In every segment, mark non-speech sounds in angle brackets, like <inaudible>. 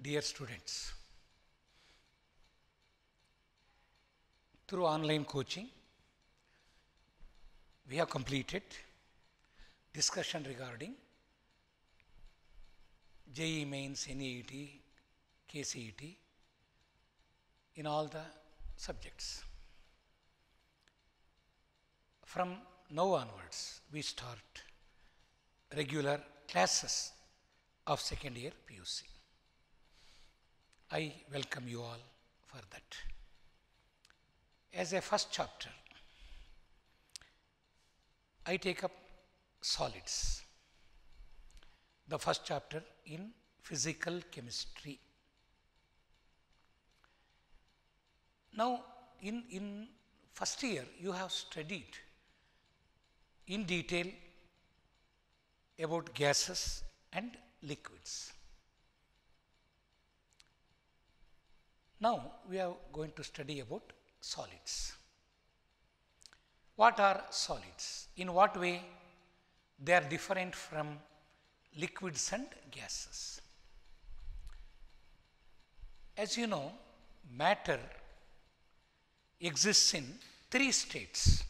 Dear students, through online coaching, we have completed discussion regarding JE mains, NEET, KCET in all the subjects. From now onwards, we start regular classes of second year PUC. I welcome you all for that. As a first chapter, I take up solids, the first chapter in physical chemistry. Now, in, in first year, you have studied in detail about gases and liquids. Now we are going to study about solids. What are solids? In what way they are different from liquids and gases? As you know, matter exists in three states,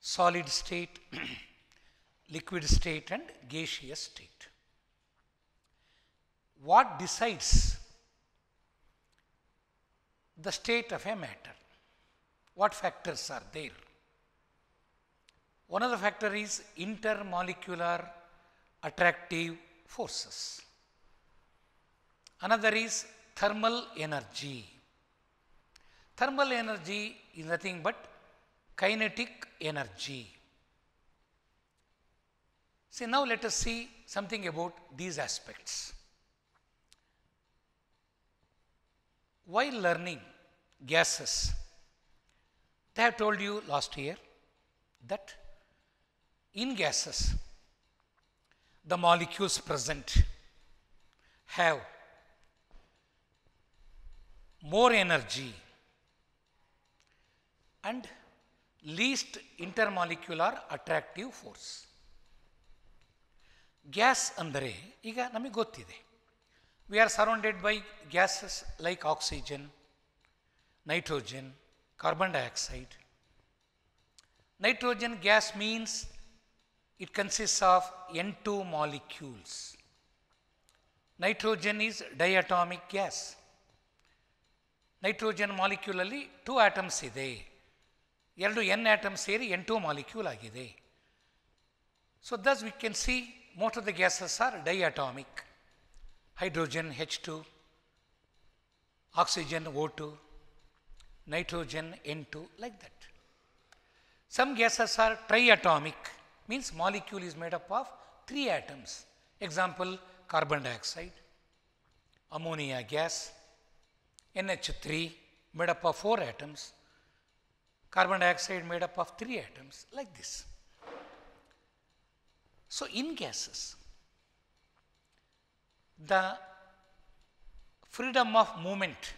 solid state, <clears throat> liquid state and gaseous state. What decides the state of a matter. What factors are there? One of the factors is intermolecular attractive forces. Another is thermal energy. Thermal energy is nothing but kinetic energy. See, now let us see something about these aspects. While learning, gases. They have told you last year that in gases, the molecules present have more energy and least intermolecular attractive force. Gas ಅಂದರೆ ಈಗ ನಮಗೆ ಗೊತ್ತಿದೆ we are surrounded by gases like nitrogen, carbon dioxide. Nitrogen gas means it consists of N2 molecules. Nitrogen is diatomic gas. Nitrogen molecularly two atoms are ide. Yaldu N atoms seri N2 molecule are agide. So, thus we can see most of the gases are diatomic. Hydrogen H2, oxygen O2, nitrogen N2 like that. Some gases are triatomic means molecule is made up of 3 atoms example carbon dioxide, ammonia gas, NH3 made up of 4 atoms, carbon dioxide made up of 3 atoms like this. So, in gases the freedom of movement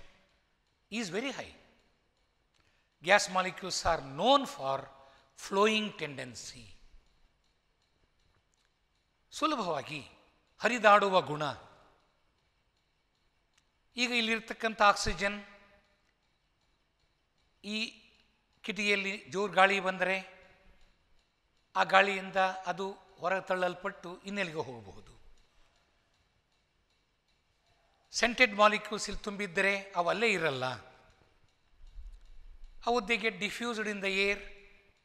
is very high gas molecules are known for flowing tendency ಸುಲಭವಾಗಿ ಹರಿದಾಡುವ ಗುಣ ಈಗ ಇಲ್ಲಿರ್ತಕ್ಕಂಥ oxygen ಈ ಕಿಟಿಯಲ್ಲಿ ಜೋರು ಗಾಳಿ ಬಂದರೆ ಆ ಗಾಳಿಯಿಂದ ಅದು ಹೊರತಳ್ಳಲ್ಪಟ್ಟು ಇನ್ನೆಲ್ಲಿಗೆ ಹೋಗಬಹುದು ಸೆಂಟೆಡ್ ಮಾಲಿಕ್ಯೂಲ್ಸ್ ಇಲ್ಲಿ ತುಂಬಿದ್ದರೆ ಅಲ್ಲೇ ಇರಲ್ಲ ಆ would diffused in diffused air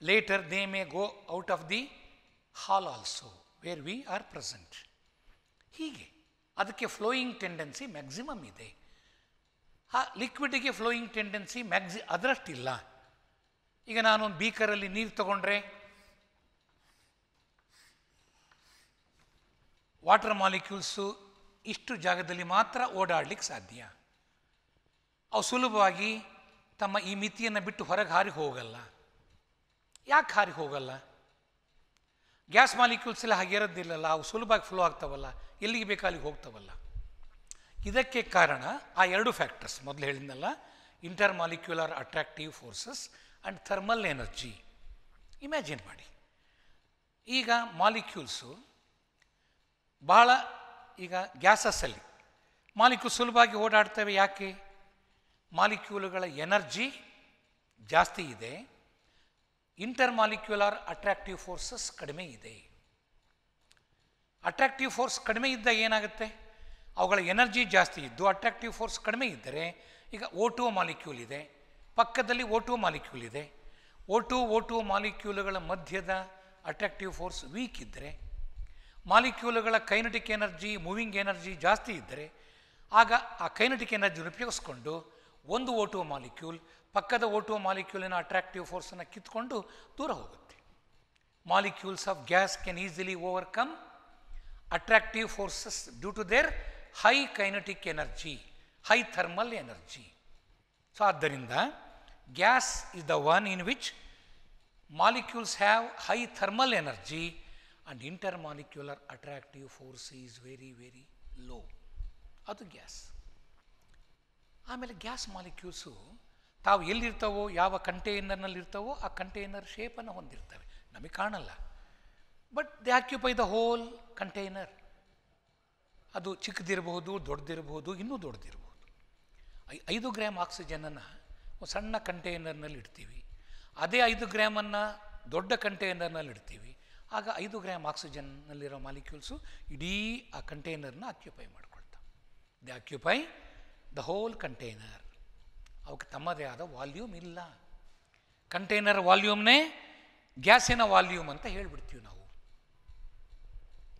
later they may go out of the hall also hall we are present ಹೀಗೆ ಅದಕ್ಕೆ ಫ್ಲೋಯಿಂಗ್ ಟೆಂಡೆನ್ಸಿ ಮ್ಯಾಕ್ಸಿಮಮ್ ಇದೆ ಆ ಲಿಕ್ವಿಡ್ಗೆ ಫ್ಲೋಯಿಂಗ್ ಟೆಂಡೆನ್ಸಿ ಮ್ಯಾಕ್ಸಿ ಅದರಷ್ಟಿಲ್ಲ ಈಗ ನಾನೊಂದು ಬೀಕರಲ್ಲಿ ನೀರು ತಗೊಂಡ್ರೆ ವಾಟರ್ ಮಾಲಿಕ್ಯೂಲ್ಸು ಇಷ್ಟು ಜಾಗದಲ್ಲಿ ಮಾತ್ರ ಓಡಾಡಲಿಕ್ಕೆ ಸಾಧ್ಯ ಅವು ಸುಲಭವಾಗಿ ತಮ್ಮ ಈ ಮಿತಿಯನ್ನು ಬಿಟ್ಟು ಹೊರಗೆ ಹಾರಿ ಹೋಗಲ್ಲ ಯಾಕೆ ಹಾರಿ ಹೋಗಲ್ಲ ಗ್ಯಾಸ್ ಮಾಲಿಕ್ಯೂಲ್ಸ್ ಎಲ್ಲ ಇರೋದಿಲ್ಲಲ್ಲ ಅವು ಸುಲಭವಾಗಿ ಫ್ಲೋ ಆಗ್ತಾವಲ್ಲ ಎಲ್ಲಿಗೆ ಅಲ್ಲಿಗೆ ಹೋಗ್ತಾವಲ್ಲ ಇದಕ್ಕೆ ಕಾರಣ ಆ ಎರಡು ಫ್ಯಾಕ್ಟರ್ಸ್ ಮೊದಲು ಹೇಳಿದ್ನಲ್ಲ intermolecular attractive forces and thermal energy imagine ಮಾಡಿ ಈಗ ಮಾಲಿಕ್ಯೂಲ್ಸು ಭಾಳ ಈಗ ಗ್ಯಾಸಸ್ಸಲ್ಲಿ ಮಾಲಿಕ್ಯೂಲ್ ಸುಲಭವಾಗಿ ಓಡಾಡ್ತವೆ ಯಾಕೆ ಮಾಲಿಕ್ಯೂಲ್ಗಳ ಎನರ್ಜಿ ಜಾಸ್ತಿ ಇದೆ ಇಂಟರ್ ಮಾಲಿಕ್ಯುಲರ್ ಅಟ್ರಾಕ್ಟಿವ್ ಫೋರ್ಸಸ್ ಕಡಿಮೆ ಇದೆ ಅಟ್ರಾಕ್ಟಿವ್ ಫೋರ್ಸ್ ಕಡಿಮೆ ಇದ್ದಾಗ ಏನಾಗುತ್ತೆ ಅವುಗಳ ಎನರ್ಜಿ ಜಾಸ್ತಿ ಇದ್ದು ಅಟ್ರಾಕ್ಟಿವ್ ಫೋರ್ಸ್ ಕಡಿಮೆ ಇದ್ದರೆ ಈಗ ಓ ಮಾಲಿಕ್ಯೂಲ್ ಇದೆ ಪಕ್ಕದಲ್ಲಿ ಓ ಮಾಲಿಕ್ಯೂಲ್ ಇದೆ ಓ ಟು ಮಾಲಿಕ್ಯೂಲ್ಗಳ ಮಧ್ಯದ ಅಟ್ರಾಕ್ಟಿವ್ ಫೋರ್ಸ್ ವೀಕ್ ಇದ್ದರೆ ಮಾಲಿಕ್ಯೂಲ್ಗಳ ಕೈನಟಿಕ್ ಎನರ್ಜಿ ಮೂವಿಂಗ್ ಎನರ್ಜಿ ಜಾಸ್ತಿ ಇದ್ದರೆ ಆಗ ಆ ಕೈನಟಿಕ್ ಎನರ್ಜಿನ ಉಪಯೋಗಿಸ್ಕೊಂಡು ಒಂದು ಒಟೋವಾ ಮলিকিউಲ್ ಪಕ್ಕದ ಒಟೋವಾ ಮলিকিউಲ್ನ ಅಟ್ರಾಕ್ಟಿವ್ ಫೋರ್ಸನ್ನ ಕಿತ್ತುಕೊಂಡು ದೂರ ಹೋಗುತ್ತೆ molecules of gas can easily overcome attractive forces 듀 to their high kinetic energy high thermal energy ಹಾಗಾದರಿಂದ gas is the one in which molecules have high thermal energy and intermolecular attractive forces is very very low ಅದು gas ಆಮೇಲೆ gas molecules ತಾವು ಎಲ್ಲಿರ್ತಾವೋ ಯಾವ ಕಂಟೈನರ್ನಲ್ಲಿ ಇರ್ತಾವೋ ಆ container ಶೇಪನ್ನು ಹೊಂದಿರ್ತವೆ ನಮಗೆ ಕಾಣಲ್ಲ but they occupy the whole container ಅದು ಚಿಕ್ಕದಿರಬಹುದು ದೊಡ್ಡದಿರಬಹುದು ಇನ್ನೂ ದೊಡ್ಡದಿರಬಹುದು ಐದು ಗ್ರಾಮ್ ಆಕ್ಸಿಜನನ್ನು ಒಂದು ಸಣ್ಣ ಕಂಟೈನರ್ನಲ್ಲಿ ಇಡ್ತೀವಿ ಅದೇ ಐದು ಗ್ರಾಮನ್ನು ದೊಡ್ಡ ಕಂಟೈನರ್ನಲ್ಲಿ ಇಡ್ತೀವಿ ಆಗ ಐದು ಗ್ರಾಮ್ ಆಕ್ಸಿಜನ್ನಲ್ಲಿರೋ ಮಾಲಿಕ್ಯೂಲ್ಸು ಇಡೀ ಆ ಕಂಟೈನರ್ನ ಆಕ್ಯುಪೈ ಮಾಡ್ಕೊಳ್ತಾವೆ they occupy the whole container ಅವಕ್ಕೆ ತಮ್ಮದೇ ಆದ ವಾಲ್ಯೂಮ್ ಇಲ್ಲ ಕಂಟೈನರ್ ವಾಲ್ಯೂಮ್ನೇ ಗ್ಯಾಸಿನ ವಾಲ್ಯೂಮ್ ಅಂತ ಹೇಳಿಬಿಡ್ತೀವಿ ನಾವು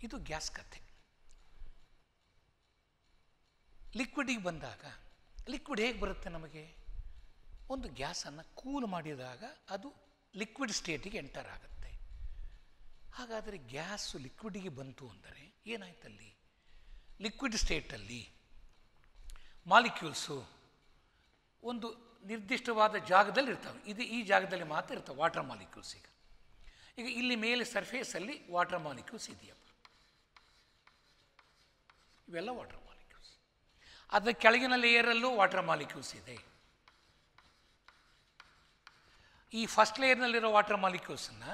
ಇದು ಗ್ಯಾಸ್ ಕಥೆ ಲಿಕ್ವಿಡಿಗೆ ಬಂದಾಗ ಲಿಕ್ವಿಡ್ ಹೇಗೆ ಬರುತ್ತೆ ನಮಗೆ ಒಂದು ಗ್ಯಾಸನ್ನು ಕೂಲ್ ಮಾಡಿದಾಗ ಅದು ಲಿಕ್ವಿಡ್ ಸ್ಟೇಟಿಗೆ ಎಂಟರ್ ಆಗುತ್ತೆ ಹಾಗಾದರೆ ಗ್ಯಾಸು ಲಿಕ್ವಿಡಿಗೆ ಬಂತು ಅಂದರೆ ಏನಾಯ್ತಲ್ಲಿ ಲಿಕ್ವಿಡ್ ಸ್ಟೇಟಲ್ಲಿ ಮಾಲಿಕ್ಯೂಲ್ಸು ಒಂದು ನಿರ್ದಿಷ್ಟವಾದ ಜಾಗದಲ್ಲಿ ಇರ್ತವೆ ಇದು ಈ ಜಾಗದಲ್ಲಿ ಮಾತ್ರ ಇರ್ತವೆ ವಾಟರ್ ಮಾಲಿಕ್ಯೂಲ್ಸ್ ಈಗ ಈಗ ಇಲ್ಲಿ ಮೇಲೆ ಸರ್ಫೇಸಲ್ಲಿ ವಾಟರ್ ಮಾಲಿಕ್ಯೂಲ್ಸ್ ಇದೆಯಪ್ಪ ಇವೆಲ್ಲ ವಾಟರ್ ಮಾಲಿಕ್ಯೂಲ್ಸ್ ಅದರ ಕೆಳಗಿನ ಲೇಯರಲ್ಲೂ ವಾಟರ್ ಮಾಲಿಕ್ಯೂಲ್ಸ್ ಇದೆ ಈ ಫಸ್ಟ್ ಲೇಯರ್ನಲ್ಲಿರೋ ವಾಟರ್ ಮಾಲಿಕ್ಯೂಲ್ಸನ್ನು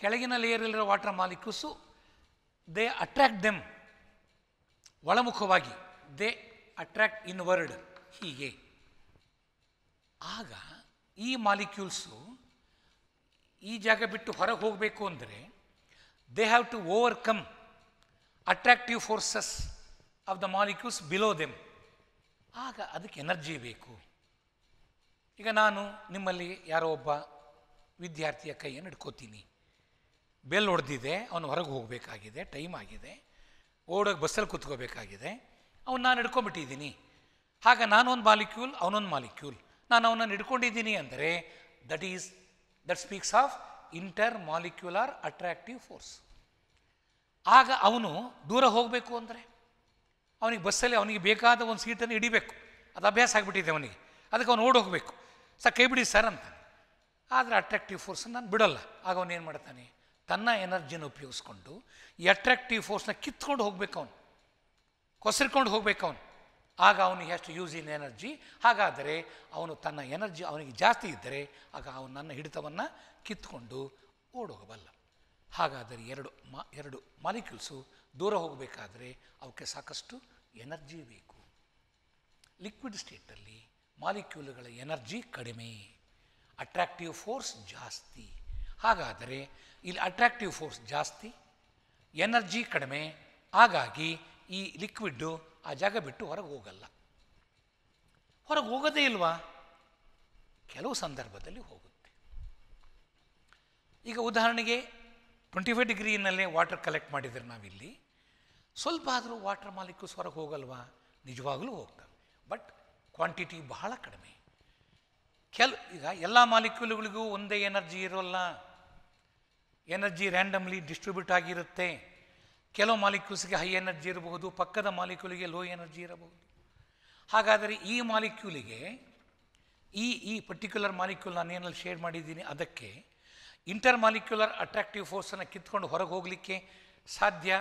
ಕೆಳಗಿನ ಲೇಯರಲ್ಲಿರೋ water molecules they attract them ಒಳಮುಖವಾಗಿ ದೇ ಅಟ್ರ್ಯಾಕ್ಟ್ ಇನ್ ವರ್ಡ್ ಹೀಗೆ ಆಗ ಈ ಮಾಲಿಕ್ಯೂಲ್ಸು ಈ ಜಾಗ ಬಿಟ್ಟು ಹೊರಗೆ ಹೋಗಬೇಕು ಅಂದರೆ they have to overcome attractive forces of the molecules below them ಆಗ ಅದಕ್ಕೆ ಎನರ್ಜಿ ಬೇಕು ಈಗ ನಾನು ನಿಮ್ಮಲ್ಲಿ ಯಾರೋ ಒಬ್ಬ ವಿದ್ಯಾರ್ಥಿಯ ಕೈಯನ್ನು ಹಿಡ್ಕೋತೀನಿ ಬೆಲ್ ಹೊಡೆದಿದೆ ಅವನು ಹೊರಗೆ ಹೋಗಬೇಕಾಗಿದೆ ಟೈಮ್ ಆಗಿದೆ ಓಡೋಗಿ ಬಸ್ಸಲ್ಲಿ ಕೂತ್ಕೋಬೇಕಾಗಿದೆ ಅವನು ನಾನು ಹಿಡ್ಕೊಂಡ್ಬಿಟ್ಟಿದ್ದೀನಿ ಆಗ ನಾನೊಂದು ಮಾಲಿಕ್ಯೂಲ್ ಅವನೊಂದು ಮಾಲಿಕ್ಯೂಲ್ ನಾನು ಅವನನ್ನು ಹಿಡ್ಕೊಂಡಿದ್ದೀನಿ ಅಂದರೆ that is that speaks of intermolecular attractive force ಆಗ ಅವನು ದೂರ ಹೋಗಬೇಕು ಅಂದರೆ ಅವನಿಗೆ ಬಸ್ಸಲ್ಲಿ ಅವನಿಗೆ ಬೇಕಾದ ಒಂದು ಸೀಟನ್ನು ಹಿಡಿಬೇಕು ಅದು ಅಭ್ಯಾಸ ಆಗಿಬಿಟ್ಟಿದೆ ಅವನಿಗೆ ಅದಕ್ಕೆ ಅವನು ಓಡೋಗಬೇಕು ಸರ್ ಕೈ ಬಿಡಿ ಸರ್ ಅಂತ ಆದರೆ ಅಟ್ರಾಕ್ಟಿವ್ ಫೋರ್ಸನ್ನು ನಾನು ಬಿಡೋಲ್ಲ ಆಗ ಅವನೇನು ಮಾಡ್ತಾನೆ ತನ್ನ ಎನರ್ಜಿಯನ್ನು ಉಪಯೋಗಿಸ್ಕೊಂಡು ಈ ಅಟ್ರಾಕ್ಟಿವ್ ಫೋರ್ಸ್ನ ಕಿತ್ಕೊಂಡು ಹೋಗಬೇಕು ಅವನು ಹೊಸರ್ಕೊಂಡು ಹೋಗ್ಬೇಕು ಅವನು ಆಗ ಅವನು ಎಷ್ಟು ಯೂಸ್ ಇನ್ ಎನರ್ಜಿ ಹಾಗಾದರೆ ಅವನು ತನ್ನ ಎನರ್ಜಿ ಅವನಿಗೆ ಜಾಸ್ತಿ ಇದ್ದರೆ ಆಗ ಅವನು ನನ್ನ ಹಿಡಿತವನ್ನು ಕಿತ್ಕೊಂಡು ಓಡೋಗಬಲ್ಲ ಹಾಗಾದರೆ ಎರಡು ಮಾ ಎರಡು ಮಾಲಿಕ್ಯೂಲ್ಸು ದೂರ ಹೋಗಬೇಕಾದರೆ ಅವಕ್ಕೆ ಸಾಕಷ್ಟು ಎನರ್ಜಿ ಬೇಕು ಲಿಕ್ವಿಡ್ ಸ್ಟೇಟಲ್ಲಿ ಮಾಲಿಕ್ಯೂಲ್ಗಳ ಎನರ್ಜಿ ಕಡಿಮೆ ಅಟ್ರಾಕ್ಟಿವ್ ಫೋರ್ಸ್ ಜಾಸ್ತಿ ಹಾಗಾದರೆ ಇಲ್ಲಿ ಅಟ್ರಾಕ್ಟಿವ್ ಫೋರ್ಸ್ ಜಾಸ್ತಿ ಎನರ್ಜಿ ಕಡಿಮೆ ಹಾಗಾಗಿ ಈ ಲಿಕ್ವಿಡ್ಡು ಆ ಜಾಗ ಬಿಟ್ಟು ಹೊರಗೆ ಹೋಗಲ್ಲ ಹೊರಗೆ ಹೋಗೋದೇ ಇಲ್ವಾ ಕೆಲವು ಸಂದರ್ಭದಲ್ಲಿ ಹೋಗುತ್ತೆ ಈಗ ಉದಾಹರಣೆಗೆ ಟ್ವೆಂಟಿ ಫೈವ್ ಡಿಗ್ರಿನಲ್ಲೇ ವಾಟರ್ ಕಲೆಕ್ಟ್ ಮಾಡಿದರೆ ನಾವಿಲ್ಲಿ ಸ್ವಲ್ಪ ಆದರೂ ವಾಟರ್ ಮಾಲಿಕ್ಯೂಲ್ಸ್ ಹೊರಗೆ ಹೋಗಲ್ವಾ ನಿಜವಾಗಲೂ ಹೋಗ್ತವೆ ಬಟ್ ಕ್ವಾಂಟಿಟಿ ಬಹಳ ಕಡಿಮೆ ಕೆಲ ಈಗ ಎಲ್ಲ ಮಾಲಿಕ್ಯೂಲ್ಗಳಿಗೂ ಒಂದೇ ಎನರ್ಜಿ ಇರೋಲ್ಲ ಎನರ್ಜಿ ರ್ಯಾಂಡಮ್ಲಿ ಡಿಸ್ಟ್ರಿಬ್ಯೂಟ್ ಆಗಿರುತ್ತೆ ಕೆಲವು ಮಾಲಿಕ್ಯೂಲ್ಸ್ಗೆ ಹೈ ಎನರ್ಜಿ ಇರಬಹುದು ಪಕ್ಕದ ಮಾಲಿಕ್ಯೂಲಿಗೆ ಲೋ ಎನರ್ಜಿ ಇರಬಹುದು ಹಾಗಾದರೆ ಈ ಮಾಲಿಕ್ಯೂಲಿಗೆ ಈ ಈ ಪರ್ಟಿಕ್ಯುಲರ್ ಮಾಲಿಕ್ಯೂಲ್ ನಾನು ಏನಲ್ಲಿ ಶೇರ್ ಮಾಡಿದ್ದೀನಿ ಅದಕ್ಕೆ ಇಂಟರ್ ಮಾಲಿಕ್ಯುಲರ್ ಅಟ್ರಾಕ್ಟಿವ್ ಫೋರ್ಸನ್ನು ಕಿತ್ಕೊಂಡು ಹೊರಗೆ ಹೋಗಲಿಕ್ಕೆ ಸಾಧ್ಯ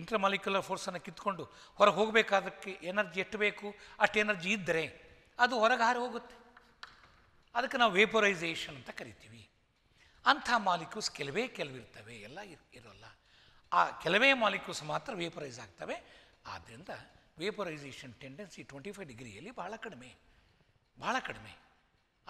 ಇಂಟರ್ ಮಾಲಿಕ್ಯುಲರ್ ಫೋರ್ಸನ್ನು ಕಿತ್ಕೊಂಡು ಹೊರಗೆ ಹೋಗಬೇಕಾದಕ್ಕೆ ಎನರ್ಜಿ ಎಷ್ಟು ಬೇಕು ಅಷ್ಟು ಎನರ್ಜಿ ಇದ್ದರೆ ಅದು ಹೊರಗೆ ಹಾರಿ ಹೋಗುತ್ತೆ ಅದಕ್ಕೆ ನಾವು ವೇಪರೈಸೇಷನ್ ಅಂತ ಕರಿತೀವಿ ಅಂಥ ಮಾಲಿಕ್ಯೂಲ್ಸ್ ಕೆಲವೇ ಕೆಲವಿರ್ತವೆ ಎಲ್ಲ ಇರೋಲ್ಲ ಆ ಕೆಲವೇ ಮಾಲಿಕ್ಯೂಲ್ಸ್ ಮಾತ್ರ ವೇಪರೈಸ್ ಆಗ್ತವೆ ಆದ್ದರಿಂದ ವೇಪರೈಸೇಷನ್ ಟೆಂಡೆನ್ಸಿ ಟ್ವೆಂಟಿ ಫೈವ್ ಡಿಗ್ರಿಯಲ್ಲಿ ಬಹಳ ಕಡಿಮೆ ಬಹಳ ಕಡಿಮೆ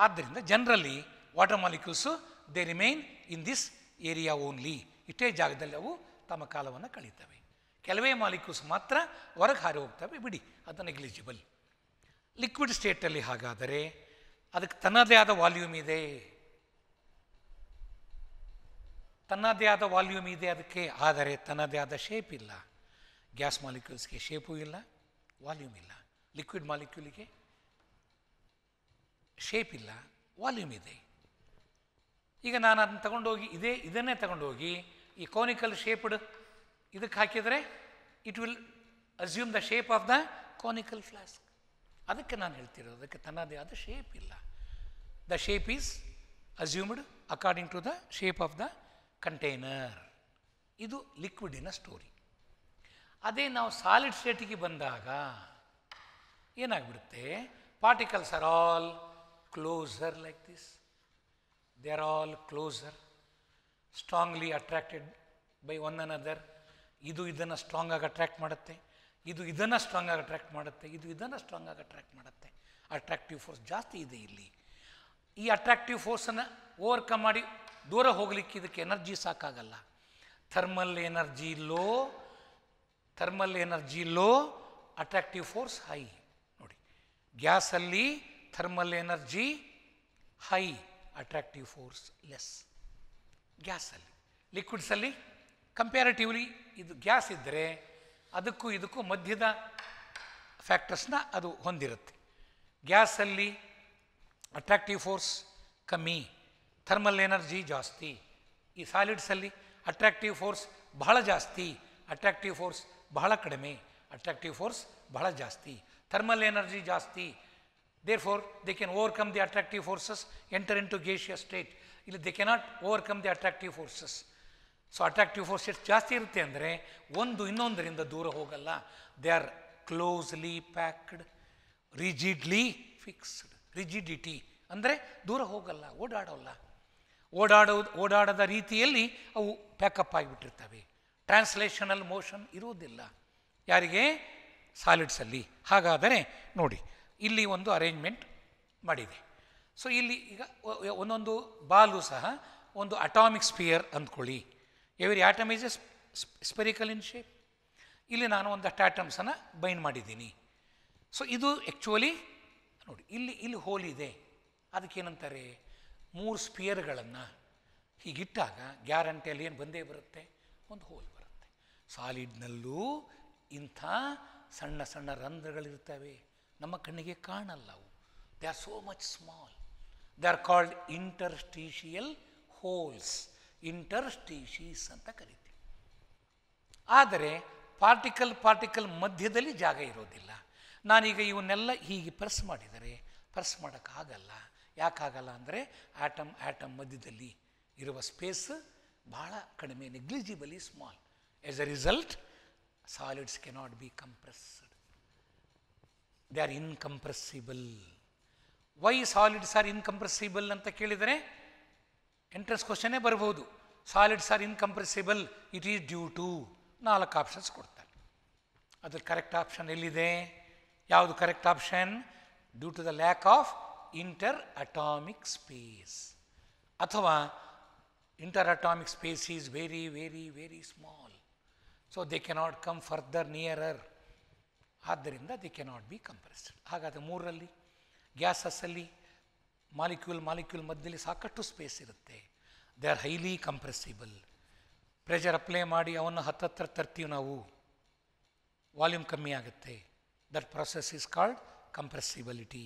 ಆದ್ದರಿಂದ ಜನರಲ್ಲಿ water molecules they remain in this area only ಇಷ್ಟೇ ಜಾಗದಲ್ಲಿ ಅವು ತಮ್ಮ ಕಾಲವನ್ನು ಕಳೀತವೆ ಕೆಲವೇ ಮಾಲಿಕ್ಯೂಲ್ಸ್ ಮಾತ್ರ ಹೊರಗೆ ಹಾರಿ ಹೋಗ್ತವೆ ಬಿಡಿ ಅದು ನೆಗ್ಲಿಜಿಬಲ್ ಲಿಕ್ವಿಡ್ ಸ್ಟೇಟಲ್ಲಿ ಹಾಗಾದರೆ ಅದಕ್ಕೆ ತನ್ನದೇ ಆದ ವಾಲ್ಯೂಮ್ ಇದೆ ತನ್ನದೇ ಆದ ವಾಲ್ಯೂಮ್ ಇದೆ ಅದಕ್ಕೆ ಆದರೆ ತನ್ನದೇ ಆದ ಶೇಪ್ ಇಲ್ಲ ಗ್ಯಾಸ್ ಮಾಲಿಕ್ಯೂಲ್ಸ್ಗೆ ಶೇಪೂ ಇಲ್ಲ ವಾಲ್ಯೂಮ್ ಇಲ್ಲ ಲಿಕ್ವಿಡ್ ಮಾಲಿಕ್ಯೂಲಿಗೆ ಶೇಪ್ ಇಲ್ಲ ವಾಲ್ಯೂಮ್ ಇದೆ ಈಗ ನಾನು ಅದನ್ನು ತಗೊಂಡೋಗಿ ಇದೇ ಇದನ್ನೇ ತಗೊಂಡೋಗಿ ಈ ಕೋನಿಕಲ್ ಶೇಪ್ಡ್ ಇದಕ್ಕೆ ಹಾಕಿದರೆ it will assume the shape of the conical flask ಅದಕ್ಕೆ ನಾನು ಹೇಳ್ತಿರೋದು ಅದಕ್ಕೆ ತನ್ನದೇ ಆದ ಶೇಪ್ ಇಲ್ಲ the shape is assumed according to the shape of the container ಇದು ಲಿಕ್ವಿಡಿನ ಸ್ಟೋರಿ ಅದೇ ನಾವು ಸಾಲಿಡ್ ಸ್ಟೇಟಿಗೆ ಬಂದಾಗ ಏನಾಗ್ಬಿಡುತ್ತೆ particles are all closer like this they are all closer strongly attracted by one another ಇದು ಇದನ್ನು ಸ್ಟ್ರಾಂಗಾಗಿ ಅಟ್ರ್ಯಾಕ್ಟ್ ಮಾಡುತ್ತೆ ಇದು ಇದನ್ನು ಸ್ಟ್ರಾಂಗಾಗಿ ಅಟ್ರ್ಯಾಕ್ಟ್ ಮಾಡುತ್ತೆ ಇದು ಇದನ್ನು ಸ್ಟ್ರಾಂಗಾಗಿ ಅಟ್ರ್ಯಾಕ್ಟ್ ಮಾಡುತ್ತೆ ಅಟ್ರಾಕ್ಟಿವ್ ಫೋರ್ಸ್ ಜಾಸ್ತಿ ಇದೆ ಇಲ್ಲಿ ಈ ಅಟ್ರಾಕ್ಟಿವ್ ಫೋರ್ಸನ್ನು ಓವರ್ಕಮ್ ಮಾಡಿ ದೂರ ಹೋಗಲಿಕ್ಕೆ ಇದಕ್ಕೆ ಎನರ್ಜಿ ಸಾಕಾಗಲ್ಲ thermal energy low thermal energy low attractive force high ನೋಡಿ ಗ್ಯಾಸಲ್ಲಿ thermal energy high attractive force less ಗ್ಯಾಸಲ್ಲಿ ಲಿಕ್ವಿಡ್ಸಲ್ಲಿ ಕಂಪ್ಯಾರಿಟಿವ್ಲಿ ಇದು ಗ್ಯಾಸ್ ಇದ್ದರೆ ಅದಕ್ಕೂ ಇದಕ್ಕೂ ಮಧ್ಯದ ಫ್ಯಾಕ್ಟರ್ಸ್ನ ಅದು ಹೊಂದಿರುತ್ತೆ ಗ್ಯಾಸಲ್ಲಿ ಅಟ್ರಾಕ್ಟಿವ್ ಫೋರ್ಸ್ ಕಮ್ಮಿ ಥರ್ಮಲ್ ಎನರ್ಜಿ ಜಾಸ್ತಿ ಈ ಸಾಲಿಡ್ಸಲ್ಲಿ ಅಟ್ರಾಕ್ಟಿವ್ ಫೋರ್ಸ್ ಬಹಳ ಜಾಸ್ತಿ ಅಟ್ರಾಕ್ಟಿವ್ ಫೋರ್ಸ್ ಬಹಳ ಕಡಿಮೆ ಅಟ್ರಾಕ್ಟಿವ್ ಫೋರ್ಸ್ ಬಹಳ ಜಾಸ್ತಿ ಥರ್ಮಲ್ ಎನರ್ಜಿ ಜಾಸ್ತಿ therefore they can overcome the attractive forces enter into gaseous state ಇಲ್ಲಿ they cannot overcome the attractive forces so attractive force ಎಷ್ಟು ಜಾಸ್ತಿ ಇರುತ್ತೆ ಅಂದರೆ ಒಂದು ಇನ್ನೊಂದರಿಂದ ದೂರ ಹೋಗಲ್ಲ they are closely packed rigidly fixed rigidity ಅಂದರೆ ದೂರ ಹೋಗಲ್ಲ ಓಡಾಡೋಲ್ಲ ಓಡಾಡೋ ಓಡಾಡದ ರೀತಿಯಲ್ಲಿ ಅವು ಪ್ಯಾಕಪ್ ಆಗಿಬಿಟ್ಟಿರ್ತವೆ ಟ್ರಾನ್ಸ್ಲೇಷನಲ್ ಮೋಷನ್ ಇರುವುದಿಲ್ಲ ಯಾರಿಗೆ ಸಾಲಿಡ್ಸಲ್ಲಿ ಹಾಗಾದರೆ ನೋಡಿ ಇಲ್ಲಿ ಒಂದು ಅರೇಂಜ್ಮೆಂಟ್ ಮಾಡಿದೆ ಸೊ ಇಲ್ಲಿ ಈಗ ಒಂದೊಂದು ಬಾಲು ಸಹ ಒಂದು ಅಟಾಮಿಕ್ ಸ್ಪಿಯರ್ ಅಂದ್ಕೊಳ್ಳಿ every atom is a spherical in shape ಇಲ್ಲಿ ನಾನು ಒಂದಷ್ಟು ಆಟಮ್ಸನ್ನು ಬೈಂಡ್ ಮಾಡಿದ್ದೀನಿ ಸೊ ಇದು ಆ್ಯಕ್ಚುಲಿ ನೋಡಿ ಇಲ್ಲಿ ಇಲ್ಲಿ ಹೋಲ್ ಇದೆ ಅದಕ್ಕೇನಂತಾರೆ ಮೂರು ಸ್ಪಿಯರ್ಗಳನ್ನು ಹೀಗಿಟ್ಟಾಗ ಗ್ಯಾರಂಟಿಯಲ್ಲಿ ಏನು ಬಂದೇ ಬರುತ್ತೆ ಒಂದು ಹೋಲ್ ಬರುತ್ತೆ ಸಾಲಿಡ್ನಲ್ಲೂ ಇಂಥ ಸಣ್ಣ ಸಣ್ಣ ರಂಧ್ರಗಳಿರ್ತವೆ ನಮ್ಮ ಕಣ್ಣಿಗೆ ಕಾಣಲ್ಲ ಅವು they are so much small they are called interstitial holes interstices ಅಂತ ಕರಿತೀವಿ ಆದರೆ ಪಾರ್ಟಿಕಲ್ ಪಾರ್ಟಿಕಲ್ ಮಧ್ಯದಲ್ಲಿ ಜಾಗ ಇರೋದಿಲ್ಲ ನಾನೀಗ ಇವನ್ನೆಲ್ಲ ಹೀಗೆ ಪ್ರೆಸ್ ಮಾಡಿದರೆ ಪ್ರೆಸ್ ಮಾಡೋಕ್ಕಾಗಲ್ಲ ಯಾಕಾಗಲ್ಲ ಅಂದರೆ ಆಟಮ್ ಆ್ಯಟಮ್ ಮಧ್ಯದಲ್ಲಿ ಇರುವ ಸ್ಪೇಸ್ ಭಾಳ ಕಡಿಮೆ negligibly small as a result solids cannot be compressed they are incompressible why solids are incompressible ಅಂತ ಕೇಳಿದರೆ ಎಂಟ್ರೆನ್ಸ್ ಕ್ವಶನೇ ಬರ್ಬೋದು solids are incompressible it is due to ನಾಲ್ಕು ಆಪ್ಷನ್ಸ್ ಕೊಡ್ತಾರೆ ಅದ್ರ ಕರೆಕ್ಟ್ ಆಪ್ಷನ್ ಎಲ್ಲಿದೆ ಯಾವುದು correct option due to the lack of inter atomic space ಅಥವಾ inter atomic space is very very very small so they cannot come further nearer ಆದ್ದರಿಂದ they cannot be compressed ಹಾಗಾದರೆ ಮೂರರಲ್ಲಿ ಗ್ಯಾಸಸ್ಸಲ್ಲಿ molecule molecule ಮಧ್ಯದಲ್ಲಿ ಸಾಕಷ್ಟು space ಇರುತ್ತೆ they are highly compressible pressure apply ಮಾಡಿ ಅವನ್ನು ಹತ್ತತ್ರ ತರ್ತೀವಿ ನಾವು ವಾಲ್ಯೂಮ್ ಕಮ್ಮಿ ಆಗುತ್ತೆ that process is called compressibility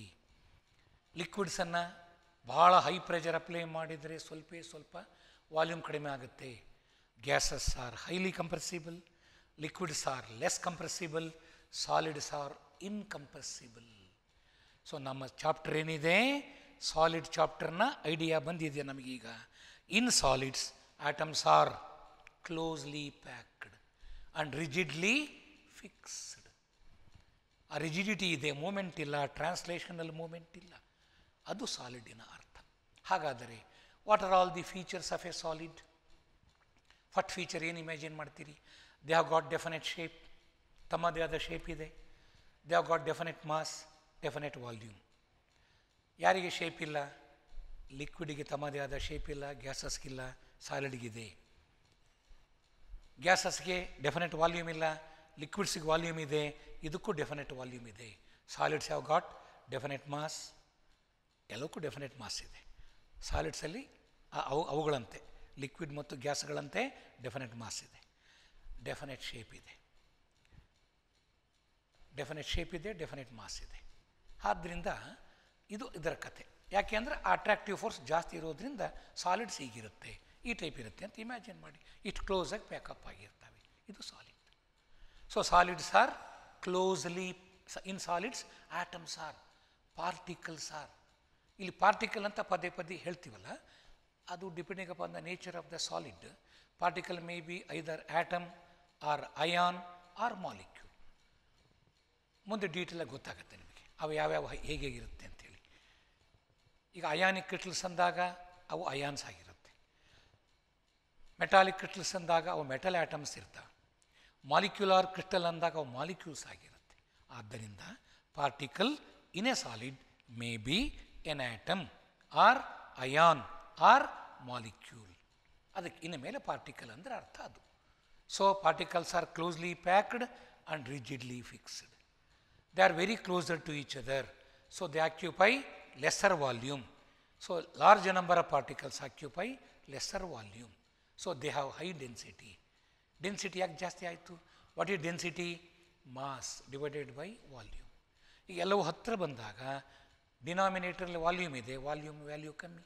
ಲಿಕ್ವಿಡ್ಸನ್ನು ಭಾಳ ಹೈ ಪ್ರೆಷರ್ ಅಪ್ಲೈ ಮಾಡಿದರೆ ಸ್ವಲ್ಪ ಸ್ವಲ್ಪ ವಾಲ್ಯೂಮ್ ಕಡಿಮೆ ಆಗುತ್ತೆ gases are highly compressible liquids are less compressible solids are incompressible so ನಮ್ಮ ಚಾಪ್ಟರ್ ಏನಿದೆ ಸಾಲಿಡ್ ಚಾಪ್ಟರ್ನ ಐಡಿಯಾ ಬಂದಿದೆ ನಮಗೀಗ in solids atoms are closely packed and rigidly fixed ಆ ರಿಜಿಡಿಟಿ ಇದೆ ಮೂಮೆಂಟ್ ಇಲ್ಲ ಟ್ರಾನ್ಸ್ಲೇಷನಲ್ ಮೂಮೆಂಟ್ ಇಲ್ಲ ಅದು ಸಾಲಿಡಿನ ಅರ್ಥ ಹಾಗಾದರೆ what are all the features of a solid ಫಟ್ ಫೀಚರ್ ಏನು ಇಮ್ಯಾಜಿನ್ ಮಾಡ್ತೀರಿ they have got definite shape ತಮ್ಮದೇ ಆದ ಶೇಪ್ ಇದೆ they have got definite mass definite volume ಯಾರಿಗೆ ಶೇಪ್ ಇಲ್ಲ ಲಿಕ್ವಿಡಿಗೆ ತಮ್ಮದೇ ಆದ ಶೇಪ್ ಇಲ್ಲ ಗ್ಯಾಸಸ್ಗಿಲ್ಲ ಸಾಲಿಡ್ಗಿದೆ ಗ್ಯಾಸಸ್ಗೆ ಡೆಫಿನೆಟ್ ವಾಲ್ಯೂಮ್ ಇಲ್ಲ ಲಿಕ್ವಿಡ್ಸಿಗೆ ವಾಲ್ಯೂಮ್ ಇದೆ ಇದಕ್ಕೂ ಡೆಫಿನೆಟ್ ವಾಲ್ಯೂಮ್ ಇದೆ solids have got definite mass ಎಲ್ಲಕ್ಕೂ ಡೆಫಿನೆಟ್ ಮಾಸ್ ಇದೆ ಸಾಲಿಡ್ಸಲ್ಲಿ ಅವು ಅವುಗಳಂತೆ ಲಿಕ್ವಿಡ್ ಮತ್ತು ಗ್ಯಾಸ್ಗಳಂತೆ ಡೆಫಿನೆಟ್ ಮಾಸ್ ಇದೆ ಡೆಫಿನೆಟ್ ಶೇಪ್ ಇದೆ ಡೆಫಿನೆಟ್ ಶೇಪ್ ಇದೆ ಡೆಫಿನೆಟ್ ಮಾಸ್ ಇದೆ ಆದ್ದರಿಂದ ಇದು ಇದರ ಕತೆ ಯಾಕೆ ಅಂದರೆ ಅಟ್ರಾಕ್ಟಿವ್ ಫೋರ್ಸ್ ಜಾಸ್ತಿ ಇರೋದ್ರಿಂದ ಸಾಲಿಡ್ಸ್ ಹೀಗಿರುತ್ತೆ ಈ ಟೈಪ್ ಇರುತ್ತೆ ಅಂತ ಇಮ್ಯಾಜಿನ್ ಮಾಡಿ ಇಷ್ಟು ಕ್ಲೋಸಾಗಿ ಪ್ಯಾಕಪ್ ಆಗಿರ್ತವೆ ಇದು solid so solids are closely in solids atoms are particles are ಇಲ್ಲಿ ಪಾರ್ಟಿಕಲ್ ಅಂತ ಪದೇ ಪದೇ ಹೇಳ್ತೀವಲ್ಲ ಅದು depending upon the nature of the solid particle may be either atom or ion or molecule ಮುಂದೆ ಆಗಿ ಗೊತ್ತಾಗುತ್ತೆ ನಿಮಗೆ ಅವು ಯಾವ್ಯಾವ ಹೇಗೆ ಇರುತ್ತೆ ಹೇಳಿ ಈಗ ಅಯಾನಿಕ್ ಕ್ರಿಟಲ್ಸ್ ಅಂದಾಗ ಅವು ಅಯಾನ್ಸ್ ಆಗಿರುತ್ತೆ ಮೆಟಾಲಿಕ್ ಕ್ರಿಟಲ್ಸ್ ಅಂದಾಗ ಅವು ಮೆಟಲ್ ಆಟಮ್ಸ್ ಇರ್ತವೆ ಮಾಲಿಕ್ಯುಲಾರ್ ಕ್ರಿಟಲ್ ಅಂದಾಗ ಅವು ಮಾಲಿಕ್ಯೂಲ್ಸ್ ಆಗಿರುತ್ತೆ ಆದ್ದರಿಂದ particle in a solid may be an atom or ion or molecule ಅದಕ್ಕೆ ಇನ್ನು ಮೇಲೆ ಪಾರ್ಟಿಕಲ್ ಅಂದರೆ ಅರ್ಥ ಅದು so particles are closely packed and rigidly fixed they are very closer to each other so they occupy lesser volume so large number of particles occupy lesser volume so they have high density density ಯಾಕೆ ಜಾಸ್ತಿ ಆಯಿತು what is density mass divided by volume ಈಗ ಎಲ್ಲವೂ ಹತ್ತಿರ ಬಂದಾಗ denominator volume volume value कमी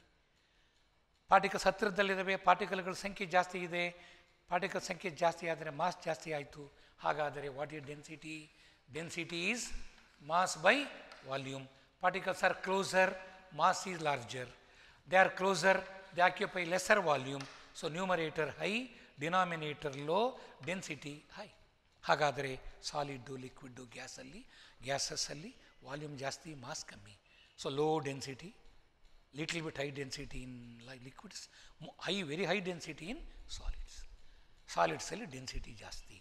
particle हत्रदल particle संख्य जास्ती है पार्टिकल संख्य जास्तिया मास् जास्तिया what is density density is mass by volume particles are closer mass is larger they are closer they occupy lesser volume so numerator high denominator low density high solid liquid ग्यासली ग्यासस्सली volume जास्ती mass कमी so low density little bit high density ಇನ್ ಲೈ liquids high very high density in solids ಸಾಲಿಡ್ಸಲ್ಲಿ density ಜಾಸ್ತಿ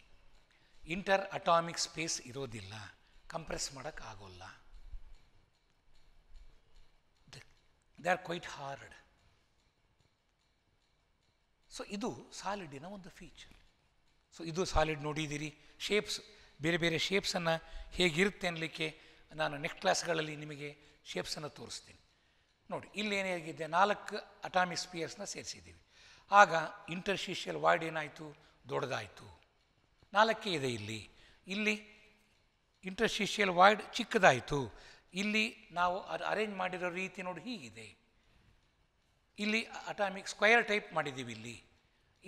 inter atomic space ಇರೋದಿಲ್ಲ compress ಮಾಡೋಕ್ಕಾಗೋಲ್ಲ they are quite hard so ಇದು ಸಾಲಿಡಿನ ಒಂದು ಫೀಚರ್ ಸೊ ಇದು ಸಾಲಿಡ್ ನೋಡಿದ್ದೀರಿ ಶೇಪ್ಸ್ ಬೇರೆ ಬೇರೆ ಶೇಪ್ಸನ್ನು ಹೇಗಿರುತ್ತೆ ಅನ್ನಲಿಕ್ಕೆ ನಾನು ನೆಕ್ಸ್ಟ್ ಕ್ಲಾಸ್ಗಳಲ್ಲಿ ನಿಮಗೆ ಶೇಪ್ಸನ್ನು ತೋರಿಸ್ತೀನಿ ನೋಡಿ ಇಲ್ಲೇನಾಗಿದೆ ನಾಲ್ಕು ಅಟಾಮಿಕ್ ಸ್ಪಿಯರ್ಸ್ನ ಸೇರಿಸಿದ್ದೀವಿ ಆಗ ಇಂಟರ್ಶಿಷಿಯಲ್ ವಾರ್ಡ್ ಏನಾಯಿತು ದೊಡ್ಡದಾಯಿತು ನಾಲ್ಕೇ ಇದೆ ಇಲ್ಲಿ ಇಲ್ಲಿ ಇಂಟರ್ಶಿಷಿಯಲ್ ವಾರ್ಡ್ ಚಿಕ್ಕದಾಯಿತು ಇಲ್ಲಿ ನಾವು ಅದು ಅರೇಂಜ್ ಮಾಡಿರೋ ರೀತಿ ನೋಡಿ ಹೀಗಿದೆ ಇಲ್ಲಿ ಅಟಾಮಿಕ್ ಸ್ಕ್ವಯರ್ ಟೈಪ್ ಮಾಡಿದ್ದೀವಿ ಇಲ್ಲಿ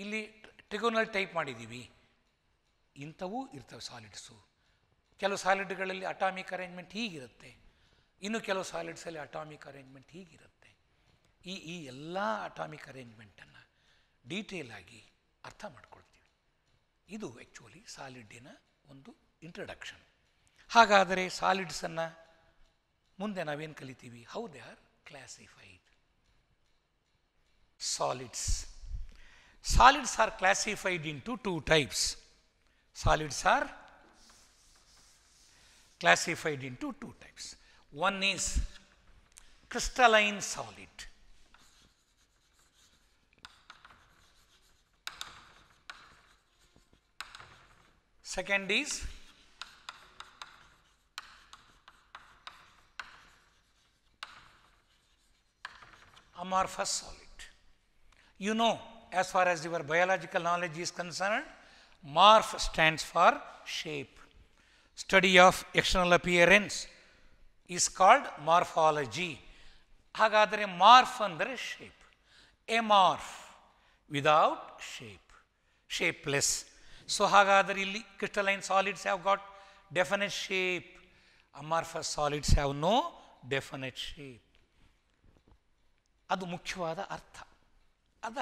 ಇಲ್ಲಿ ಟ್ರಿಗೋನಲ್ ಟೈಪ್ ಮಾಡಿದ್ದೀವಿ ಇಂಥವೂ ಇರ್ತವೆ ಸಾಲಿಡ್ಸು ಕೆಲವು ಸಾಲಿಡ್ಗಳಲ್ಲಿ ಅಟಾಮಿಕ್ ಅರೇಂಜ್ಮೆಂಟ್ ಹೀಗಿರುತ್ತೆ ಇನ್ನು ಕೆಲವು ಸಾಲಿಡ್ಸಲ್ಲಿ ಅಟಾಮಿಕ್ ಅರೇಂಜ್ಮೆಂಟ್ ಹೀಗಿರುತ್ತೆ ಈ ಈ ಎಲ್ಲ ಅಟಾಮಿಕ್ ಅರೇಂಜ್ಮೆಂಟನ್ನು ಡೀಟೇಲ್ ಆಗಿ ಅರ್ಥ ಮಾಡ್ಕೊಳ್ತೀವಿ ಇದು ಆ್ಯಕ್ಚುಲಿ ಸಾಲಿಡ್ಡಿನ ಒಂದು ಇಂಟ್ರಡಕ್ಷನ್ ಹಾಗಾದರೆ ಸಾಲಿಡ್ಸನ್ನು ಮುಂದೆ ನಾವೇನು ಕಲಿತೀವಿ how they are classified solids solids are classified into two types solids are classified into two types One is crystalline solid. Second is amorphous solid. You know as far as your biological knowledge is concerned, morph stands for shape, study of external appearance is called morphology ಹಾಗಾದರೆ morph ಅಂದರೆ shape a morph without shape shapeless so ಹಾಗಾದರೆ ಇಲ್ಲಿ crystalline solids have got definite shape amorphous solids have no definite shape ಅದು ಮುಖ್ಯವಾದ ಅರ್ಥ ಅದ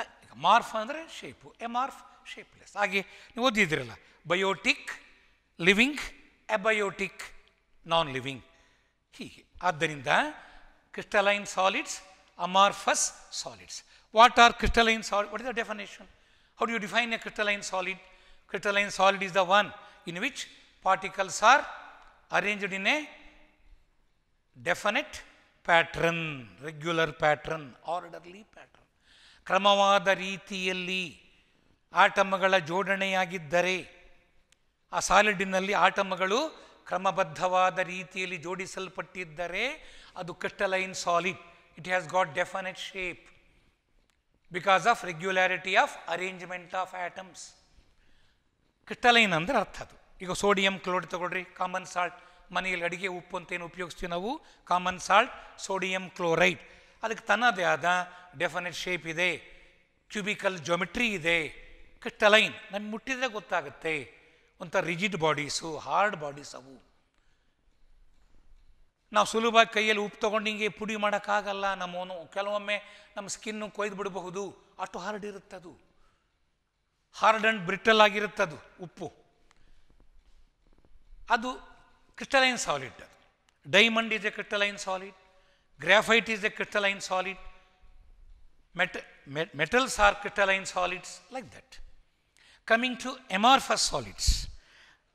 morph ಅಂದರೆ shape A morph shapeless ಹಾಗೆ ನೀವು ಓದಿದ್ದೀರಲ್ಲ biotic living biotic non living ಹೀಗೆ ಆದ್ದರಿಂದ crystalline solids amorphous solids what are crystalline solid what is the definition how you define a crystalline solid crystalline solid is the one in which particles are arranged in a definite pattern regular pattern orderly pattern ಕ್ರಮವಾದ ರೀತಿಯಲ್ಲಿ ಆಟಮಗಳ ಜೋಡಣೆಯಾಗಿದ್ದರೆ ಆ ಸಾಲಿಡಿನಲ್ಲಿ ಆಟಮಗಳು ಕ್ರಮಬದ್ಧವಾದ ರೀತಿಯಲ್ಲಿ ಜೋಡಿಸಲ್ಪಟ್ಟಿದ್ದರೆ ಅದು crystalline solid it has got definite shape because of regularity of arrangement of atoms crystalline ಅಂದರೆ ಅರ್ಥ ಅದು ಈಗ ಸೋಡಿಯಂ ಕ್ಲೋರೈಡ್ ತಗೊಳ್ರಿ ಕಾಮನ್ ಸಾಲ್ಟ್ ಮನೆಯಲ್ಲಿ ಅಡುಗೆ ಉಪ್ಪು ಅಂತ ಏನು ಉಪಯೋಗಿಸ್ತೀವಿ ನಾವು ಕಾಮನ್ ಸಾಲ್ಟ್ ಸೋಡಿಯಂ ಕ್ಲೋರೈಡ್ ಅದಕ್ಕೆ ತನ್ನದೇ ಆದ ಡೆಫನೆಟ್ ಶೇಪ್ ಇದೆ ಕ್ಯೂಬಿಕಲ್ ಜೊಮೆಟ್ರಿ ಇದೆ ಕ್ರಿಸ್ಟಲೈನ್ ನನ್ನ ಮುಟ್ಟಿದರೆ ಗೊತ್ತಾಗುತ್ತೆ ಒಂಥರ ರಿಜಿಡ್ ಬಾಡೀಸು ಹಾರ್ಡ್ ಬಾಡೀಸ್ ಅವು ನಾವು ಸುಲಭವಾಗಿ ಕೈಯಲ್ಲಿ ಉಪ್ಪು ತೊಗೊಂಡು ಹಿಂಗೆ ಪುಡಿ ಮಾಡೋಕ್ಕಾಗಲ್ಲ ನಮ್ಮವನು ಕೆಲವೊಮ್ಮೆ ನಮ್ಮ ಸ್ಕಿನ್ನು ಕೊಯ್ದು ಬಿಡಬಹುದು ಅಷ್ಟು ಹಾರ್ಡ್ ಇರುತ್ತದು ಹಾರ್ಡ್ ಆ್ಯಂಡ್ ಬ್ರಿಟಲ್ ಆಗಿರುತ್ತದು ಉಪ್ಪು ಅದು ಕ್ರಿಸ್ಟಲೈನ್ ಸಾಲಿಡ್ ಅದು diamond is a crystalline solid graphite is a crystalline solid ಮೆಟ metals are crystalline solids like that coming to amorphous solids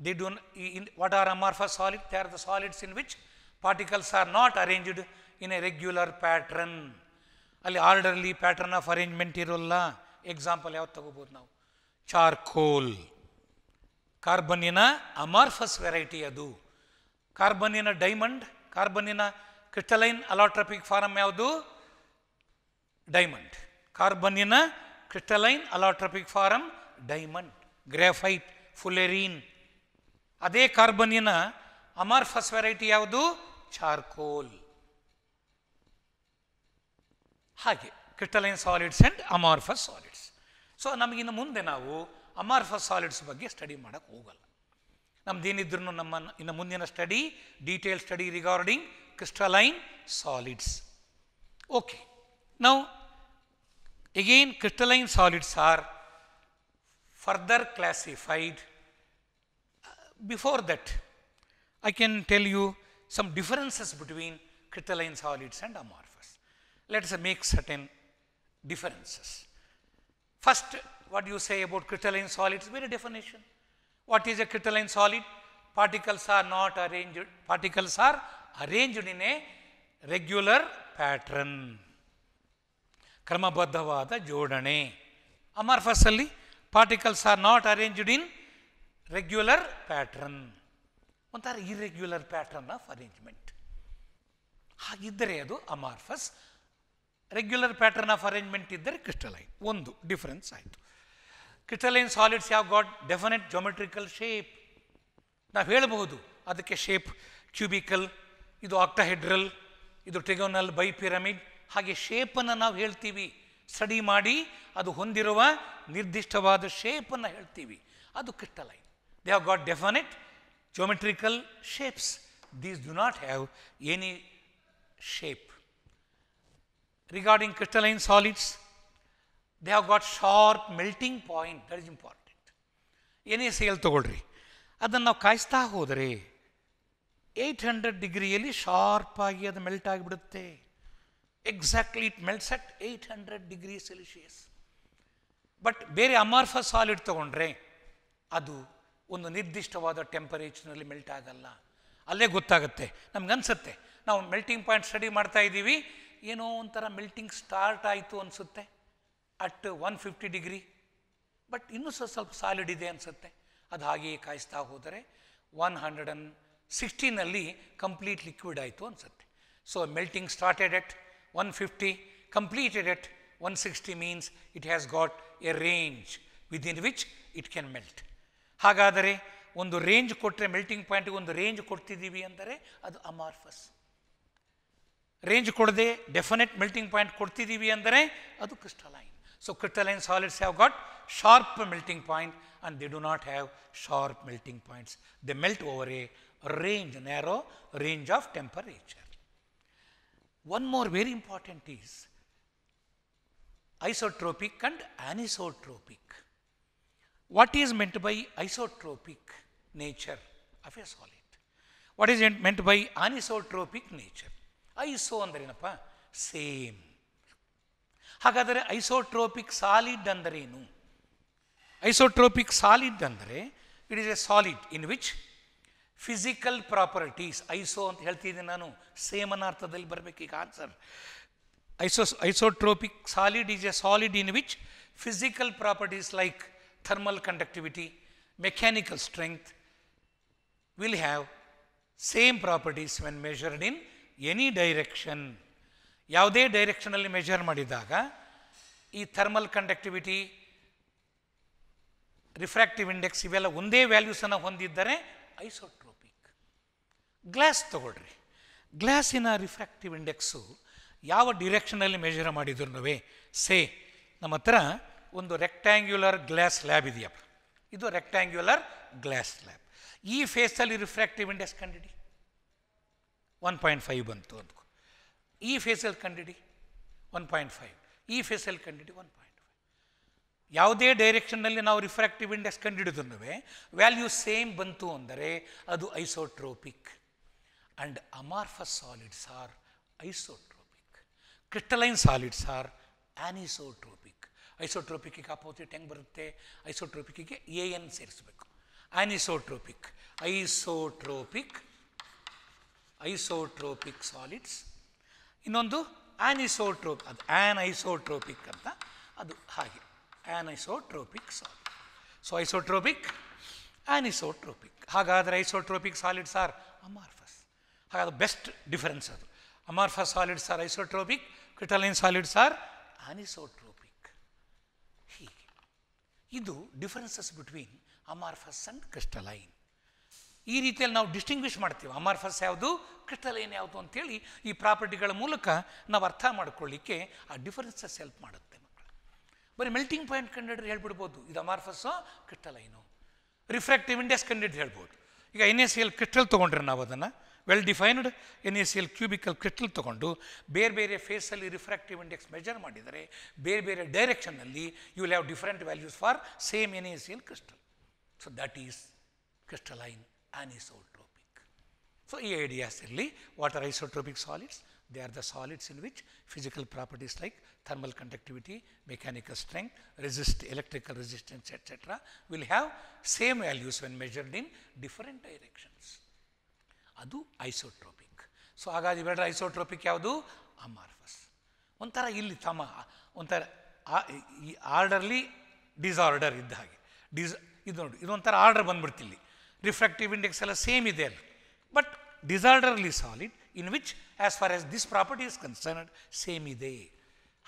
They do, in, what are amorphous solids? They are the solids in which particles are not arranged in a regular pattern. ಅಲ್ಲಿ orderly pattern of arrangement ಇರೋಲ್ಲ example ಯಾವ್ದು ತಗೋಬೋದು ನಾವು charcoal ಕಾರ್ಬನ್ನಿನ amorphous variety ಅದು ಕಾರ್ಬನಿನ diamond ಕಾರ್ಬನಿನ crystalline allotropic form ಯಾವುದು ಡೈಮಂಡ್ ಕಾರ್ಬನಿನ crystalline allotropic form diamond graphite fullerene ಅದೇ ಕಾರ್ಬನ್ನಿನ ಅಮಾರ್ಫಸ್ ವೆರೈಟಿ ಯಾವುದು ಚಾರ್ಕೋಲ್ ಹಾಗೆ crystalline solids and amorphous solids so ನಮಗಿನ್ನು ಮುಂದೆ ನಾವು ಅಮಾರ್ಫಸ್ ಸಾಲಿಡ್ಸ್ ಬಗ್ಗೆ ಸ್ಟಡಿ ಮಾಡೋಕ್ಕೆ ಹೋಗಲ್ಲ ನಮ್ದೇನಿದ್ರೂ ನಮ್ಮ ಇನ್ನು ಮುಂದಿನ study detail study regarding crystalline solids okay ನಾವು again crystalline solids are further classified before that, I can tell you some differences between crystalline solids and amorphous. Let us make certain differences. First, what do you say about crystalline solids, very definition. What is a crystalline solid? Particles are not arranged, particles are arranged in a regular pattern. ಕ್ರಮಬದ್ಧವಾದ ಜೋಡಣೆ ಅಮರ್ಫಸಲ್ಲಿ particles are not arranged in. Regular pattern ಒಂಥರ irregular pattern of arrangement ಹಾಗಿದ್ದರೆ ಅದು amorphous regular pattern of arrangement ಇದ್ದರೆ crystalline ಒಂದು difference ಆಯಿತು crystalline solids have got definite geometrical shape ನಾವು ಹೇಳಬಹುದು ಅದಕ್ಕೆ ಶೇಪ್ ಕ್ಯೂಬಿಕಲ್ ಇದು ಆಕ್ಟಹೆಡ್ರಲ್ ಇದು ಟ್ರಿಗೋನಲ್ ಬೈ ಪಿರಮಿಡ್ ಹಾಗೆ ಶೇಪನ್ನು ನಾವು ಹೇಳ್ತೀವಿ ಸ್ಟಡಿ ಮಾಡಿ ಅದು ಹೊಂದಿರುವ ನಿರ್ದಿಷ್ಟವಾದ ಶೇಪನ್ನು ಹೇಳ್ತೀವಿ ಅದು crystalline They have got definite geometrical shapes. These do not have any shape. Regarding crystalline solids, they have got sharp melting point, that is important. N cell C L ತೊಗೊಳ್ರಿ ಅದನ್ನು ನಾವು ಕಾಯಿಸ್ತಾ ಹೋದರೆ ಏಯ್ಟ್ ಹಂಡ್ರೆಡ್ ಡಿಗ್ರಿಯಲ್ಲಿ ಶಾರ್ಪಾಗಿ ಅದು melt ಆಗಿಬಿಡುತ್ತೆ exactly it melts at eight hundred degree Celsius but ಬೇರೆ amorphous solid ತೊಗೊಂಡ್ರೆ ಅದು ಒಂದು ನಿರ್ದಿಷ್ಟವಾದ ಟೆಂಪರೇಚರ್ನಲ್ಲಿ ಮೆಲ್ಟ್ ಆಗಲ್ಲ ಅಲ್ಲೇ ಗೊತ್ತಾಗುತ್ತೆ ನಮಗನ್ಸುತ್ತೆ ನಾವು ಮೆಲ್ಟಿಂಗ್ ಪಾಯಿಂಟ್ ಸ್ಟಡಿ ಮಾಡ್ತಾ ಇದ್ದೀವಿ ಏನೋ ಒಂಥರ ಮೆಲ್ಟಿಂಗ್ ಸ್ಟಾರ್ಟ್ ಆಯಿತು ಅನಿಸುತ್ತೆ at one fifty degree but ಇನ್ನೂ ಸಹ ಸ್ವಲ್ಪ ಸಾಲಿಡ್ ಇದೆ ಅನಿಸುತ್ತೆ ಅದು ಹಾಗೆಯೇ ಕಾಯಿಸ್ತಾ ಹೋದರೆ ಒನ್ ಹಂಡ್ರೆಡ್ ಅಂಡ್ ಸಿಕ್ಸ್ಟಿನಲ್ಲಿ ಕಂಪ್ಲೀಟ್ ಲಿಕ್ವಿಡ್ ಆಯಿತು ಅನಿಸುತ್ತೆ so melting started at one fifty completed at one sixty means it has got a range within which it can melt ಹಾಗಾದ್ರೆ ಒಂದು ರೇಂಜ್ ಕೊಟ್ಟರೆ ಮELTSಿಂಗ್ ಪಾಯಿಂಟ್ ಗೆ ಒಂದು ರೇಂಜ್ ಕೊಟ್ಟಿದೀವಿ ಅಂದ್ರೆ ಅದು ಅಮಾರ್ಫಸ್ ರೇಂಜ್ ಕೊಡದೆ ಡೆಫಿನೇಟ್ ಮELTSಿಂಗ್ ಪಾಯಿಂಟ್ ಕೊಟ್ಟಿದೀವಿ ಅಂದ್ರೆ ಅದು crystalline so crystalline solids have got sharp melting point and they do not have sharp melting points they melt over a range narrow range of temperature 1 more very important is ไอโซ ಟ್ರೋಪಿ and anisotropic what is meant by isotropic nature of a solid? What is meant by anisotropic nature? Iso under in a same. Hagadre isotropic solid under inu. Isotropic solid under it is a solid in which physical properties, iso and healthy dinanu, same an artha del barbekic answer. isotropic solid is a solid in which physical properties like thermal conductivity, mechanical strength will have same properties when measured in any direction ಯಾವುದೇ ಡೈರೆಕ್ಷನಲ್ಲಿ measure ಮಾಡಿದಾಗ ಈ thermal conductivity refractive index ಇವೆಲ್ಲ ಒಂದೇ ವ್ಯಾಲ್ಯೂಸನ್ನು ಹೊಂದಿದ್ದರೆ isotropic glass ತಗೊಳ್ರಿ ಗ್ಲಾಸಿನ refractive index ಯಾವ ಡಿರೆಕ್ಷನಲ್ಲಿ measure ಮಾಡಿದ್ರು ಸೇ ನಮ್ಮ ಹತ್ರ ಒಂದು ರೆಕ್ಟ್ಯಾಂಗ್ಯುಲರ್ ಗ್ಲಾಸ್ ಲ್ಯಾಬ್ ಇದೆಯಪ್ಪ ಇದು ರೆಕ್ಟ್ಯಾಂಗ್ಯುಲರ್ ಗ್ಲಾಸ್ ಲ್ಯಾಬ್ ಈ ಫೇಸಲ್ಲಿ ರಿಫ್ರಾಕ್ಟಿವ್ ಇಂಡೆಕ್ಸ್ ಕಂಡಿಡಿ ಒನ್ ಪಾಯಿಂಟ್ ಫೈವ್ ಬಂತು ಅಂದ್ಕೊ ಈ ಫೇಸಲ್ಲಿ ಕಂಡಿಡಿ ಒನ್ ಪಾಯಿಂಟ್ ಫೈವ್ ಈ ಫೇಸಲ್ಲಿ ಕಂಡಿಡಿ ಒನ್ ಪಾಯಿಂಟ್ ಫೈವ್ ಯಾವುದೇ ಡೈರೆಕ್ಷನ್ನಲ್ಲಿ ನಾವು ರಿಫ್ರಾಕ್ಟಿವ್ ಇಂಡೆಕ್ಸ್ ಕಂಡುಹಿಡಿದೂ ವ್ಯಾಲ್ಯೂ ಸೇಮ್ ಬಂತು ಅಂದರೆ ಅದು isotropic and amorphous solids are isotropic crystalline solids are anisotropic ಐಸೋಟ್ರೋಪಿಕ್ಕಿಗೆ ಆಪೋಸಿಟ್ ಹೆಂಗೆ ಬರುತ್ತೆ ಐಸೋಟ್ರೋಪಿಕ್ಕಿಗೆ ಎ ಎನ್ ಸೇರಿಸಬೇಕು ಆ್ಯನಿಸೋಟ್ರೋಪಿಕ್ ಐಸೋಟ್ರೋಪಿಕ್ ಐಸೋಟ್ರೋಪಿಕ್ ಸಾಲಿಡ್ಸ್ ಇನ್ನೊಂದು ಆ್ಯನಿಸೋಟ್ರೋಪ್ ಅದು ಆ್ಯನ್ ಐಸೋಟ್ರೋಪಿಕ್ ಅಂತ ಅದು ಹಾಗೆ anisotropic solid so isotropic anisotropic ಹಾಗಾದರೆ ಐಸೋಟ್ರೋಪಿಕ್ ಸಾಲಿಡ್ಸ್ ಆರ್ ಅಮಾರ್ಫಸ್ ಹಾಗಾದ್ರೆ ಬೆಸ್ಟ್ ಡಿಫರೆನ್ಸ್ ಅದು amorphous solids are isotropic crystalline solids are anisotropic ಇದು differences between amorphous and crystalline ಈ ರೀತಿಯಲ್ಲಿ ನಾವು ಡಿಸ್ಟಿಂಗ್ವಿಷ್ ಮಾಡ್ತೀವಿ ಅಮಾರ್ಫಸ್ ಯಾವುದು ಕ್ರಿಸ್ಟಲೈನ್ ಯಾವುದು ಅಂತೇಳಿ ಈ ಪ್ರಾಪರ್ಟಿಗಳ ಮೂಲಕ ನಾವು ಅರ್ಥ ಮಾಡ್ಕೊಳ್ಳಿಕ್ಕೆ ಆ ಡಿಫರೆನ್ಸಸ್ ಹೆಲ್ಪ್ ಮಾಡುತ್ತೆ ಮಕ್ಕಳು ಬರೀ ಮೆಲ್ಟಿಂಗ್ ಪಾಯಿಂಟ್ ಕಂಡಿಡ್ರೆ ಹೇಳ್ಬಿಡ್ಬೋದು ಇದು ಅಮಾರ್ಫಸ್ಸೋ ಕ್ರಿಸ್ಟಲೈನು ರಿಫ್ರಾಕ್ಟಿವ್ ಇಂಡೆಕ್ಸ್ ಕಂಡಿಡ್ದು ಹೇಳ್ಬೋದು ಈಗ ಎನ್ ಎಸ್ ಎಲ್ ಕ್ರಿಸ್ಟಲ್ ತೊಗೊಂಡ್ರೆ ನಾವು ಅದನ್ನು well defined NaCl cubical crystal to condu, bear bare face refractive index measure bare bare directionally, you will have different values for same NaCl crystal. So that is crystalline anisotropic. So EADS what are isotropic solids? They are the solids in which physical properties like thermal conductivity, mechanical strength, resist, electrical resistance, etc., will have same values when measured in different directions. ಅದು isotropic so ಹಾಗಾಗಿ ಇವೆರಡರ isotropic ಯಾವುದು amorphous ಒಂಥರ ಇಲ್ಲಿ ತಮ ಒಂಥರ ಈ orderly disorder ಇದ್ದ ಹಾಗೆ ಡಿಸ್ ಇದು ನೋಡಿ ಇದೊಂಥರ ಆರ್ಡರ್ ಬಂದ್ಬಿಡ್ತಿಲ್ಲಿ ರಿಫ್ರಾಕ್ಟಿವ್ ಇಂಡೆಕ್ಸ್ ಎಲ್ಲ ಸೇಮ್ ಇದೆ ಅಲ್ಲಿ but disorderly solid in which as far as this property is concerned same ಇದೆ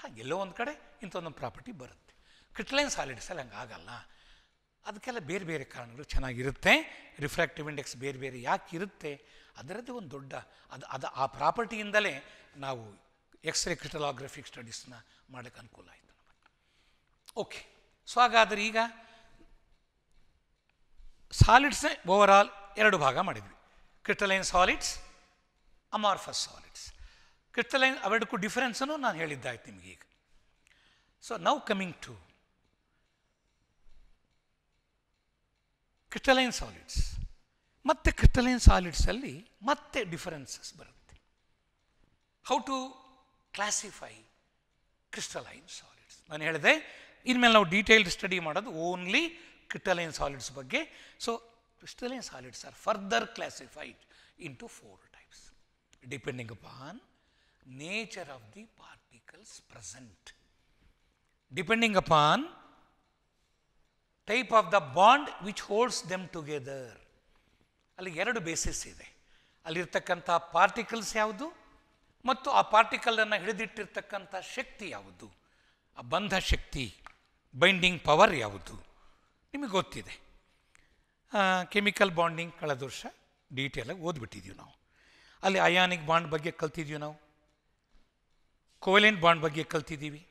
ಹಾಗೆ ಎಲ್ಲೋ ಒಂದು ಕಡೆ ಒಂದೊಂದು ಪ್ರಾಪರ್ಟಿ ಬರುತ್ತೆ ಕ್ರಿಟ್ಲೈನ್ ಹಂಗೆ ಆಗಲ್ಲ ಅದಕ್ಕೆಲ್ಲ ಬೇರೆ ಬೇರೆ ಕಾರಣಗಳು ಚೆನ್ನಾಗಿರುತ್ತೆ ರಿಫ್ರಾಕ್ಟಿವ್ ಇಂಡೆಕ್ಸ್ ಬೇರೆ ಬೇರೆ ಯಾಕೆ ಇರುತ್ತೆ ಅದರದ್ದು ಒಂದು ದೊಡ್ಡ ಅದು ಅದು ಆ ಪ್ರಾಪರ್ಟಿಯಿಂದಲೇ ನಾವು ಎಕ್ಸ್ರೇ ಕ್ರಿಟಲಾಗ್ರಫಿಕ್ ಸ್ಟಡೀಸ್ನ ಮಾಡೋಕ್ಕೆ ಅನುಕೂಲ ಆಯಿತು ನಮಗೆ ಓಕೆ ಸೊ ಹಾಗಾದರೆ ಈಗ ಸಾಲಿಡ್ಸ್ನೇ ಓವರ್ ಆಲ್ ಎರಡು ಭಾಗ ಮಾಡಿದ್ವಿ crystalline solids amorphous solids crystalline ಅವೆರಡಕ್ಕೂ ಡಿಫರೆನ್ಸನ್ನು ನಾನು ಹೇಳಿದ್ದಾಯ್ತು ನಿಮಗೆ ಈಗ so now coming to crystalline solids ಮತ್ತೆ ಕ್ರಿಸ್ಟಲೈನ್ ಸಾಲಿಡ್ಸಲ್ಲಿ ಮತ್ತೆ ಡಿಫರೆನ್ಸಸ್ ಬರುತ್ತೆ how to classify crystalline solids ನಾನು ಹೇಳಿದೆ ಇನ್ಮೇಲೆ ನಾವು ಡೀಟೇಲ್ಡ್ ಸ್ಟಡಿ ಮಾಡೋದು ಓನ್ಲಿ ಕ್ರಿಟಲೈನ್ ಸಾಲಿಡ್ಸ್ ಬಗ್ಗೆ so crystalline solids are further classified into four types depending upon nature of the particles present depending upon type of the bond which holds them together ಅಲ್ಲಿ ಎರಡು basis ಇದೆ ಅಲ್ಲಿರ್ತಕ್ಕಂಥ particles ಯಾವುದು ಮತ್ತು ಆ ಪಾರ್ಟಿಕಲನ್ನು ಹಿಡಿದಿಟ್ಟಿರ್ತಕ್ಕಂಥ ಶಕ್ತಿ ಯಾವುದು ಆ ಬಂಧ ಶಕ್ತಿ ಬೈಂಡಿಂಗ್ ಪವರ್ ಯಾವುದು ನಿಮಗೆ ಗೊತ್ತಿದೆ ಕೆಮಿಕಲ್ ಬಾಂಡಿಂಗ್ ಕಳೆದ ವರ್ಷ ಡೀಟೇಲಾಗಿ ಓದ್ಬಿಟ್ಟಿದ್ದೀವಿ ನಾವು ಅಲ್ಲಿ ಅಯಾನಿಕ್ ಬಾಂಡ್ ಬಗ್ಗೆ ಕಲ್ತಿದ್ದೀವಿ ನಾವು ಕೋಲೆಂಟ್ ಬಾಂಡ್ ಬಗ್ಗೆ ಕಲ್ತಿದ್ದೀವಿ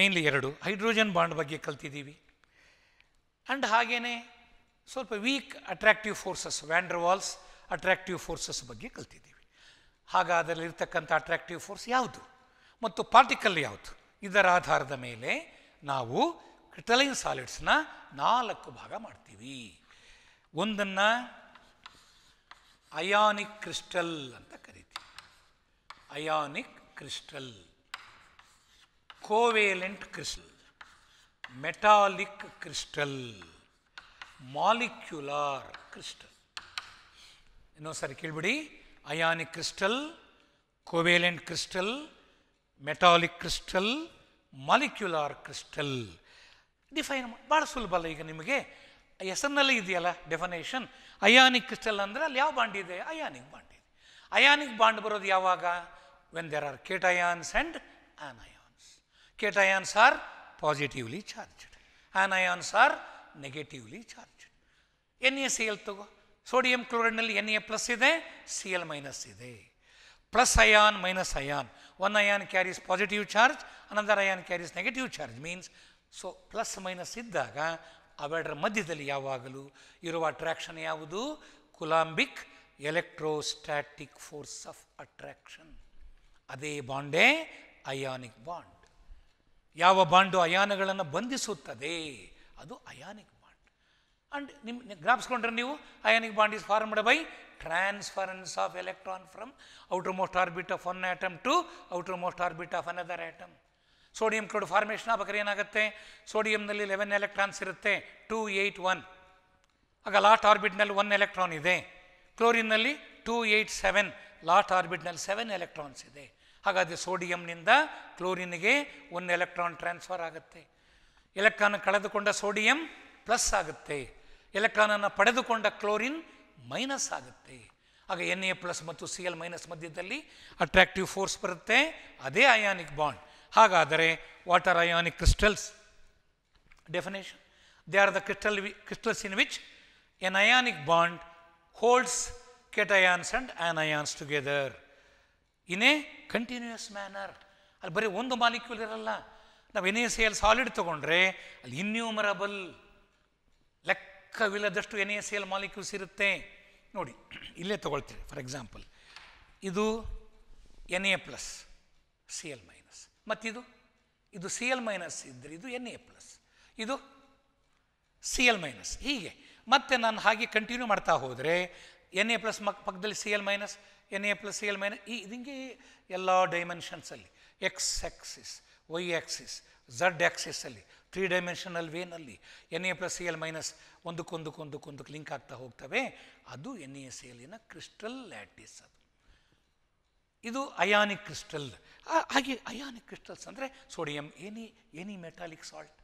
ಮೇನ್ಲಿ ಎರಡು ಹೈಡ್ರೋಜನ್ ಬಾಂಡ್ ಬಗ್ಗೆ ಕಲ್ತಿದ್ದೀವಿ ಆ್ಯಂಡ್ ಹಾಗೇ ಸ್ವಲ್ಪ weak attractive forces van der Waals attractive forces ಬಗ್ಗೆ ಕಲ್ತಿದ್ದೀವಿ ಹಾಗ ಅದರಲ್ಲಿರ್ತಕ್ಕಂಥ ಅಟ್ರಾಕ್ಟಿವ್ ಫೋರ್ಸ್ ಯಾವುದು ಮತ್ತು ಪಾರ್ಟಿಕಲ್ ಯಾವುದು ಇದರ ಆಧಾರದ ಮೇಲೆ ನಾವು ಕ್ರಿಟಲೈನ್ ಸಾಲಿಡ್ಸ್ನ ನಾಲ್ಕು ಭಾಗ ಮಾಡ್ತೀವಿ ಒಂದನ್ನು ಅಯಾನಿಕ್ ಕ್ರಿಸ್ಟಲ್ ಅಂತ ಕರಿತೀವಿ ionic crystal covalent crystal metallic crystal molecular crystal ಇನ್ನೊಂದ್ಸರಿ ಕೇಳ್ಬಿಡಿ ionic crystal covalent crystal metallic crystal molecular crystal define ಭಾಳ ಸುಲಭ ಅಲ್ಲ ಈಗ ನಿಮಗೆ ಹೆಸರಿನಲ್ಲಿ ಇದೆಯಲ್ಲ ಡೆಫನೇಷನ್ ಅಯಾನಿಕ್ ಕ್ರಿಸ್ಟಲ್ ಅಂದರೆ ಅಲ್ಲಿ ಯಾವ ಬಾಂಡ್ ಇದೆ ಅಯಾನಿಕ್ ಬಾಂಡ್ ಇದೆ ಅಯಾನಿಕ್ ಬಾಂಡ್ ಬರೋದು ಯಾವಾಗ when there are cations and anions cations are positively charged anions are negatively charge N A C L ತಗೋ ಸೋಡಿಯಂ ಕ್ಲೋರೈಡ್ನಲ್ಲಿ ಎನ್ ಎ ಪ್ಲಸ್ ಇದೆ ಸಿ ಎಲ್ ಮೈನಸ್ ಇದೆ plus ion minus ion one ion carries positive charge another ion carries negative charge means so plus minus ಇದ್ದಾಗ ಅವೆರಡರ ಮಧ್ಯದಲ್ಲಿ ಯಾವಾಗಲೂ ಇರುವ attraction ಯಾವುದು coulombic electrostatic force of attraction ಅದೇ ಬಾಂಡೇ ಅಯಾನಿಕ್ ಬಾಂಡ್ ಯಾವ ಬಾಂಡು ಅಯಾನಗಳನ್ನು ಬಂಧಿಸುತ್ತದೆ ಅದು ಅಯಾನಿಕ್ ಬಾಂಡ್ ಅಂಡ್ ನಿಮ್ಮ ಗ್ರಾಪ್ಸ್ಕೊಂಡ್ರೆ ನೀವು ionic bond is formed by transference of electron from outermost orbit of one atom to outermost orbit of another atom sodium chloride formation ಆಗ್ಬೇಕಾದ್ರೆ ಏನಾಗುತ್ತೆ ಸೋಡಿಯಂನಲ್ಲಿ ಲೆವೆನ್ ಎಲೆಕ್ಟ್ರಾನ್ಸ್ ಇರುತ್ತೆ ಟೂ ಏಯ್ಟ್ ಒನ್ ಆಗ last ಆರ್ಬಿಟ್ನಲ್ಲಿ one electron ಇದೆ ಕ್ಲೋರಿನ್ನಲ್ಲಿ two eight seven last ಆರ್ಬಿಟ್ನಲ್ಲಿ seven electrons ಇದೆ ಹಾಗಾದರೆ ಸೋಡಿಯಂನಿಂದ ಕ್ಲೋರಿನ್ಗೆ ಒನ್ ಎಲೆಕ್ಟ್ರಾನ್ ಟ್ರಾನ್ಸ್ಫರ್ ಆಗುತ್ತೆ ಎಲೆಕ್ಟ್ರಾನ್ ಕಳೆದುಕೊಂಡ ಸೋಡಿಯಂ ಪ್ಲಸ್ ಆಗುತ್ತೆ ಎಲೆಕ್ಟ್ರಾನನ್ನು ಪಡೆದುಕೊಂಡ ಕ್ಲೋರಿನ್ ಮೈನಸ್ ಆಗುತ್ತೆ ಆಗ ಎನ್ ಎ ಪ್ಲಸ್ ಮತ್ತು ಸಿ ಎಲ್ ಮೈನಸ್ ಮಧ್ಯದಲ್ಲಿ ಅಟ್ರಾಕ್ಟಿವ್ ಫೋರ್ಸ್ ಬರುತ್ತೆ ಅದೇ ಅಯಾನಿಕ್ ಬಾಂಡ್ ಹಾಗಾದರೆ what are ionic crystals definition they are the crystal crystals in which an ionic bond holds cations and ions together in a continuous manner ಅಲ್ಲಿ ಬರೀ ಒಂದು molecule ಇರಲ್ಲ ನಾವು N A C L solid ತೊಗೊಂಡ್ರೆ ಅಲ್ಲಿ innumerable ಲೆಕ್ಕವಿಲ್ಲದಷ್ಟು N A C L molecules ಇರುತ್ತೆ ನೋಡಿ ಇಲ್ಲೇ ತೊಗೊಳ್ತೀರಿ ಫಾರ್ ಎಕ್ಸಾಂಪಲ್ ಇದು N A plus C L minus ಮತ್ತಿದು ಇದು ಸಿ ಎಲ್ ಮೈನಸ್ ಇದ್ದರೆ ಇದು ಎನ್ ಎ ಪ್ಲಸ್ ಇದು ಸಿ ಎಲ್ ಮೈನಸ್ ಹೀಗೆ ಮತ್ತೆ ನಾನು ಹಾಗೆ ಕಂಟಿನ್ಯೂ ಮಾಡ್ತಾ ಹೋದರೆ ಎನ್ ಎ ಪ್ಲಸ್ ಮಕ್ ಪಕ್ಕದಲ್ಲಿ C L minus N A plus C L minus ಈ ಇದಂಗೆ ಎಲ್ಲ ಡೈಮೆನ್ಷನ್ಸಲ್ಲಿ X axis Y axis Z ಆಕ್ಸಿಸಲ್ಲಿ ತ್ರೀ ಡೈಮೆನ್ಷನಲ್ ವೇನಲ್ಲಿ N A plus C L minus ಒಂದಕ್ಕೊಂದಕ್ಕೊಂದಕ್ಕೊಂದಕ್ಕೆ ಲಿಂಕ್ ಆಗ್ತಾ ಹೋಗ್ತವೆ ಅದು ಎನ್ ಎ ಸಿ ಎಲ್ಲಿನ ಕ್ರಿಸ್ಟಲ್ ಲ್ಯಾಟಿಸ್ ಅದು ಇದು ಅಯಾನಿಕ್ ಕ್ರಿಸ್ಟಲ್ ಹಾಗೆ ಅಯಾನಿಕ್ ಕ್ರಿಸ್ಟಲ್ಸ್ ಅಂದರೆ sodium any any metallic salt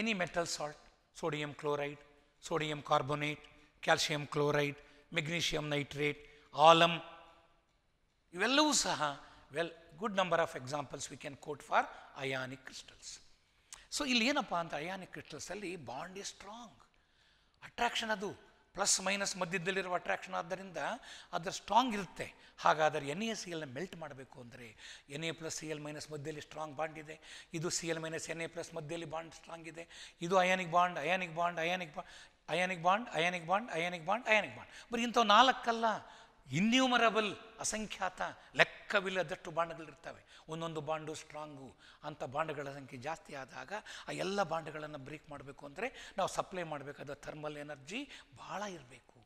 any metal salt sodium chloride sodium carbonate calcium chloride magnesium nitrate alum ಇವೆಲ್ಲವೂ ಸಹ well good number of examples we can quote for ionic crystals so ಇಲ್ಲಿ ಏನಪ್ಪ ಅಂತ ionic ಕ್ರಿಸ್ಟಲ್ಸಲ್ಲಿ bond is strong attraction ಅದು plus minus ಮಧ್ಯದಲ್ಲಿರುವ attraction ಆದ್ದರಿಂದ ಅದರ ಸ್ಟ್ರಾಂಗ್ ಇರುತ್ತೆ ಹಾಗಾದರೆ ಎನ್ ಎ ಸಿ ಎಲ್ನ ಮೆಲ್ಟ್ ಮಾಡಬೇಕು ಅಂದರೆ N A plus C L minus ಮಧ್ಯದಲ್ಲಿ ಸ್ಟ್ರಾಂಗ್ ಬಾಂಡ್ ಇದೆ ಇದು C L minus N A plus ಮಧ್ಯದಲ್ಲಿ ಬಾಂಡ್ ಸ್ಟ್ರಾಂಗ್ ಇದೆ ಇದು ionic bond ionic bond ionic bond ionic bond ionic bond ionic bond ionic bond ಬರೀ ಇಂಥವು ನಾಲ್ಕಲ್ಲ ಇನ್ಯೂಮರಬಲ್ ಅಸಂಖ್ಯಾತ ಲೆಕ್ಕವಿಲ್ಲದಷ್ಟು ಬಾಂಡ್ಗಳಿರ್ತವೆ ಒಂದೊಂದು ಬಾಂಡು ಸ್ಟ್ರಾಂಗು ಅಂಥ ಬಾಂಡ್ಗಳ ಸಂಖ್ಯೆ ಜಾಸ್ತಿ ಆದಾಗ ಆ ಎಲ್ಲ ಬಾಂಡ್ಗಳನ್ನು ಬ್ರೇಕ್ ಮಾಡಬೇಕು ಅಂದರೆ ನಾವು ಸಪ್ಲೈ ಮಾಡಬೇಕಾದ ಥರ್ಮಲ್ ಎನರ್ಜಿ ಭಾಳ ಇರಬೇಕು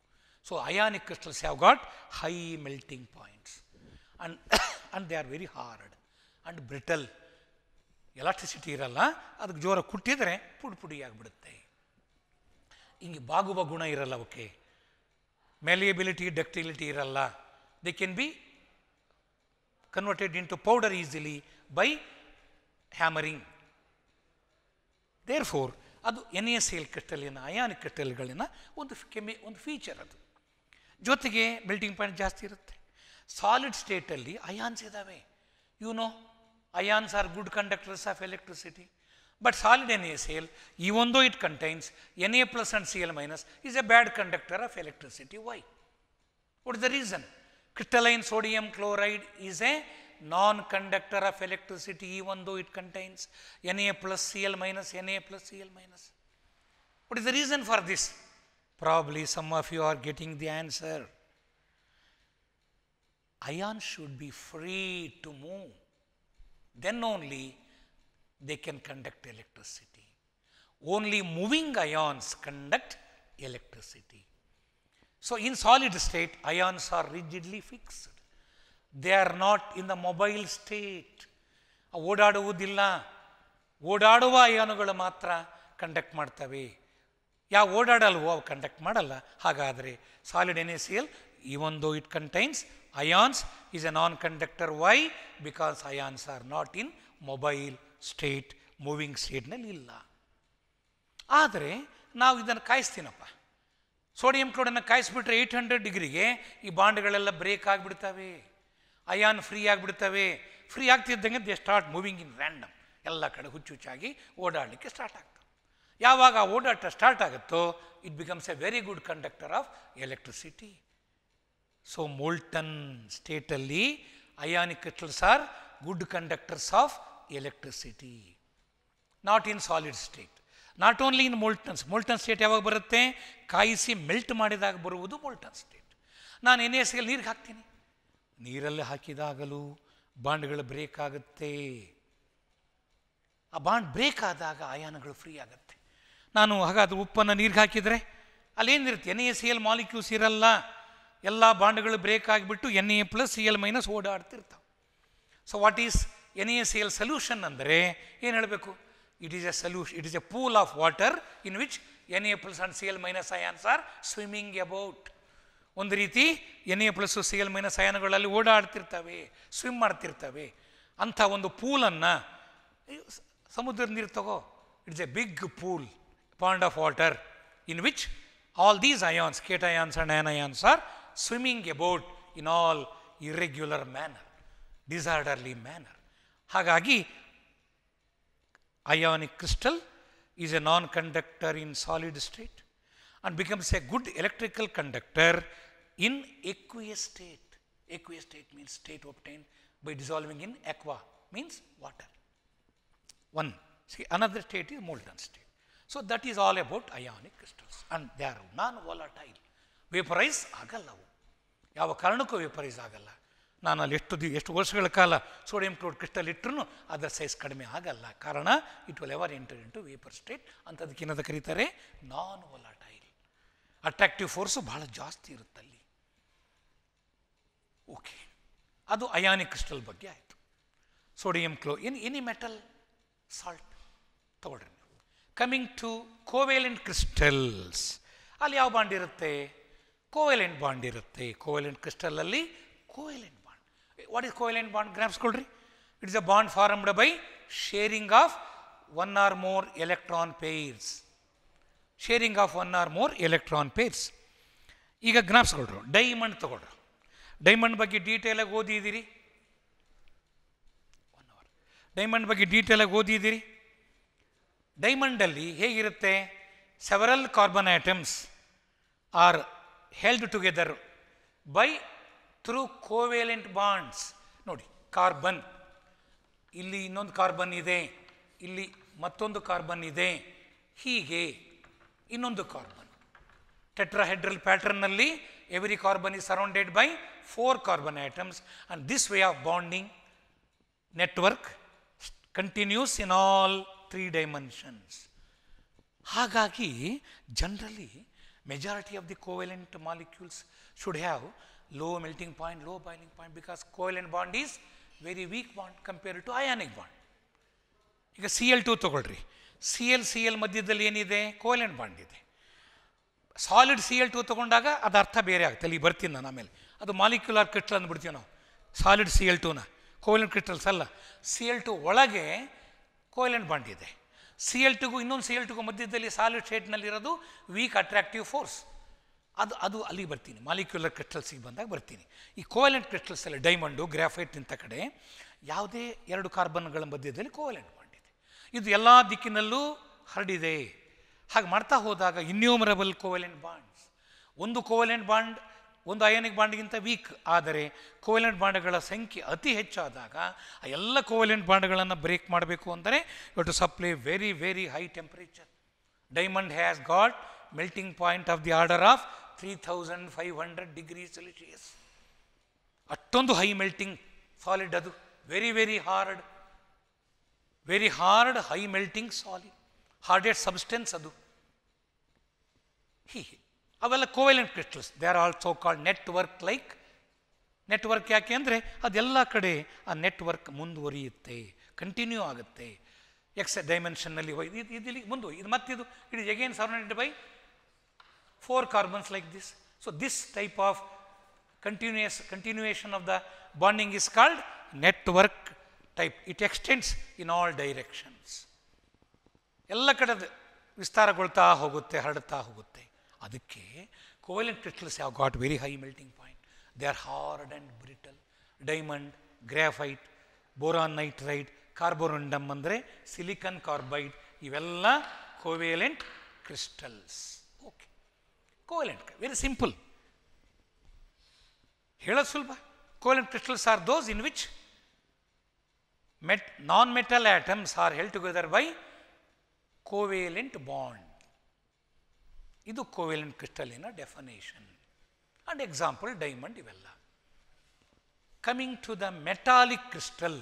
so ionic crystals have got high melting points and and <coughs> they are very hard and brittle electricity ಇರಲ್ಲ ಅದಕ್ಕೆ ಜೋರ ಕುಟ್ಟಿದರೆ ಪುಡಿ ಪುಡಿ ಹಿಂಗೆ ಬಾಗುವ ಗುಣ ಇರಲ್ಲ ಓಕೆ ಮೆಲಿಯಬಿಲಿಟಿ ductility ಇರಲ್ಲ be converted into powder easily by hammering therefore ಅದು ಎನ್ ಎಸ್ ಎಲ್ ಕ್ರಿಸ್ಟಲಿನ ಅಯಾನಿಕ್ ಕ್ರಿಸ್ಟಲ್ಗಳಿನ ಒಂದು ಕೆಮಿ ಒಂದು ಫೀಚರ್ ಅದು ಜೊತೆಗೆ ಮೆಲ್ಟಿಂಗ್ ಪಾಯಿಂಟ್ ಜಾಸ್ತಿ ಇರುತ್ತೆ ಸಾಲಿಡ್ ಸ್ಟೇಟಲ್ಲಿ ಅಯಾನ್ಸ್ ಇದ್ದಾವೆ you know ions are good conductors of electricity But solid NaCl, even though it contains Na plus and Cl minus, is a bad conductor of electricity. Why? What is the reason? Crystalline sodium chloride is a non-conductor of electricity even though it contains Na plus Cl minus, Na plus Cl minus. What is the reason for this? Probably some of you are getting the answer. Ions should be free to move. Then only they can conduct electricity. Only moving ions conduct electricity. So, in solid state ions are rigidly fixed. They are not in the mobile state. ಓಡಾಡುವುದಿಲ್ಲ ಓಡಾಡುವ ಅಯಾನುಗಳು ಮಾತ್ರ conduct ಮಾಡ್ತವೆ ಯಾವ ಓಡಾಡಲ್ವೋ ಅವು conduct ಮಾಡಲ್ಲ ಹಾಗಾದರೆ solid N A C L even though it contains ions is a non conductor why because ions are not in mobile state moving ಸ್ಟೇಟ್ನಲ್ಲಿ ಇಲ್ಲ ಆದರೆ ನಾವು ಇದನ್ನು ಕಾಯಿಸ್ತೀನಪ್ಪ ಸೋಡಿಯಂ ಕ್ಲೋಡನ್ನು ಕಾಯಿಸ್ಬಿಟ್ರೆ ಏಯ್ಟ್ ಹಂಡ್ರೆಡ್ ಡಿಗ್ರಿಗೆ ಈ ಬಾಂಡ್ಗಳೆಲ್ಲ ಬ್ರೇಕ್ ಆಗಿಬಿಡ್ತವೆ ಅಯಾನ್ ಫ್ರೀ ಆಗಿಬಿಡ್ತವೆ ಫ್ರೀ ಆಗ್ತಿದ್ದಂಗೆ they start moving in random ಎಲ್ಲ ಕಡೆ ಹುಚ್ಚು ಹುಚ್ಚಾಗಿ ಓಡಾಡಲಿಕ್ಕೆ ಸ್ಟಾರ್ಟ್ ಆಗ್ತವೆ ಯಾವಾಗ ಓಡಾಟ ಸ್ಟಾರ್ಟ್ ಆಗುತ್ತೋ it becomes a very good conductor of electricity so molten ಸ್ಟೇಟಲ್ಲಿ ionic crystals are good conductors of electricity not in solid state not only in molten molten state ಯಾವಾಗ ಬರುತ್ತೆ ಕಾಯಿಸಿ ಮೆಲ್ಟ್ ಮಾಡಿದಾಗ ಬರುವುದು ಮೋಲ್ಟನ್ ಸ್ಟೇಟ್ ನಾನು N S L ನೀರಿಗೆ ಹಾಕ್ತೀನಿ ನೀರಲ್ಲಿ ಹಾಕಿದಾಗಲೂ ಬಾಂಡ್ಗಳು ಬ್ರೇಕ್ ಆಗುತ್ತೆ ಆ ಬಾಂಡ್ ಬ್ರೇಕ್ ಆದಾಗ ಆಯಾನಗಳು ಫ್ರೀ ಆಗುತ್ತೆ ನಾನು ಹಾಗಾದ್ರೆ ಉಪ್ಪನ್ನು ನೀರಿಗೆ ಹಾಕಿದರೆ ಅಲ್ಲೇನಿರುತ್ತೆ N A C L molecules ಇರಲ್ಲ ಎಲ್ಲ ಬಾಂಡ್ಗಳು ಬ್ರೇಕ್ ಆಗಿಬಿಟ್ಟು N A plus C L minus ಓಡಾಡ್ತಿರ್ತಾವೆ so what is N A C L solution ಅಂದರೆ ಏನು ಹೇಳಬೇಕು it is a solution it is a pool of water in which N A plus and C L minus ions are swimming about ಒಂದು ರೀತಿ N A plus C L minus ಅಯಾನ್ಗಳಲ್ಲಿ ಓಡಾಡ್ತಿರ್ತವೆ swim ಮಾಡ್ತಿರ್ತವೆ ಅಂಥ ಒಂದು ಪೂಲನ್ನು ಸಮುದ್ರದ ನೀರು ತಗೋ it's a big pool pond of water in which all these ions cations and anions are swimming about in all irregular manner disorderly manner ಹಾಗಾಗಿ ionic crystal is a non-conductor in solid state and becomes a good electrical conductor in aqueous state. Aqueous state means state obtained by dissolving in aqua means water. One, see another state is molten state. So, that is all about ionic crystals and they are non-volatile, vaporize ಆಗಲ್ಲವು ಯಾವ ಕಾರಣಕ್ಕೂ vaporise la. ನಾನು ಅಲ್ಲಿ ಎಷ್ಟು the ಎಷ್ಟು ವರ್ಷಗಳ ಕಾಲ sodium ಕ್ಲೋರ್ crystal ಇಟ್ಟರು ಅದರ ಸೈಜ್ ಕಡಿಮೆ ಆಗಲ್ಲ ಕಾರಣ it will ever enter into vapour state ಅಂತದಕ್ಕೆ ಕರೀತಾರೆ ನಾನ್ ವೊಲಾಟೈಲ್ ಅಟ್ರಾಕ್ಟಿವ್ ಫೋರ್ಸು ಭಾಳ ಜಾಸ್ತಿ ಇರುತ್ತಲ್ಲಿ ಓಕೆ ಅದು ಅಯಾನಿಕ್ ಕ್ರಿಸ್ಟಲ್ ಬಗ್ಗೆ ಆಯಿತು ಸೋಡಿಯಂ ಕ್ಲೋ ಇನ್ ಎನಿ ಮೆಟಲ್ ಸಾಲ್ಟ್ ತಗೊಳ್ರಿ ನೀವು ಕಮಿಂಗ್ ಟು ಕೋವೆಲೆಂಟ್ ಕ್ರಿಸ್ಟಲ್ಸ್ ಅಲ್ಲಿ ಯಾವ ಬಾಂಡ್ ಇರುತ್ತೆ ಕೋವೆಲೆಂಟ್ ಬಾಂಡ್ ಇರುತ್ತೆ ಕೋವೆಲೆಂಟ್ ಕ್ರಿಸ್ಟಲಲ್ಲಿ covalent what is covalent bond ಗ್ರಾಪ್ಸ್ಕೊಳ್ರಿ it is a bond formed by sharing of one or more electron pairs sharing of one or more electron pairs ಈಗ ಜ್ಞಾಪಿಸ್ಕೊಳ್ರು diamond ತೊಗೊಳ್ರು diamond ಬಗ್ಗೆ ಡೀಟೇಲಾಗಿ ಓದಿದ್ದೀರಿ diamond ಬಗ್ಗೆ ಡೀಟೇಲಾಗಿ ಓದಿದ್ದೀರಿ ಡೈಮಂಡಲ್ಲಿ ಹೇಗಿರುತ್ತೆ several carbon atoms are held together by through covalent bonds ನೋಡಿ carbon ಇಲ್ಲಿ ಇನ್ನೊಂದು ಕಾರ್ಬನ್ ಇದೆ ಇಲ್ಲಿ ಮತ್ತೊಂದು ಕಾರ್ಬನ್ ಇದೆ ಹೀಗೆ ಇನ್ನೊಂದು ಕಾರ್ಬನ್ ಟೆಟ್ರಾಹೆಡ್ರಲ್ ಪ್ಯಾಟರ್ನ್ನಲ್ಲಿ every carbon is surrounded by four carbon atoms and this way of bonding network continues in all three dimensions ಹಾಗಾಗಿ generally majority of the covalent molecules should have low melting point low boiling point because covalent bond is very weak bond compared to ionic bond ಈಗ C L two ತೊಗೊಳ್ರಿ C L C L ಮಧ್ಯದಲ್ಲಿ ಏನಿದೆ covalent bond ಇದೆ solid C L to ತೊಗೊಂಡಾಗ ಅದು ಅರ್ಥ ಬೇರೆ ಆಗುತ್ತೆ ಅಲ್ಲಿ ಬರ್ತೀನಿ ನಾನು ಆಮೇಲೆ ಅದು ಮಾಲಿಕ್ಯುಲರ್ ಕ್ರಿಸ್ಟಲ್ ಅಂದ್ಬಿಡ್ತೀವಿ ನಾವು ಸಾಲಿಡ್ ಸಿ ಎಲ್ ಟೂನ ಕೋಯ್ಲೆಂಡ್ ಕ್ರಿಸ್ಟಲ್ಸ್ ಅಲ್ಲ ಸಿ ಎಲ್ ಟು ಒಳಗೆ ಕೋಲೆಂಟ್ ಬಾಂಡ್ ಇದೆ ಸಿ ಎಲ್ ಟುಗೂ ಇನ್ನೊಂದು ಸಿ ಎಲ್ ಟುಗೂ ಮಧ್ಯದಲ್ಲಿ ಸಾಲಿಡ್ ಸ್ಟೇಟ್ನಲ್ಲಿರೋದು ವೀಕ್ ಅಟ್ರಾಕ್ಟಿವ್ ಫೋರ್ಸ್ ಅದು ಅದು ಅಲ್ಲಿಗೆ ಬರ್ತೀನಿ ಮಾಲಿಕ್ಯುಲರ್ ಕ್ರಿಸ್ಟಲ್ಸಿಗೆ ಬಂದಾಗ ಬರ್ತೀನಿ ಈ ಕೋವೆಲೆಂಟ್ ಕ್ರಿಸ್ಟಲ್ಸ್ ಅಲ್ಲಿ ಡೈಮಂಡು ಗ್ರಾಫೈಟ್ ಇಂಥ ಕಡೆ ಯಾವುದೇ ಎರಡು ಕಾರ್ಬನ್ಗಳ ಮಧ್ಯದಲ್ಲಿ ಕೋವೆಲೆಂಟ್ ಇದೆ ಇದು ಎಲ್ಲ ದಿಕ್ಕಿನಲ್ಲೂ ಹರಡಿದೆ ಹಾಗೆ ಮಾಡ್ತಾ ಹೋದಾಗ ಇನ್ಯೂಮರಬಲ್ ಕೋವೆಲೆಂಟ್ ಬಾಂಡ್ಸ್ ಒಂದು ಕೋವೆಲೆಂಟ್ ಬಾಂಡ್ ಒಂದು ಅಯೋನಿಕ್ ಬಾಂಡ್ಗಿಂತ ವೀಕ್ ಆದರೆ ಕೋವೆಲೆಂಟ್ ಬಾಂಡ್ಗಳ ಸಂಖ್ಯೆ ಅತಿ ಹೆಚ್ಚಾದಾಗ ಆ ಎಲ್ಲ ಕೋವೆಲೆಂಟ್ ಬಾಂಡ್ಗಳನ್ನು ಬ್ರೇಕ್ ಮಾಡಬೇಕು ಅಂದರೆ you to supply very very high temperature diamond has got melting point of the order of three thousand five hundred degree Celsius ಅಷ್ಟೊಂದು ಹೈ ಮೆಲ್ಟಿಂಗ್ ಸಾಲಿಡ್ ಅದು very very hard very hard high melting solid hardened substance ಅದು ಹೀಗೆ ಅವೆಲ್ಲ covalent crystals they are also called network like network ಯಾಕೆ ಅಂದರೆ ಅದೆಲ್ಲ ಕಡೆ ಆ ನೆಟ್ವರ್ಕ್ ಮುಂದುವರಿಯುತ್ತೆ ಕಂಟಿನ್ಯೂ ಆಗುತ್ತೆ ಎಕ್ಸ್ ಡೈಮೆನ್ಷನ್ನಲ್ಲಿ ಹೋಯ್ತು ಇದು ಇದಿಲ್ಲಿ ಮುಂದೆ ಇದು ಮತ್ತಿದು it is again surrounded by four carbons like this. So, this type of continuous continuation of the bonding is called network type. It extends in all directions. Vistara gulta hogutte hardata hogutte. Adikke covalent crystals have got very high melting point. They are hard and brittle. Diamond, graphite, boron nitride, carborundum diamond, silicon carbide, ivella covalent crystals. Covalent, very simple. Helasulba, covalent crystals are those in which met, non-metal atoms are held together by covalent bond. ಇದು covalent ಕ್ರಿಸ್ಟಲಿನ definition and example diamond ಇವೆಲ್ಲ coming to the metallic crystal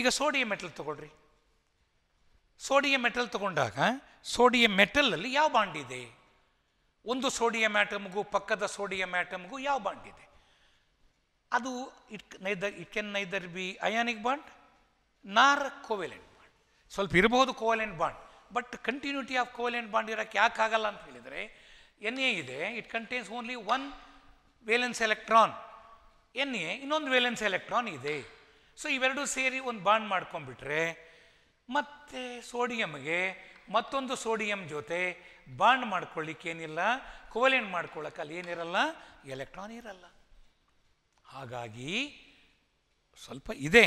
ಈಗ sodium metal ತಗೊಳ್ರಿ sodium metal ತಗೊಂಡಾಗ sodium ಮೆಟಲಲ್ಲಿ ಯಾವ bond ಇದೆ ಒಂದು ಸೋಡಿಯಂ ಆಟಮ್ಗೂ ಪಕ್ಕದ ಸೋಡಿಯಂ ಆ್ಯಟಮ್ಗೂ ಯಾವ ಬಾಂಡ್ ಇದೆ ಅದು it neither it can neither be ionic bond nor covalent bond ಸ್ವಲ್ಪ ಇರಬಹುದು covalent bond but continuity of covalent bond ಇರೋಕ್ಕೆ ಯಾಕೆ ಆಗಲ್ಲ ಅಂತ ಹೇಳಿದರೆ ಎನ್ ಎ ಇದೆ it contains only one valence electron N A ಇನ್ನೊಂದು ವೇಲೆನ್ಸ್ ಎಲೆಕ್ಟ್ರಾನ್ ಇದೆ ಸೊ ಇವೆರಡೂ ಸೇರಿ ಒಂದು ಬಾಂಡ್ ಮಾಡ್ಕೊಂಡ್ಬಿಟ್ರೆ ಮತ್ತೆ ಸೋಡಿಯಮ್ಗೆ ಮತ್ತೊಂದು ಸೋಡಿಯಂ ಜೊತೆ ಬಾಂಡ್ ಮಾಡ್ಕೊಳ್ಳಿಕ್ಕೆ ಏನಿಲ್ಲ ಮಾಡ್ಕೊಳ್ಳೋಕೆ ಅಲ್ಲಿ ಏನಿರಲ್ಲ ಎಲೆಕ್ಟ್ರಾನ್ ಇರಲ್ಲ ಹಾಗಾಗಿ ಸ್ವಲ್ಪ ಇದೆ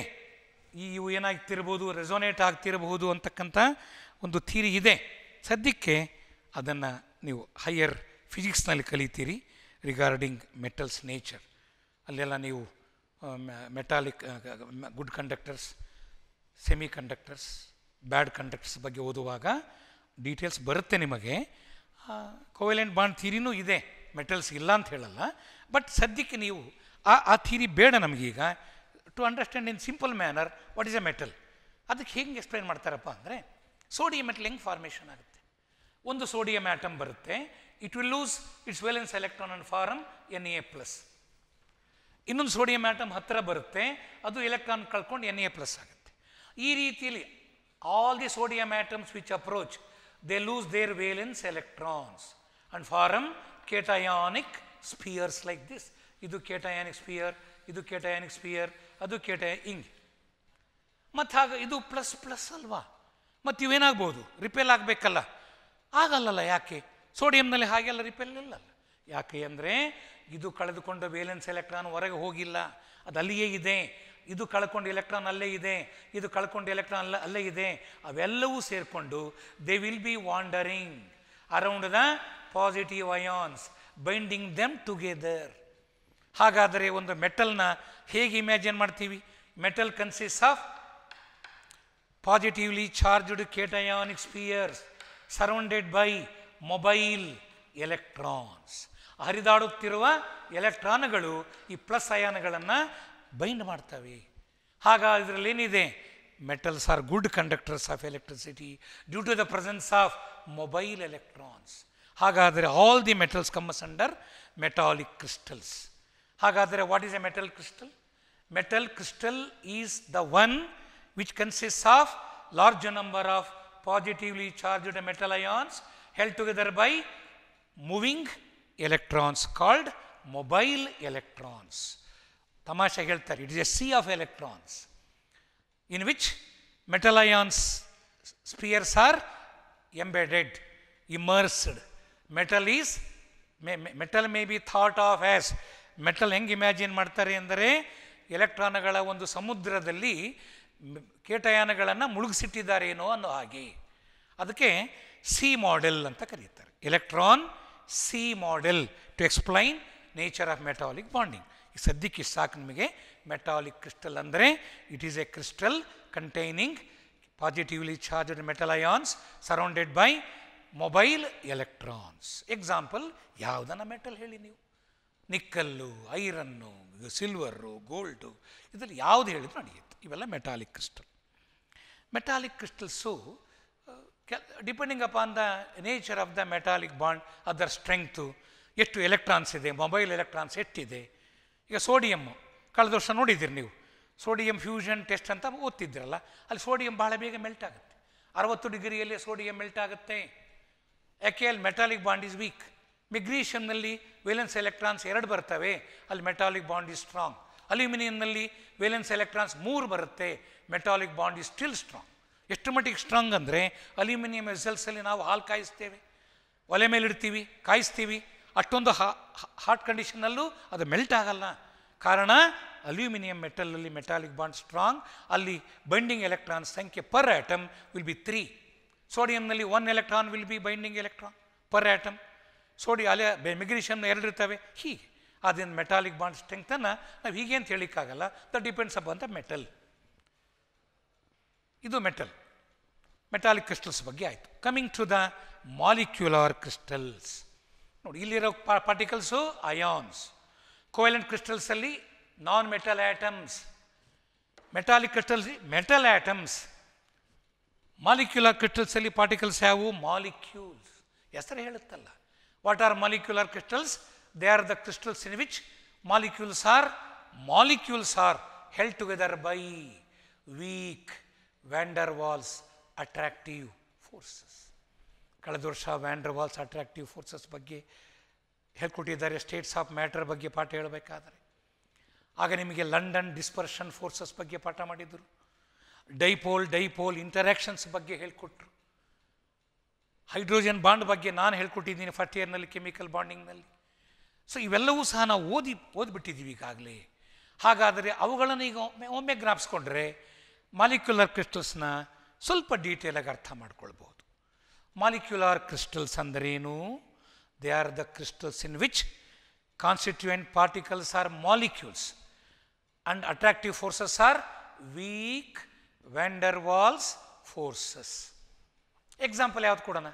ಈ ಇವು ಏನಾಗ್ತಿರ್ಬೋದು ರೆಸೊನೇಟ್ ಆಗ್ತಿರಬಹುದು ಅಂತಕ್ಕಂಥ ಒಂದು ಥೀರಿ ಇದೆ ಸದ್ಯಕ್ಕೆ ಅದನ್ನು ನೀವು ಹೈಯರ್ ಫಿಸಿಕ್ಸ್ನಲ್ಲಿ ಕಲಿತೀರಿ ರಿಗಾರ್ಡಿಂಗ್ ಮೆಟಲ್ಸ್ ನೇಚರ್ ಅಲ್ಲೆಲ್ಲ ನೀವು metallic good conductors semi conductors bad conducts ಬಗ್ಗೆ ಓದುವಾಗ ಡೀಟೇಲ್ಸ್ ಬರುತ್ತೆ ನಿಮಗೆ ಕೋವೆಲೆಂಟ್ ಬಾಂಡ್ ಥೀರಿನೂ ಇದೆ ಮೆಟಲ್ಸ್ ಇಲ್ಲ ಅಂತ ಹೇಳಲ್ಲ ಬಟ್ ಸದ್ಯಕ್ಕೆ ನೀವು ಆ ಆ ಥೀರಿ ಬೇಡ ನಮಗೀಗ to understand in simple manner what is a metal ಅದಕ್ಕೆ ಹೆಂಗೆ ಎಕ್ಸ್ಪ್ಲೈನ್ ಮಾಡ್ತಾರಪ್ಪ ಅಂದರೆ ಸೋಡಿಯಂ ಮೆಟಲ್ ಹೆಂಗೆ ಫಾರ್ಮೇಷನ್ ಆಗುತ್ತೆ ಒಂದು ಸೋಡಿಯಂ ಆ್ಯಟಮ್ ಬರುತ್ತೆ it will lose its valence electron and form N A plus ಇನ್ನೊಂದು ಸೋಡಿಯಂ ಆ್ಯಟಮ್ ಹತ್ತಿರ ಬರುತ್ತೆ ಅದು ಎಲೆಕ್ಟ್ರಾನ್ ಕಳ್ಕೊಂಡು ಎನ್ ಎ ಪ್ಲಸ್ ಆಗುತ್ತೆ ಈ ರೀತಿಯಲ್ಲಿ all the sodium atoms which approach they lose their valence electrons and form cationic spheres like this ಇದು cationic spear ಇದು ಕೇಟಯಾನಿಕ್ ಸ್ಪಿಯರ್ ಅದು ಕೇಟ ಹಿಂಗೆ ಮತ್ತು ಹಾಗೆ ಇದು ಪ್ಲಸ್ ಪ್ಲಸ್ ಅಲ್ವಾ ಮತ್ತು ಇವೇನಾಗ್ಬೋದು ರಿಪೇಲ್ ಆಗಬೇಕಲ್ಲ ಆಗಲ್ಲಲ್ಲ ಯಾಕೆ ಸೋಡಿಯಂನಲ್ಲಿ ಹಾಗೆಲ್ಲ ರಿಪೇಲ್ ಇಲ್ಲಲ್ಲ ಯಾಕೆ ಅಂದರೆ ಇದು ಕಳೆದುಕೊಂಡ ವೇಲೆನ್ಸ್ ಎಲೆಕ್ಟ್ರಾನ್ ಹೊರಗೆ ಹೋಗಿಲ್ಲ ಅದು ಅಲ್ಲಿಯೇ ಇದೆ ಇದು ಕಳ್ಕೊಂಡು ಎಲೆಕ್ಟ್ರಾನ್ ಅಲ್ಲೇ ಇದೆ ಇದು ಕಳ್ಕೊಂಡು ಎಲೆಕ್ಟ್ರಾನ್ ಅಲ್ಲ ಅಲ್ಲೇ ಇದೆ ಅವೆಲ್ಲವೂ ಸೇರಿಕೊಂಡು they will be wandering around the positive ions binding them together ಹಾಗಾದರೆ ಒಂದು ಮೆಟಲ್ನ ಹೇಗೆ ಇಮ್ಯಾಜಿನ್ ಮಾಡ್ತೀವಿ metal consist of positively charged cationic spheres surrounded by mobile electrons ಹರಿದಾಡುತ್ತಿರುವ ಎಲೆಕ್ಟ್ರಾನ್ಗಳು ಈ ಪ್ಲಸ್ ಅಯಾನ್ಗಳನ್ನು ಬೈಂಡ್ ಮಾಡ್ತವೆ ಆಗ ಇದರಲ್ಲಿ ಏನಿದೆ metals are good conductors of electricity due to the presence of mobile electrons ಹಾಗಾದರೆ all the metals comes under metallic crystals ಹಾಗಾದರೆ what is a metal crystal metal crystal is the one which consist of larger number of positively charged metal ions held together by moving electrons called mobile electrons. ತಮಾಷೆ ಹೇಳ್ತಾರೆ it is a sea of electrons in which metal ions spheres are embedded immersed metal is metal may be thought of as metal ಹೆಂಗೆ imagine ಮಾಡ್ತಾರೆ ಅಂದರೆ ಎಲೆಕ್ಟ್ರಾನ್ಗಳ ಒಂದು ಸಮುದ್ರದಲ್ಲಿ ಕೇಟಯಾನಗಳನ್ನು ಏನೋ ಅನ್ನೋ ಹಾಗೆ ಅದಕ್ಕೆ ಸಿ ಮಾಡೆಲ್ ಅಂತ ಕರೀತಾರೆ electron sea model to explain nature of metallic bonding ಸದ್ಯಕ್ಕೆ ಸಾಕು ನಿಮಗೆ ಮೆಟಾಲಿಕ್ ಕ್ರಿಸ್ಟಲ್ ಅಂದರೆ it is a crystal containing positively charged metal ions surrounded by mobile electrons example ಯಾವುದನ್ನು ಮೆಟಲ್ ಹೇಳಿ ನೀವು ನಿಕ್ಕಲ್ಲು ಐರನ್ನು ಸಿಲ್ವರು ಗೋಲ್ಡು ಇದರಲ್ಲಿ ಯಾವುದು ಹೇಳಿದ್ರು ನಡೆಯುತ್ತೆ ಇವೆಲ್ಲ metallic crystal metallic crystals depending upon the nature of the metallic bond ಅದರ್ ಸ್ಟ್ರೆಂಗ್ತು ಎಷ್ಟು ಎಲೆಕ್ಟ್ರಾನ್ಸ್ ಇದೆ ಮೊಬೈಲ್ ಎಲೆಕ್ಟ್ರಾನ್ಸ್ ಎಷ್ಟಿದೆ ಈಗ ಸೋಡಿಯಮ್ಮು ಕಳೆದ ವರ್ಷ ನೋಡಿದ್ದೀರಿ ನೀವು ಸೋಡಿಯಂ ಫ್ಯೂಷನ್ ಟೆಸ್ಟ್ ಅಂತ ಓದ್ತಿದ್ದೀರಲ್ಲ ಅಲ್ಲಿ ಸೋಡಿಯಂ ಭಾಳ ಬೇಗ ಮೆಲ್ಟ್ ಆಗುತ್ತೆ ಅರವತ್ತು ಡಿಗ್ರಿಯಲ್ಲಿ ಸೋಡಿಯಂ ಮೆಲ್ಟ್ ಆಗುತ್ತೆ ಯಾಕೆ ಮೆಟಾಲಿಕ್ ಬಾಂಡ್ ಇಸ್ ವೀಕ್ ಮೆಗ್ನೀಷಿಯಂನಲ್ಲಿ ವೇಲೆನ್ಸ್ ಎಲೆಕ್ಟ್ರಾನ್ಸ್ ಎರಡು ಬರ್ತವೆ ಅಲ್ಲಿ ಮೆಟಾಲಿಕ್ ಬಾಂಡ್ ಇಸ್ ಸ್ಟ್ರಾಂಗ್ ಅಲ್ಯೂಮಿನಿಯಂನಲ್ಲಿ ವೇಲೆನ್ಸ್ ಎಲೆಕ್ಟ್ರಾನ್ಸ್ ಮೂರು ಬರುತ್ತೆ metallic bond is still strong ಎಷ್ಟು ಮಟ್ಟಿಗೆ ಸ್ಟ್ರಾಂಗ್ ಅಂದರೆ ಅಲ್ಯೂಮಿನಿಯಂ ಎಸೆಲ್ಸಲ್ಲಿ ನಾವು ಹಾಲು ಕಾಯಿಸ್ತೇವೆ ಒಲೆ ಮೇಲೆ ಇಡ್ತೀವಿ ಕಾಯಿಸ್ತೀವಿ ಅಷ್ಟೊಂದು ಹಾಟ್ ಕಂಡೀಷನ್ನಲ್ಲೂ ಅದು ಮೆಲ್ಟ್ ಆಗಲ್ಲ ಕಾರಣ ಅಲ್ಯೂಮಿನಿಯಂ ಮೆಟಲಲ್ಲಿ ಮೆಟಾಲಿಕ್ ಬಾಂಡ್ ಸ್ಟ್ರಾಂಗ್ ಅಲ್ಲಿ ಬೈಂಡಿಂಗ್ ಎಲೆಕ್ಟ್ರಾನ್ ಸಂಖ್ಯೆ per atom will be three ಸೋಡಿಯಂನಲ್ಲಿ one electron will be binding electron per atom ಸೋಡಿಯ ಅಲೆ ಎರಡು ಇರ್ತವೆ ಹೀಗೆ ಅದನ್ನು ಮೆಟಾಲಿಕ್ ಬಾಂಡ್ ಸ್ಟ್ರೆಂಗ್ತನ್ನು ನಾವು ಹೀಗೆ ಅಂತ ಹೇಳಿಕ್ಕಾಗಲ್ಲ ದ ಡಿಪೆಂಡ್ಸ್ ಅಪ್ ಅಂತ ಮೆಟಲ್ ಇದು ಮೆಟಲ್ ಮೆಟಾಲಿಕ್ ಕ್ರಿಸ್ಟಲ್ಸ್ ಬಗ್ಗೆ ಆಯಿತು coming to the molecular crystals ನೋಡಿ ಇಲ್ಲಿರೋ ಪಾರ್ಟಿಕಲ್ಸು ಅಯಾನ್ಸ್ ಕೋಯಲೆಂಟ್ ಕ್ರಿಸ್ಟಲ್ಸಲ್ಲಿ non metal atoms metallic crystals metal atoms molecular ಕ್ರಿಸ್ಟಲ್ಸಲ್ಲಿ ಪಾರ್ಟಿಕಲ್ಸ್ ಯಾವುವು ಮಾಲಿಕ್ಯೂಲ್ಸ್ ಹೆಸರು ಹೇಳುತ್ತಲ್ಲ what are molecular crystals they are the crystals in which molecules are molecules are held together by weak van der Waals attractive forces. ಕಳೆದ ವರ್ಷ ವ್ಯಾಂಡ್ರವಾಲ್ಸ್ attractive forces ಬಗ್ಗೆ ಹೇಳ್ಕೊಟ್ಟಿದ್ದಾರೆ States of matter ಬಗ್ಗೆ ಪಾಠ ಹೇಳಬೇಕಾದರೆ ಆಗ ನಿಮಗೆ ಲಂಡನ್ ಡಿಸ್ಪರ್ಷನ್ ಫೋರ್ಸಸ್ ಬಗ್ಗೆ ಪಾಠ ಮಾಡಿದರು ಡೈಪೋಲ್ ಡೈಪೋಲ್ ಇಂಟರಾಕ್ಷನ್ಸ್ ಬಗ್ಗೆ ಹೇಳ್ಕೊಟ್ರು ಹೈಡ್ರೋಜನ್ ಬಾಂಡ್ ಬಗ್ಗೆ ನಾನು ಹೇಳ್ಕೊಟ್ಟಿದ್ದೀನಿ ಫಸ್ಟ್ ಇಯರ್ನಲ್ಲಿ ಕೆಮಿಕಲ್ ಬಾಂಡಿಂಗ್ನಲ್ಲಿ ಸೊ ಇವೆಲ್ಲವೂ ಸಹ ನಾವು ಓದಿ ಓದ್ಬಿಟ್ಟಿದ್ದೀವಿ ಈಗಾಗಲೇ ಹಾಗಾದರೆ ಅವುಗಳನ್ನು ಈಗ ಒಮ್ಮೆ ಒಮ್ಮೆ ಜ್ಞಾಪಿಸ್ಕೊಂಡ್ರೆ ಮಾಲಿಕ್ಯುಲರ್ ಕ್ರಿಸ್ಟಲ್ಸ್ನ ಸ್ವಲ್ಪ ಡೀಟೇಲಾಗಿ ಅರ್ಥ ಮಾಡ್ಕೊಳ್ಬೋದು ಮಾಲಿಕ್ಯುಲಾರ್ ಕ್ರಿಸ್ಟಲ್ಸ್ ಅಂದರೇನು they are the crystals in which constituent particles are molecules and attractive forces are weak van der Waals forces example ಯಾವ್ದು ಕೊಡೋಣ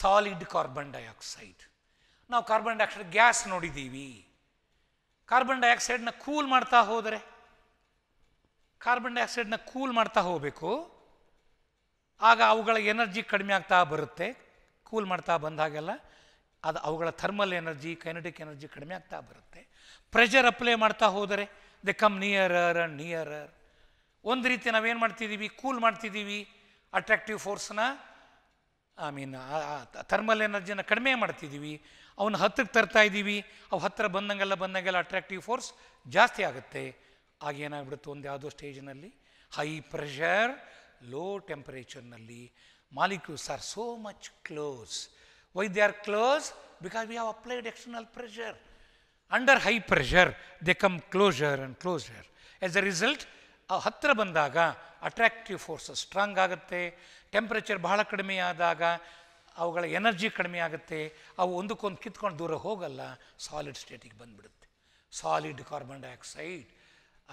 ಸಾಲಿಡ್ ಕಾರ್ಬನ್ ಡೈಆಕ್ಸೈಡ್ ನಾವು ಕಾರ್ಬನ್ ಡೈಆಕ್ಸೈಡ್ ಗ್ಯಾಸ್ ನೋಡಿದ್ದೀವಿ ಕಾರ್ಬನ್ ಡೈಆಕ್ಸೈಡ್ನ ಕೂಲ್ ಮಾಡ್ತಾ ಹೋದರೆ ಕಾರ್ಬನ್ ಡೈಆಕ್ಸೈಡ್ನ ಕೂಲ್ ಮಾಡ್ತಾ ಹೋಗಬೇಕು ಆಗ ಅವುಗಳ ಎನರ್ಜಿ ಕಡಿಮೆ ಆಗ್ತಾ ಬರುತ್ತೆ ಕೂಲ್ ಮಾಡ್ತಾ ಬಂದಾಗೆಲ್ಲ ಅದು ಅವುಗಳ ಥರ್ಮಲ್ ಎನರ್ಜಿ ಕೈನಟಿಕ್ ಎನರ್ಜಿ ಕಡಿಮೆ ಆಗ್ತಾ ಬರುತ್ತೆ ಪ್ರೆಷರ್ ಅಪ್ಲೈ ಮಾಡ್ತಾ ಹೋದರೆ they come nearer and nearer ಒಂದು ರೀತಿ ನಾವೇನು ಮಾಡ್ತಿದ್ದೀವಿ ಕೂಲ್ ಮಾಡ್ತಿದ್ದೀವಿ ಅಟ್ರಾಕ್ಟಿವ್ ಫೋರ್ಸ್ನ ಐ ಮೀನ್ ಥರ್ಮಲ್ ಎನರ್ಜಿನ ಕಡಿಮೆ ಮಾಡ್ತಿದ್ದೀವಿ ಅವನ್ನ ಹತ್ತಿರಕ್ಕೆ ತರ್ತಾ ಇದ್ದೀವಿ ಅವು ಹತ್ತಿರ ಬಂದಂಗೆಲ್ಲ ಬಂದಂಗೆಲ್ಲ ಅಟ್ರಾಕ್ಟಿವ್ ಫೋರ್ಸ್ ಜಾಸ್ತಿ ಆಗುತ್ತೆ ಆಗೇನಾಗ್ಬಿಡುತ್ತೆ ಒಂದು ಯಾವುದೋ ಸ್ಟೇಜ್ನಲ್ಲಿ ಹೈ ಪ್ರೆಷರ್ ಲೋ ಟೆಂಪರೇಚರ್ನಲ್ಲಿ molecules are so much close why they are close because we have applied external pressure under high pressure they come closer and closer as a result ಆ ಹತ್ತಿರ ಬಂದಾಗ ಅಟ್ರ್ಯಾಕ್ಟಿವ್ ಫೋರ್ಸಸ್ ಸ್ಟ್ರಾಂಗ್ ಆಗುತ್ತೆ temperature ಬಹಳ ಕಡಿಮೆ ಆದಾಗ ಅವುಗಳ energy ಕಡಿಮೆ ಆಗುತ್ತೆ ಅವು ಒಂದಕ್ಕೊಂದು ಕಿತ್ಕೊಂಡು ದೂರ ಹೋಗಲ್ಲ ಸಾಲಿಡ್ ಸ್ಟೇಟಿಗೆ ಬಂದುಬಿಡುತ್ತೆ ಸಾಲಿಡ್ ಕಾರ್ಬನ್ ಡೈಆಕ್ಸೈಡ್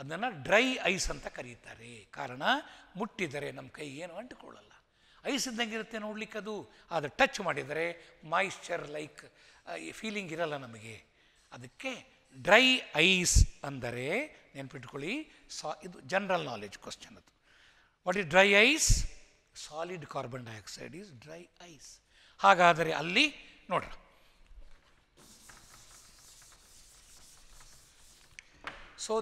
ಅದನ್ನು ಡ್ರೈ ಐಸ್ ಅಂತ ಕರೀತಾರೆ ಕಾರಣ ಮುಟ್ಟಿದರೆ ನಮ್ಮ ಕೈ ಏನು ಅಂಟುಕೊಳ್ಳಲ್ಲ ಐಸ್ ಇದ್ದಂಗೆ ಇರುತ್ತೆ ನೋಡ್ಲಿಕ್ಕೆ ಅದು ಅದು ಟಚ್ ಮಾಡಿದರೆ ಮಾಯಿಶ್ಚರ್ ಲೈಕ್ ಫೀಲಿಂಗ್ ಇರಲ್ಲ ನಮಗೆ ಅದಕ್ಕೆ ಡ್ರೈ ಐಸ್ ಅಂದರೆ ನೆನ್ಪಿಟ್ಕೊಳ್ಳಿ ಸಾ ಇದು ಜನರಲ್ ನಾಲೆಜ್ ಕ್ವಶನ್ ಅದು what is dry ice solid carbon dioxide is dry ice ಹಾಗಾದರೆ ಅಲ್ಲಿ ನೋಡ್ರ ಸೊ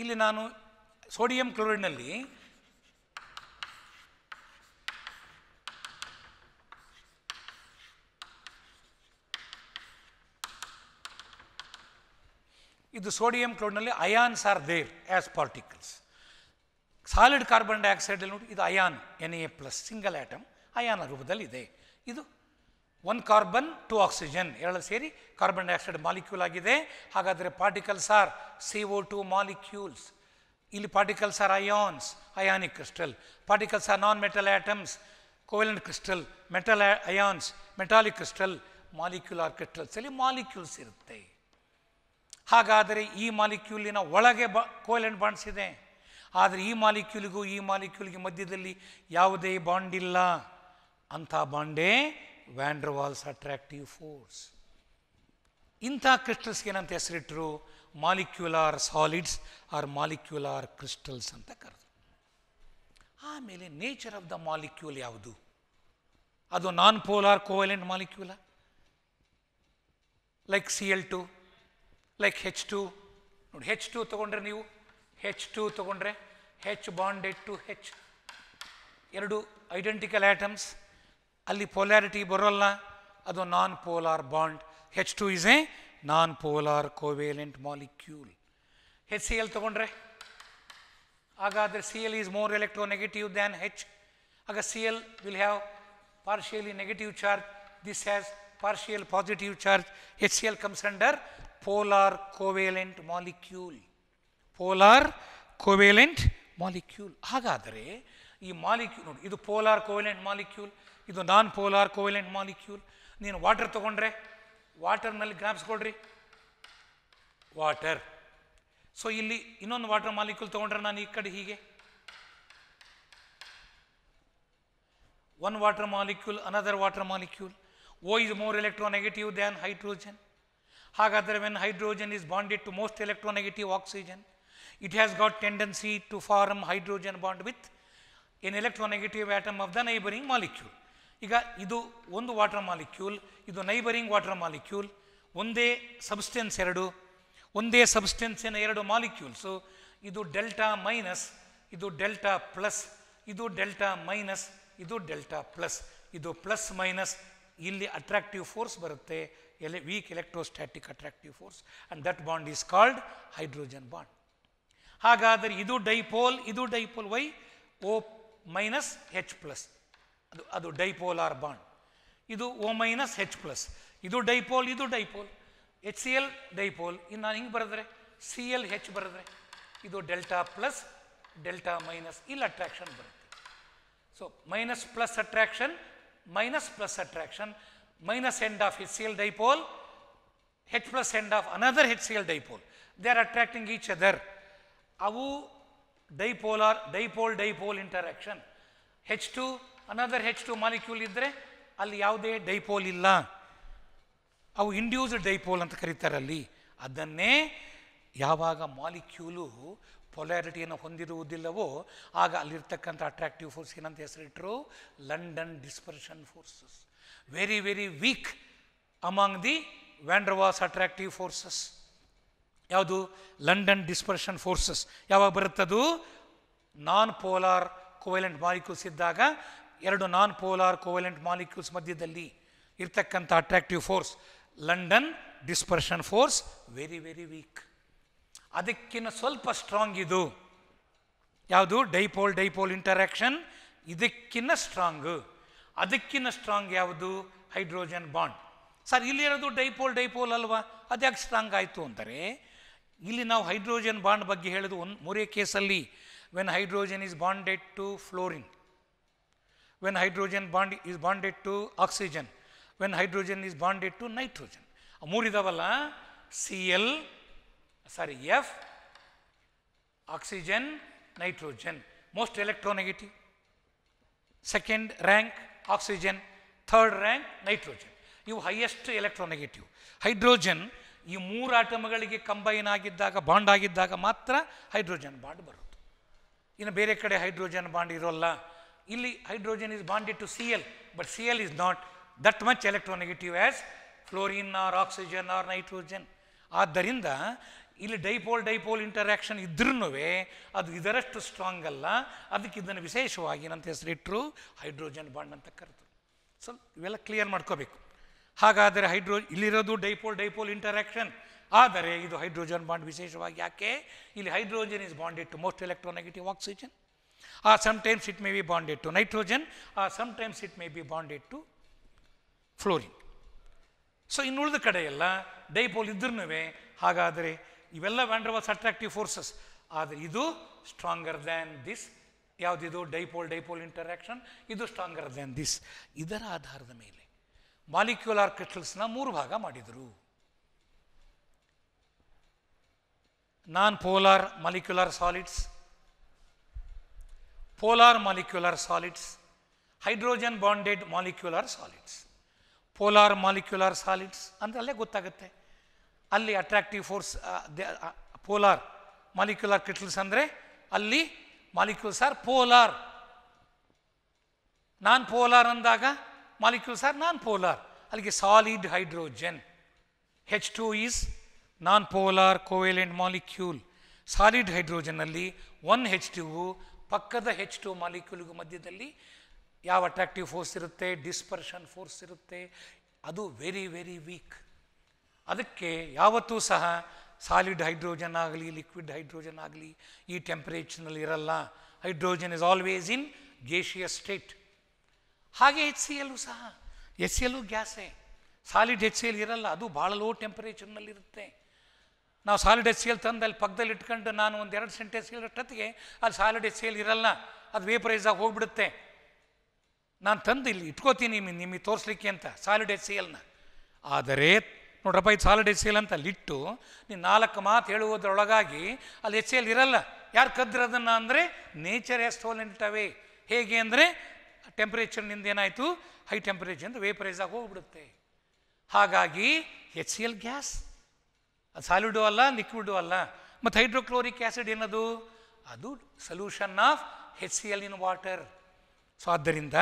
ಇಲ್ಲಿ ನಾನು ಸೋಡಿಯಂ ಕ್ಲೋರೈಡ್ನಲ್ಲಿ ಇದು ಸೋಡಿಯಂ ಕ್ಲೋರೈಡ್ನಲ್ಲಿ ions are there as particles solid carbon ಡೈಆಕ್ಸೈಡಲ್ಲಿ ನೋಡಿ ಇದು ion N A plus single atom ಅಯಾನ ರೂಪದಲ್ಲಿ ಇದೆ ಇದು ಒನ್ ಕಾರ್ಬನ್ ಟು ಆಕ್ಸಿಜನ್ ಎರಡು ಸೇರಿ ಕಾರ್ಬನ್ ಡೈಆಕ್ಸೈಡ್ ಮಾಲಿಕ್ಯೂಲ್ ಆಗಿದೆ ಹಾಗಾದರೆ particles are C O two molecules ಇಲ್ಲಿ particles are ions ionic crystal particles are non metal atoms covalent crystal metal ions metallic crystal molecular ಕ್ರಿಸ್ಟಲ್ಸಲ್ಲಿ ಮಾಲಿಕ್ಯೂಲ್ಸ್ ಇರುತ್ತೆ ಹಾಗಾದರೆ ಈ ಮಾಲಿಕ್ಯೂಲಿನ ಒಳಗೆ ಬ ಕೋವೆಲೆಂಟ್ ಬಾಂಡ್ಸ್ ಇದೆ ಆದರೆ ಈ ಮಾಲಿಕ್ಯೂಲಿಗೂ ಈ ಮಾಲಿಕ್ಯೂಲ್ಗೆ ಮಧ್ಯದಲ್ಲಿ ಯಾವುದೇ ಬಾಂಡ್ ಇಲ್ಲ ಅಂಥ ಬಾಂಡೇ ವ್ಯಾಂಡ್ರ ವಾಲ್ಸ್ ಅಟ್ರಾಕ್ಟಿವ್ ಫೋರ್ಸ್ ಇಂಥ ಕ್ರಿಸ್ಟಲ್ಸ್ಗೆ ಏನಂತ ಹೆಸರಿಟ್ಟರು molecular solids are molecular crystals ಅಂತ ಕರೆದು ಆಮೇಲೆ ನೇಚರ್ ಆಫ್ ದ ಮಾಲಿಕ್ಯೂಲ್ ಯಾವುದು ಅದು ನಾನ್ ಪೋಲಾರ್ ಕೋವೆಲೆಂಟ್ ಮಾಲಿಕ್ಯೂಲ like C L two like H two ನೋಡಿ ಹೆಚ್ ಟು ತೊಗೊಂಡ್ರೆ ನೀವು ಹೆಚ್ ಟು ತೊಗೊಂಡ್ರೆ ಹೆಚ್ ಬಾಂಡೆಡ್ ಟು ಹೆಚ್ ಎರಡು ಐಡೆಂಟಿಕಲ್ ಐಟಮ್ಸ್ ಅಲ್ಲಿ ಪೊಲ್ಯಾರಿಟಿ ಬರೋಲ್ಲ ಅದು non polar bond H two is a non polar covalent molecule H C L ತೊಗೊಂಡ್ರೆ ಹಾಗಾದರೆ C L is more electronegative than H ಆಗ C L will have partially negative charge, this has partial positive charge, HCl comes under polar covalent molecule. Polar covalent molecule. ಹಾಗಾದರೆ ಈ molecule ನೋಡಿ ಇದು polar covalent molecule ಇದು non polar covalent molecule ನೀನು water ತೊಗೊಂಡ್ರೆ ವಾಟರ್ನಲ್ಲಿ ಕೊಡ್ರಿ ವಾಟರ್ ಸೊ ಇಲ್ಲಿ ಇನ್ನೊಂದು ವಾಟರ್ ಮಾಲಿಕ್ಯೂಲ್ ತೊಗೊಂಡ್ರೆ ನಾನು ಈ ಕಡೆ ಹೀಗೆ one water molecule another water molecule O is more negative than hydrogen ಹಾಗಾದರೆ when hydrogen is bonded to most negative oxygen it has got tendency to form hydrogen bond with electronegative atom of the neighbouring molecule ಈಗ ಇದು ಒಂದು water molecule ಇದು neighbouring water molecule ಒಂದೇ substance ಎರಡು ಒಂದೇ ಸಬ್ಸ್ಟೆನ್ಸಿನ ಎರಡು ಮಾಲಿಕ್ಯೂಲ್ಸು ಇದು ಡೆಲ್ಟಾ ಮೈನಸ್ ಇದು ಡೆಲ್ಟಾ ಪ್ಲಸ್ ಇದು ಡೆಲ್ಟಾ ಮೈನಸ್ ಇದು ಡೆಲ್ಟಾ ಪ್ಲಸ್ ಇದು ಪ್ಲಸ್ ಮೈನಸ್ ಇಲ್ಲಿ ಅಟ್ರಾಕ್ಟಿವ್ ಫೋರ್ಸ್ ಬರುತ್ತೆ ಎಲೆ weak electrostatic attractive force and that bond is called hydrogen bond ಹಾಗಾದರೆ ಇದು ಡೈಪೋಲ್ ಇದು dipole why O minus H plus ಅದು ಅದು ಡೈಪೋಲ್ ಆರ್ ಬಾಂಡ್ ಇದು ಓ ಮೈನಸ್ ಹೆಚ್ ಪ್ಲಸ್ ಇದು ಡೈಪೋಲ್ ಇದು dipole H C L dipole ಇನ್ನು ನಾನು ಹಿಂಗೆ ಬರೆದ್ರೆ ಸಿ ಎಲ್ ಹೆಚ್ ಬರೆದ್ರೆ ಇದು ಡೆಲ್ಟಾ ಪ್ಲಸ್ ಡೆಲ್ಟಾ ಮೈನಸ್ ಇಲ್ಲಿ ಅಟ್ರಾಕ್ಷನ್ ಬರುತ್ತೆ so minus plus attraction minus plus attraction minus end of H C L dipole H plus end of another H C L dipole they are attracting each other ಅವು dipolar dipole dipole interaction H two another H two molecule ಇದ್ದರೆ ಅಲ್ಲಿ ಯಾವುದೇ dipole ಇಲ್ಲ ಅವು induced dipole ಅಂತ ಕರೀತಾರೆ ಅಲ್ಲಿ ಅದನ್ನೇ ಯಾವಾಗ ಮಾಲಿಕ್ಯೂಲು ಪೊಲಾರಿಟಿಯನ್ನು ಹೊಂದಿರುವುದಿಲ್ಲವೋ ಆಗ ಅಲ್ಲಿರ್ತಕ್ಕಂಥ ಅಟ್ರಾಕ್ಟಿವ್ ಫೋರ್ಸ್ ಏನಂತ ಹೆಸರಿಟ್ಟರು London dispersion forces very very weak among the van der Waals attractive forces ಯಾವುದು ಲಂಡನ್ ಡಿಸ್ಪರ್ಷನ್ ಫೋರ್ಸಸ್ ಯಾವಾಗ ಬರುತ್ತದು ನಾನ್ ಪೋಲಾರ್ ಕೋವೆಲೆಂಟ್ ಮಾಲಿಕ್ಯೂಲ್ಸ್ ಇದ್ದಾಗ ಎರಡು ನಾನ್ ಪೋಲಾರ್ ಕೋವೆಲೆಂಟ್ ಮಾಲಿಕ್ಯೂಲ್ಸ್ ಮಧ್ಯದಲ್ಲಿ ಇರ್ತಕ್ಕಂಥ attractive force London dispersion force very very weak ಅದಕ್ಕಿಂತ ಸ್ವಲ್ಪ ಸ್ಟ್ರಾಂಗ್ ಇದು ಯಾವುದು ಡೈಪೋಲ್ ಡೈಪೋಲ್ ಇಂಟರಾಕ್ಷನ್ ಇದಕ್ಕಿಂತ ಸ್ಟ್ರಾಂಗ್ ಅದಕ್ಕಿಂತ ಸ್ಟ್ರಾಂಗ್ ಯಾವುದು ಹೈಡ್ರೋಜನ್ ಬಾಂಡ್ ಸರ್ ಇಲ್ಲಿರೋದು ಡೈಪೋಲ್ ಡೈಪೋಲ್ ಅಲ್ವಾ ಅದ್ಯಾಕೆ ಸ್ಟ್ರಾಂಗ್ ಆಯಿತು ಅಂದರೆ ಇಲ್ಲಿ ನಾವು ಹೈಡ್ರೋಜನ್ ಬಾಂಡ್ ಬಗ್ಗೆ ಹೇಳೋದು ಒಂದು ಮೂರೇ ಕೇಸಲ್ಲಿ when hydrogen is bonded to fluorine when hydrogen bond is bonded to oxygen when hydrogen is bonded to nitrogen ಮೂರಿದಾವಲ್ಲ C L sorry F oxygen nitrogen most electronegative second rank oxygen third rank nitrogen ಇವು highest electronegative hydrogen ಈ ಮೂರು ಆಟಮ್ಗಳಿಗೆ combine ಆಗಿದ್ದಾಗ bond ಆಗಿದ್ದಾಗ ಮಾತ್ರ hydrogen bond ಬರುತ್ತೆ ಇನ್ನು ಬೇರೆ ಕಡೆ ಹೈಡ್ರೋಜನ್ ಬಾಂಡ್ ಇರೋಲ್ಲ ಇಲ್ಲಿ hydrogen is bonded to C L but C L is not that much electronegative as fluorine or oxygen or nitrogen ಆದ್ದರಿಂದ ಇಲ್ಲಿ ಡೈಪೋಲ್ ಡೈಪೋಲ್ ಇಂಟರ್ಯಾಕ್ಷನ್ ಇದ್ರೂ ಅದು ಇದರಷ್ಟು ಸ್ಟ್ರಾಂಗ್ ಅಲ್ಲ ಅದಕ್ಕೆ ಇದನ್ನು ವಿಶೇಷವಾಗಿ ನನ್ನ ಹೆಸರಿಟ್ಟರು ಹೈಡ್ರೋಜನ್ ಬಾಂಡ್ ಅಂತ ಕರೆದರು ಸೊ ಇವೆಲ್ಲ ಕ್ಲಿಯರ್ ಮಾಡ್ಕೋಬೇಕು ಹಾಗಾದರೆ ಹೈಡ್ರೋ ಇಲ್ಲಿರೋದು ಡೈಪೋಲ್ ಡೈಪೋಲ್ ಇಂಟರಾಕ್ಷನ್ ಆದರೆ ಇದು ಹೈಡ್ರೋಜನ್ ಬಾಂಡ್ ವಿಶೇಷವಾಗಿ ಯಾಕೆ ಇಲ್ಲಿ hydrogen is bonded to most electronegative oxygen ಆ sometimes it may be bonded to nitrogen ಆ sometimes it may be bonded to fluorine so ಇನ್ನುಳಿದ ಕಡೆಯೆಲ್ಲ ಡೈಪೋಲ್ ಇದ್ರೂ ಹಾಗಾದರೆ ಇವೆಲ್ಲ ವ್ಯಾಂಡ್ರವಾಸ್ ಅಟ್ರಾಕ್ಟಿವ್ ಫೋರ್ಸಸ್ ಆದರೆ ಇದು ಸ್ಟ್ರಾಂಗರ್ ದ್ಯಾನ್ ದಿಸ್ ಯಾವುದಿದು ಡೈಪೋಲ್ ಡೈಪೋಲ್ ಇಂಟರಾಕ್ಷನ್ ಇದು ಸ್ಟ್ರಾಂಗರ್ ದ್ಯಾನ್ ದಿಸ್ ಇದರ ಆಧಾರದ ಮೇಲೆ ಮಾಲಿಕ್ಯುಲಾರ್ ಕ್ರಿಸ್ಟಲ್ಸ್ನ ಮೂರು ಭಾಗ ಮಾಡಿದರು non polar molecular solids polar molecular solids hydrogen bonded molecular solids polar molecular solids ಅಂದರೆ ಅಲ್ಲೇ ಗೊತ್ತಾಗುತ್ತೆ ಅಲ್ಲಿ attractive force polar molecular crystals ಅಂದರೆ ಅಲ್ಲಿ molecules are polar non polar ಅಂದಾಗ ಆರ್ ನಾನ್ ಪೋಲಾರ್ ಅಲ್ಲಿಗೆ solid hydrogen H two is non polar covalent molecule solid ಹೈಡ್ರೋಜನ್ನಲ್ಲಿ one ಹೆಚ್ two ಪಕ್ಕದ ಹೆಚ್ ಟು ಮಾಲಿಕ್ಯೂಲ್ಗೂ ಮಧ್ಯದಲ್ಲಿ ಯಾವ ಅಟ್ರಾಕ್ಟಿವ್ ಫೋರ್ಸ್ ಇರುತ್ತೆ ಡಿಸ್ಪರ್ಷನ್ ಫೋರ್ಸ್ ಇರುತ್ತೆ ಅದು ವೆರಿ ವೆರಿ ವೀಕ್ ಅದಕ್ಕೆ ಯಾವತ್ತೂ ಸಹ ಸಾಲಿಡ್ ಹೈಡ್ರೋಜನ್ ಆಗಲಿ ಲಿಕ್ವಿಡ್ ಹೈಡ್ರೋಜನ್ ಆಗಲಿ ಈ ಟೆಂಪರೇಚರ್ನಲ್ಲಿ ಇರಲ್ಲ hydrogen is always in gaseous state ಹಾಗೆ ಎಚ್ ಸಿ ಎಲ್ಲು ಸಹ ಎಚ್ ಸಿ ಎಲ್ಲು ಗ್ಯಾಸೇ ಸಾಲಿಡ್ ಎಚ್ ಸಿ ಎಲ್ ಇರಲ್ಲ ಅದು ಭಾಳ ಲೋ ಟೆಂಪರೇಚರ್ನಲ್ಲಿರುತ್ತೆ ನಾವು ಸಾಲಿಡ್ ಎಚ್ ಸಿ ಎಲ್ ತಂದು ಅಲ್ಲಿ ಪಕ್ಕದಲ್ಲಿ ಇಟ್ಕೊಂಡು ನಾನು ಒಂದು ಎರಡು ಸೆಂಟ್ ಎಲ್ ಅಷ್ಟೊತ್ತಿಗೆ ಅಲ್ಲಿ ಸಾಲಿಡ್ ಎಚ್ ಸಿ ಎಲ್ ಇರಲ್ಲ ಅದು ಆಗಿ ಹೋಗ್ಬಿಡುತ್ತೆ ನಾನು ತಂದು ಇಲ್ಲಿ ಇಟ್ಕೋತೀನಿ ನಿಮಗೆ ತೋರಿಸ್ಲಿಕ್ಕೆ ಅಂತ ಸಾಲಿಡ್ ಎಚ್ ಸಿ ಎಲ್ನ ಆದರೆ ನೋಡ್ರಪ್ಪ ಇದು ಸಾಲಿಡ್ ಎಚ್ ಸಿ ಎಲ್ ಅಂತ ಅಲ್ಲಿಟ್ಟು ನೀನು ನಾಲ್ಕು ಮಾತು ಹೇಳುವುದರೊಳಗಾಗಿ ಅಲ್ಲಿ ಎಚ್ ಸಿ ಎಲ್ ಇರಲ್ಲ ಯಾರು ಅದನ್ನು ಅಂದರೆ ನೇಚರ್ ಎಸ್ ಹೋಲ್ ಹೇಗೆ ಅಂದರೆ ಟೆಂಪ್ರೇಚರ್ನಿಂದ ಏನಾಯಿತು ಹೈ ಟೆಂಪ್ರೇಚರಿಂದ ವೇಪರೈಸಾಗಿ ಹೋಗ್ಬಿಡುತ್ತೆ ಹಾಗಾಗಿ ಎಚ್ ಸಿ ಎಲ್ ಗ್ಯಾಸ್ ಅದು ಸಾಲಿಡು ಅಲ್ಲ ಲಿಕ್ವಿಡು ಅಲ್ಲ ಮತ್ತು ಹೈಡ್ರೋಕ್ಲೋರಿಕ್ ಆ್ಯಸಿಡ್ ಏನದು ಅದು solution of H C L in water so ಆದ್ದರಿಂದ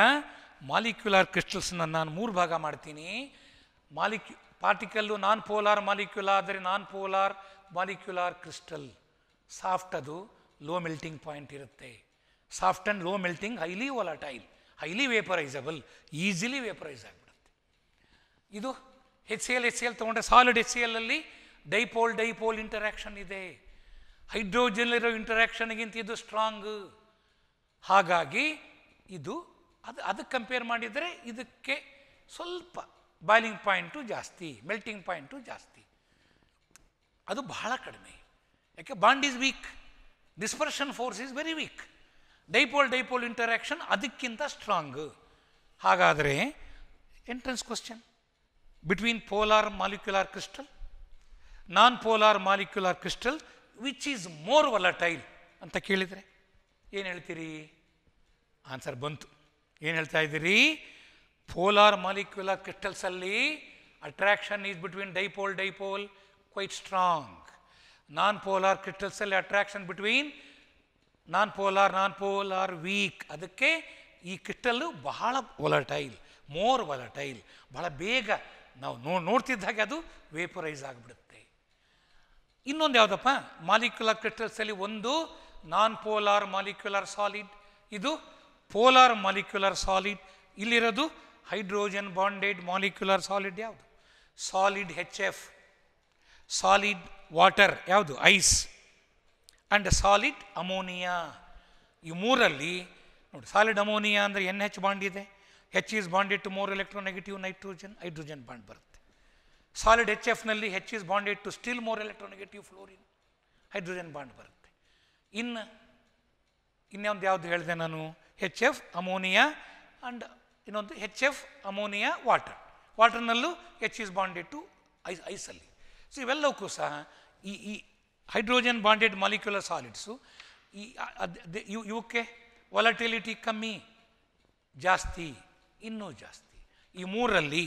ಮಾಲಿಕ್ಯುಲಾರ್ ಕ್ರಿಸ್ಟಲ್ಸನ್ನ ನಾನು ಮೂರು ಭಾಗ ಮಾಡ್ತೀನಿ molecule particle non polar molecular ಆದರೆ non polar molecular crystal soft ಅದು ಲೋ ಮೆಲ್ಟಿಂಗ್ ಪಾಯಿಂಟ್ ಇರುತ್ತೆ soft and low melting highly volatile highly vaporisable easily vaporise ಆಗಿಬಿಡುತ್ತೆ ಇದು H C L H C L ತೊಗೊಂಡ್ರೆ ಸಾಲಿಡ್ ಎಚ್ ಸಿ ಎಲ್ಲಲ್ಲಿ dipole dipole interaction ಇದೆ hydrogen ಇರೋ ಇಂಟರಾಕ್ಷನ್ಗಿಂತ ಇದು ಸ್ಟ್ರಾಂಗ್ ಹಾಗಾಗಿ ಇದು ಅದು ಅದಕ್ಕೆ ಕಂಪೇರ್ ಮಾಡಿದರೆ ಇದಕ್ಕೆ ಸ್ವಲ್ಪ ಬಾಯ್ಲಿಂಗ್ ಪಾಯಿಂಟು ಜಾಸ್ತಿ ಮೆಲ್ಟಿಂಗ್ ಪಾಯಿಂಟು ಜಾಸ್ತಿ ಅದು ಬಹಳ ಕಡಿಮೆ ಯಾಕೆ bond is weak dispersion force is very weak dipole dipole interaction ಅದಕ್ಕಿಂತ ಸ್ಟ್ರಾಂಗ್ ಹಾಗಾದರೆ entrance question between polar molecular crystal non polar molecular crystal which is more volatile ಅಂತ ಕೇಳಿದರೆ ಏನು ಹೇಳ್ತೀರಿ ಆನ್ಸರ್ ಬಂತು ಏನು ಹೇಳ್ತಾ ಇದ್ದೀರಿ ಪೋಲಾರ್ ಮಾಲಿಕ್ಯುಲಾರ್ ಕ್ರಿಸ್ಟಲ್ಸಲ್ಲಿ attraction is between dipole dipole quite strong non polar ಕ್ರಿಸ್ಟಲ್ಸಲ್ಲಿ attraction between non polar non polar weak ಅದಕ್ಕೆ ಈ ಕ್ರಿಸ್ಟಲ್ಲು ಬಹಳ ವೊಲಟೈಲ್ ಮೋರ್ ವೊಲಟೈಲ್ ಬಹಳ ಬೇಗ ನಾವು ನೋ ನೋಡ್ತಿದ್ದಾಗೆ ಅದು ವೇಪರೈಸ್ ಆಗಿಬಿಡುತ್ತೆ ಇನ್ನೊಂದು ಯಾವುದಪ್ಪ ಮಾಲಿಕ್ಯುಲರ್ ಕ್ರಿಸ್ಟಲ್ಸಲ್ಲಿ ಒಂದು ನಾನ್ ಪೋಲಾರ್ ಮಾಲಿಕ್ಯುಲರ್ ಸಾಲಿಡ್ ಇದು ಪೋಲಾರ್ ಮಾಲಿಕ್ಯುಲರ್ ಸಾಲಿಡ್ ಇಲ್ಲಿರೋದು ಹೈಡ್ರೋಜನ್ ಬಾಂಡೆಡ್ ಮಾಲಿಕ್ಯುಲರ್ ಸಾಲಿಡ್ ಯಾವುದು solid H F solid water ಯಾವುದು ಐಸ್ ಆ್ಯಂಡ್ ಸಾಲಿಡ್ ಅಮೋನಿಯಾ ಈ ಮೂರಲ್ಲಿ ನೋಡಿ ಸಾಲಿಡ್ ಅಮೋನಿಯಾ ಅಂದರೆ ಎನ್ ಹೆಚ್ ಬಾಂಡ್ ಇದೆ H is bonded to more negative nitrogen hydrogen bond ಬರುತ್ತೆ ಸಾಲಿಡ್ ಎಚ್ ಎಫ್ನಲ್ಲಿ H is bonded to still more negative fluorine hydrogen bond ಬರುತ್ತೆ ಇನ್ನು ಇನ್ನೊಂದು ಯಾವುದು ಹೇಳಿದೆ ನಾನು ಹೆಚ್ ಎಫ್ ಅಮೋನಿಯಾ ಆ್ಯಂಡ್ ಇನ್ನೊಂದು ಹೆಚ್ ಎಫ್ ಅಮೋನಿಯಾ ವಾಟರ್ ವಾಟರ್ನಲ್ಲೂ H is bonded to ice ಐಸಲ್ಲಿ ಸೊ ಇವೆಲ್ಲವಕ್ಕೂ ಸಹ ಈ ಈ हईड्रोजन बांडेड मालिक्युल सालिडस इवके वलटिलिटी कमी जास्ति इन जास्ति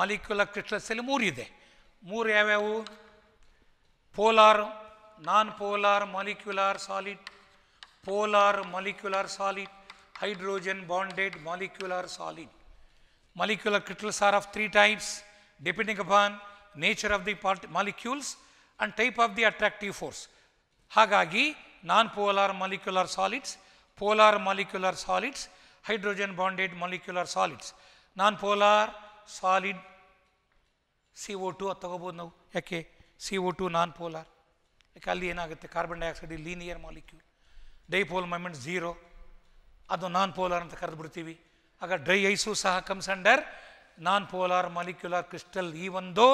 मालिक्युल क्रिस्टलसली polar non polar molecular solid polar molecular solid hydrogen bonded molecular solid molecule crystals are of three types depending upon nature of the part molecules and type of the attractive force ಹಾಗಾಗಿ non polar molecular solids polar molecular solids hydrogen bonded molecular solids non polar solid C O two ಅದು ತಗೋಬೋದು ನಾವು ಯಾಕೆ C O two non polar ಯಾಕೆ ಅಲ್ಲಿ ಏನಾಗುತ್ತೆ carbon dioxide linear molecule dipole moment zero ಅದು non polar ಅಂತ ಕರೆದು ಬಿಡ್ತೀವಿ ಆಗ ಡ್ರೈ ಐಸು ಸಹ comes under non polar molecular crystal ಈ ಒಂದು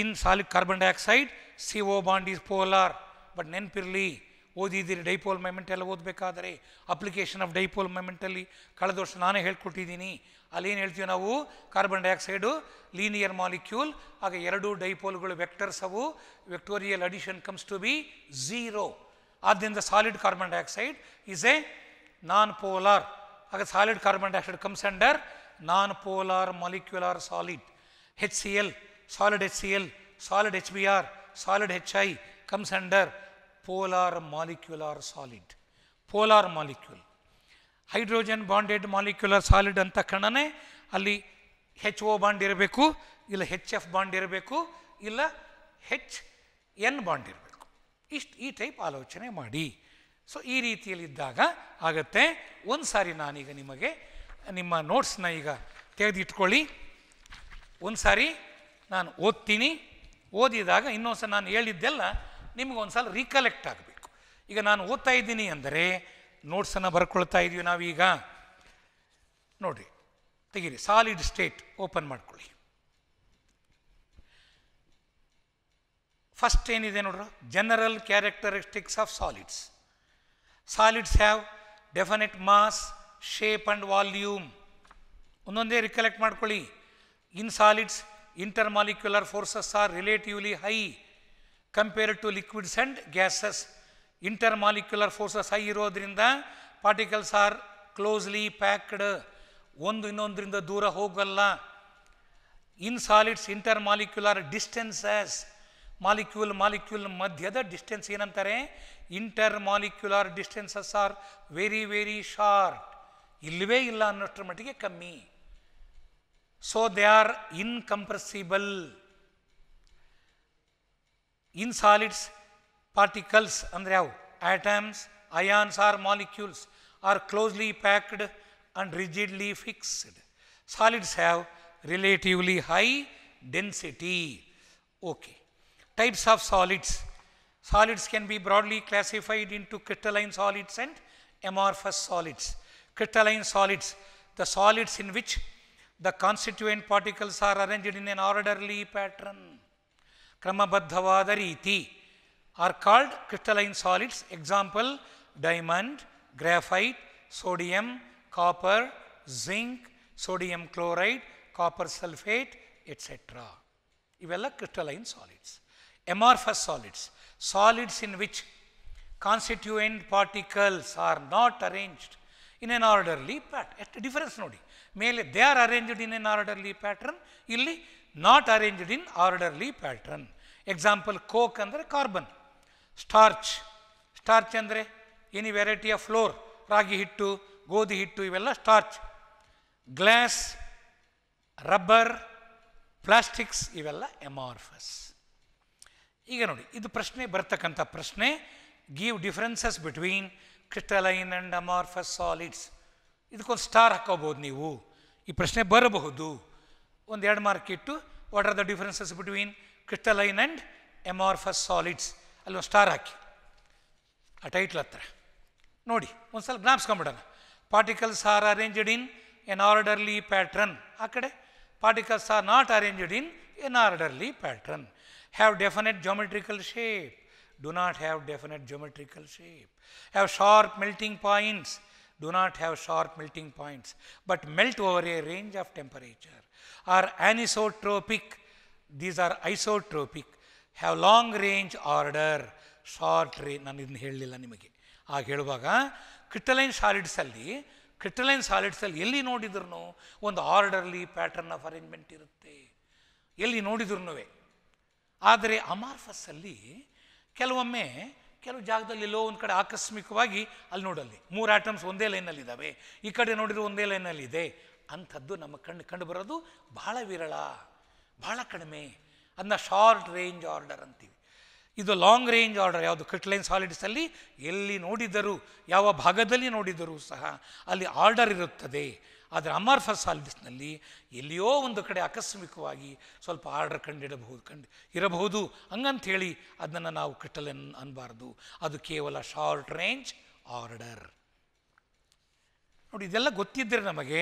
in solid carbon dioxide C O bond is polar but ನೆನಪಿರಲಿ ಓದಿದ್ದೀರಿ ಡೈಪೋಲ್ ಮೂಮೆಂಟ್ ಎಲ್ಲ ಓದಬೇಕಾದರೆ ಅಪ್ಲಿಕೇಶನ್ ಆಫ್ ಡೈಪೋಲ್ ಮೆಮೆಂಟಲ್ಲಿ ಕಳೆದ ವರ್ಷ ನಾನೇ ಹೇಳ್ಕೊಟ್ಟಿದ್ದೀನಿ ಅಲ್ಲೇನು ಹೇಳ್ತೀವಿ ನಾವು ಕಾರ್ಬನ್ ಡೈಆಕ್ಸೈಡು ಲೀನಿಯರ್ ಮಾಲಿಕ್ಯೂಲ್ ಆಗ ಎರಡು ಡೈಪೋಲ್ಗಳು ವೆಕ್ಟರ್ಸ್ ಅವು vectorial addition comes to be zero ಆದ್ದರಿಂದ solid carbon dioxide is a non polar ಆಗ solid carbon dioxide comes under non polar molecular solid H C L solid solid H C L H B R solid H I comes under polar molecular solid polar molecule hydrogen bonded molecular solid ಅಂತ ಕಣನೇ ಅಲ್ಲಿ ಹೆಚ್ ಓ bond ಇರಬೇಕು ಇಲ್ಲ H F bond ಇರಬೇಕು ಇಲ್ಲ ಹೆಚ್ N bond ಇರಬೇಕು ಇಷ್ಟು ಈ ಟೈಪ್ ಆಲೋಚನೆ ಮಾಡಿ ಸೊ ಈ ರೀತಿಯಲ್ಲಿದ್ದಾಗ ಆಗತ್ತೆ ಒಂದು ಸಾರಿ ನಾನೀಗ ನಿಮಗೆ ನಿಮ್ಮ ನೋಟ್ಸ್ನ ಈಗ ತೆಗೆದಿಟ್ಕೊಳ್ಳಿ ಒಂದು ಸಾರಿ ನಾನು ಓದ್ತೀನಿ ಓದಿದಾಗ ಇನ್ನೊಂದು ಸಲ ನಾನು ಹೇಳಿದ್ದೆಲ್ಲ ಒಂದು ಸಲ ರೀಕಲೆಕ್ಟ್ ಆಗಬೇಕು ಈಗ ನಾನು ಓದ್ತಾ ಇದ್ದೀನಿ ಅಂದರೆ ನೋಟ್ಸನ್ನು ಬರ್ಕೊಳ್ತಾ ಇದ್ದೀವಿ ನಾವೀಗ ನೋಡಿ ತೆಗೀರಿ ಸಾಲಿಡ್ ಸ್ಟೇಟ್ ಓಪನ್ ಮಾಡ್ಕೊಳ್ಳಿ ಫಸ್ಟ್ ಏನಿದೆ ನೋಡ್ರ general characteristics of solids solids have definite mass shape and volume ಒಂದೊಂದೇ ರಿಕಲೆಕ್ಟ್ ಮಾಡ್ಕೊಳ್ಳಿ in solids intermolecular forces are relatively high compared to liquids and gases. Intermolecular forces high ಇರೋದ್ರಿಂದ particles are closely packed. ಒಂದು ಇನ್ನೊಂದರಿಂದ ದೂರ ಹೋಗಲ್ಲ in solids intermolecular distances molecule molecule ಮಧ್ಯದ distance ಏನಂತಾರೆ intermolecular distances are very very short ಇಲ್ಲವೇ ಇಲ್ಲ ಅನ್ನೋಷ್ಟರ ಮಟ್ಟಿಗೆ kammi. So they are incompressible. In solids, particles and how? Atoms, ions or molecules are closely packed and rigidly fixed. Solids have relatively high density. Okay. Types of solids. Solids can be broadly classified into crystalline solids and amorphous solids. Crystalline solids, the solids in which the constituent particles are arranged in an orderly pattern. Kramabadhavada are called crystalline solids. Example, diamond, graphite, sodium, copper, zinc, sodium chloride, copper sulfate, etc. ಇವೆಲ್ಲ crystalline solids, amorphous solids, solids in which constituent particles are not arranged in an orderly pattern. ಎಷ್ಟು difference ನೋಡಿ ಮೇಲೆ they are arranged in an orderly pattern ಇಲ್ಲಿ not arranged in orderly pattern example coke ಅಂದರೆ carbon starch starch ಅಂದರೆ any variety of flour ರಾಗಿ ಹಿಟ್ಟು ಗೋಧಿ ಹಿಟ್ಟು ಇವೆಲ್ಲ ಸ್ಟಾರ್ಚ್ ಗ್ಲಾಸ್ ರಬ್ಬರ್ ಪ್ಲಾಸ್ಟಿಕ್ಸ್ ಇವೆಲ್ಲ ಎಮಾರ್ಫಸ್ ಈಗ ನೋಡಿ ಇದು ಪ್ರಶ್ನೆ ಬರ್ತಕ್ಕಂಥ ಪ್ರಶ್ನೆ give differences between crystalline and amorphous solids ಇದಕ್ಕೊಂದು ಸ್ಟಾರ್ ಹಾಕೋಬೋದು ನೀವು ಈ ಪ್ರಶ್ನೆ ಬರಬಹುದು ಒಂದು ಎರಡು ಮಾರ್ಕ್ ಇಟ್ಟು what are the differences between crystalline and amorphous solids ಒಂದು ಸ್ಟಾರ್ ಹಾಕಿ ಆ ಟೈಟ್ಲ್ ಹತ್ರ ನೋಡಿ ಒಂದು ಸ್ವಲ್ಪ ಜ್ಞಾಪಿಸ್ಕೊಂಬಿಡೋಣ particles are arranged in an orderly pattern ಆ ಕಡೆ particles are not arranged in an orderly pattern have definite geometrical shape do not have definite geometrical shape have sharp melting points do not have sharp melting points but melt over a range of temperature are anisotropic, these are isotropic, have long range order, short range. ನಾನು ಇದನ್ನ ಹೇಳಲಿಲ್ಲ ನಿಮಗೆ ಆಗ ಹೇಳುವಾಗ crystalline ಸಾಲಿಡ್ಸಲ್ಲಿ crystalline ಸಾಲಿಡ್ಸಲ್ಲಿ ಎಲ್ಲಿ arrangement. ಒಂದು orderly pattern of arrangement ಇರುತ್ತೆ ಎಲ್ಲಿ ನೋಡಿದ್ರು ಆದರೆ ಅಮಾರ್ಫಸ್ಸಲ್ಲಿ ಕೆಲವೊಮ್ಮೆ ಕೆಲವು ಜಾಗದಲ್ಲಿ ಎಲ್ಲೋ ಒಂದು ಕಡೆ ಆಕಸ್ಮಿಕವಾಗಿ ಅಲ್ಲಿ ನೋಡಲ್ಲಿ ಮೂರು ಆಟಮ್ಸ್ ಒಂದೇ ಲೈನಲ್ಲಿ ಇದ್ದಾವೆ ಈ ಕಡೆ ನೋಡಿದ್ರೆ ಒಂದೇ ಲೈನಲ್ಲಿ ಇದೆ ಅಂಥದ್ದು ನಮ್ಮ ಕಣ್ಣು ಕಂಡು ಬರೋದು ಬಹಳ ವಿರಳ ಬಹಳ ಕಡಿಮೆ ಅದನ್ನ ಶಾರ್ಟ್ ರೇಂಜ್ ಆರ್ಡರ್ ಅಂತೀವಿ ಇದು ಲಾಂಗ್ ರೇಂಜ್ ಆರ್ಡರ್ ಯಾವುದು ಲೈನ್ ಹಾಲಿಡೇಸಲ್ಲಿ ಎಲ್ಲಿ ನೋಡಿದರೂ ಯಾವ ಭಾಗದಲ್ಲಿ ನೋಡಿದರೂ ಸಹ ಅಲ್ಲಿ ಆರ್ಡರ್ ಇರುತ್ತದೆ ಆದರೆ ಅಮಾರ್ಫಸ್ ಆಲ್ಬಿಸ್ನಲ್ಲಿ ಎಲ್ಲಿಯೋ ಒಂದು ಕಡೆ ಆಕಸ್ಮಿಕವಾಗಿ ಸ್ವಲ್ಪ ಆರ್ಡರ್ ಕಂಡಿಡಬಹುದು ಕಂಡು ಇರಬಹುದು ಹೇಳಿ ಅದನ್ನು ನಾವು ಕಟ್ಟಲೆ ಅನ್ನಬಾರ್ದು ಅದು ಕೇವಲ ಶಾರ್ಟ್ ರೇಂಜ್ ಆರ್ಡರ್ ನೋಡಿ ಇದೆಲ್ಲ ಗೊತ್ತಿದ್ದರೆ ನಮಗೆ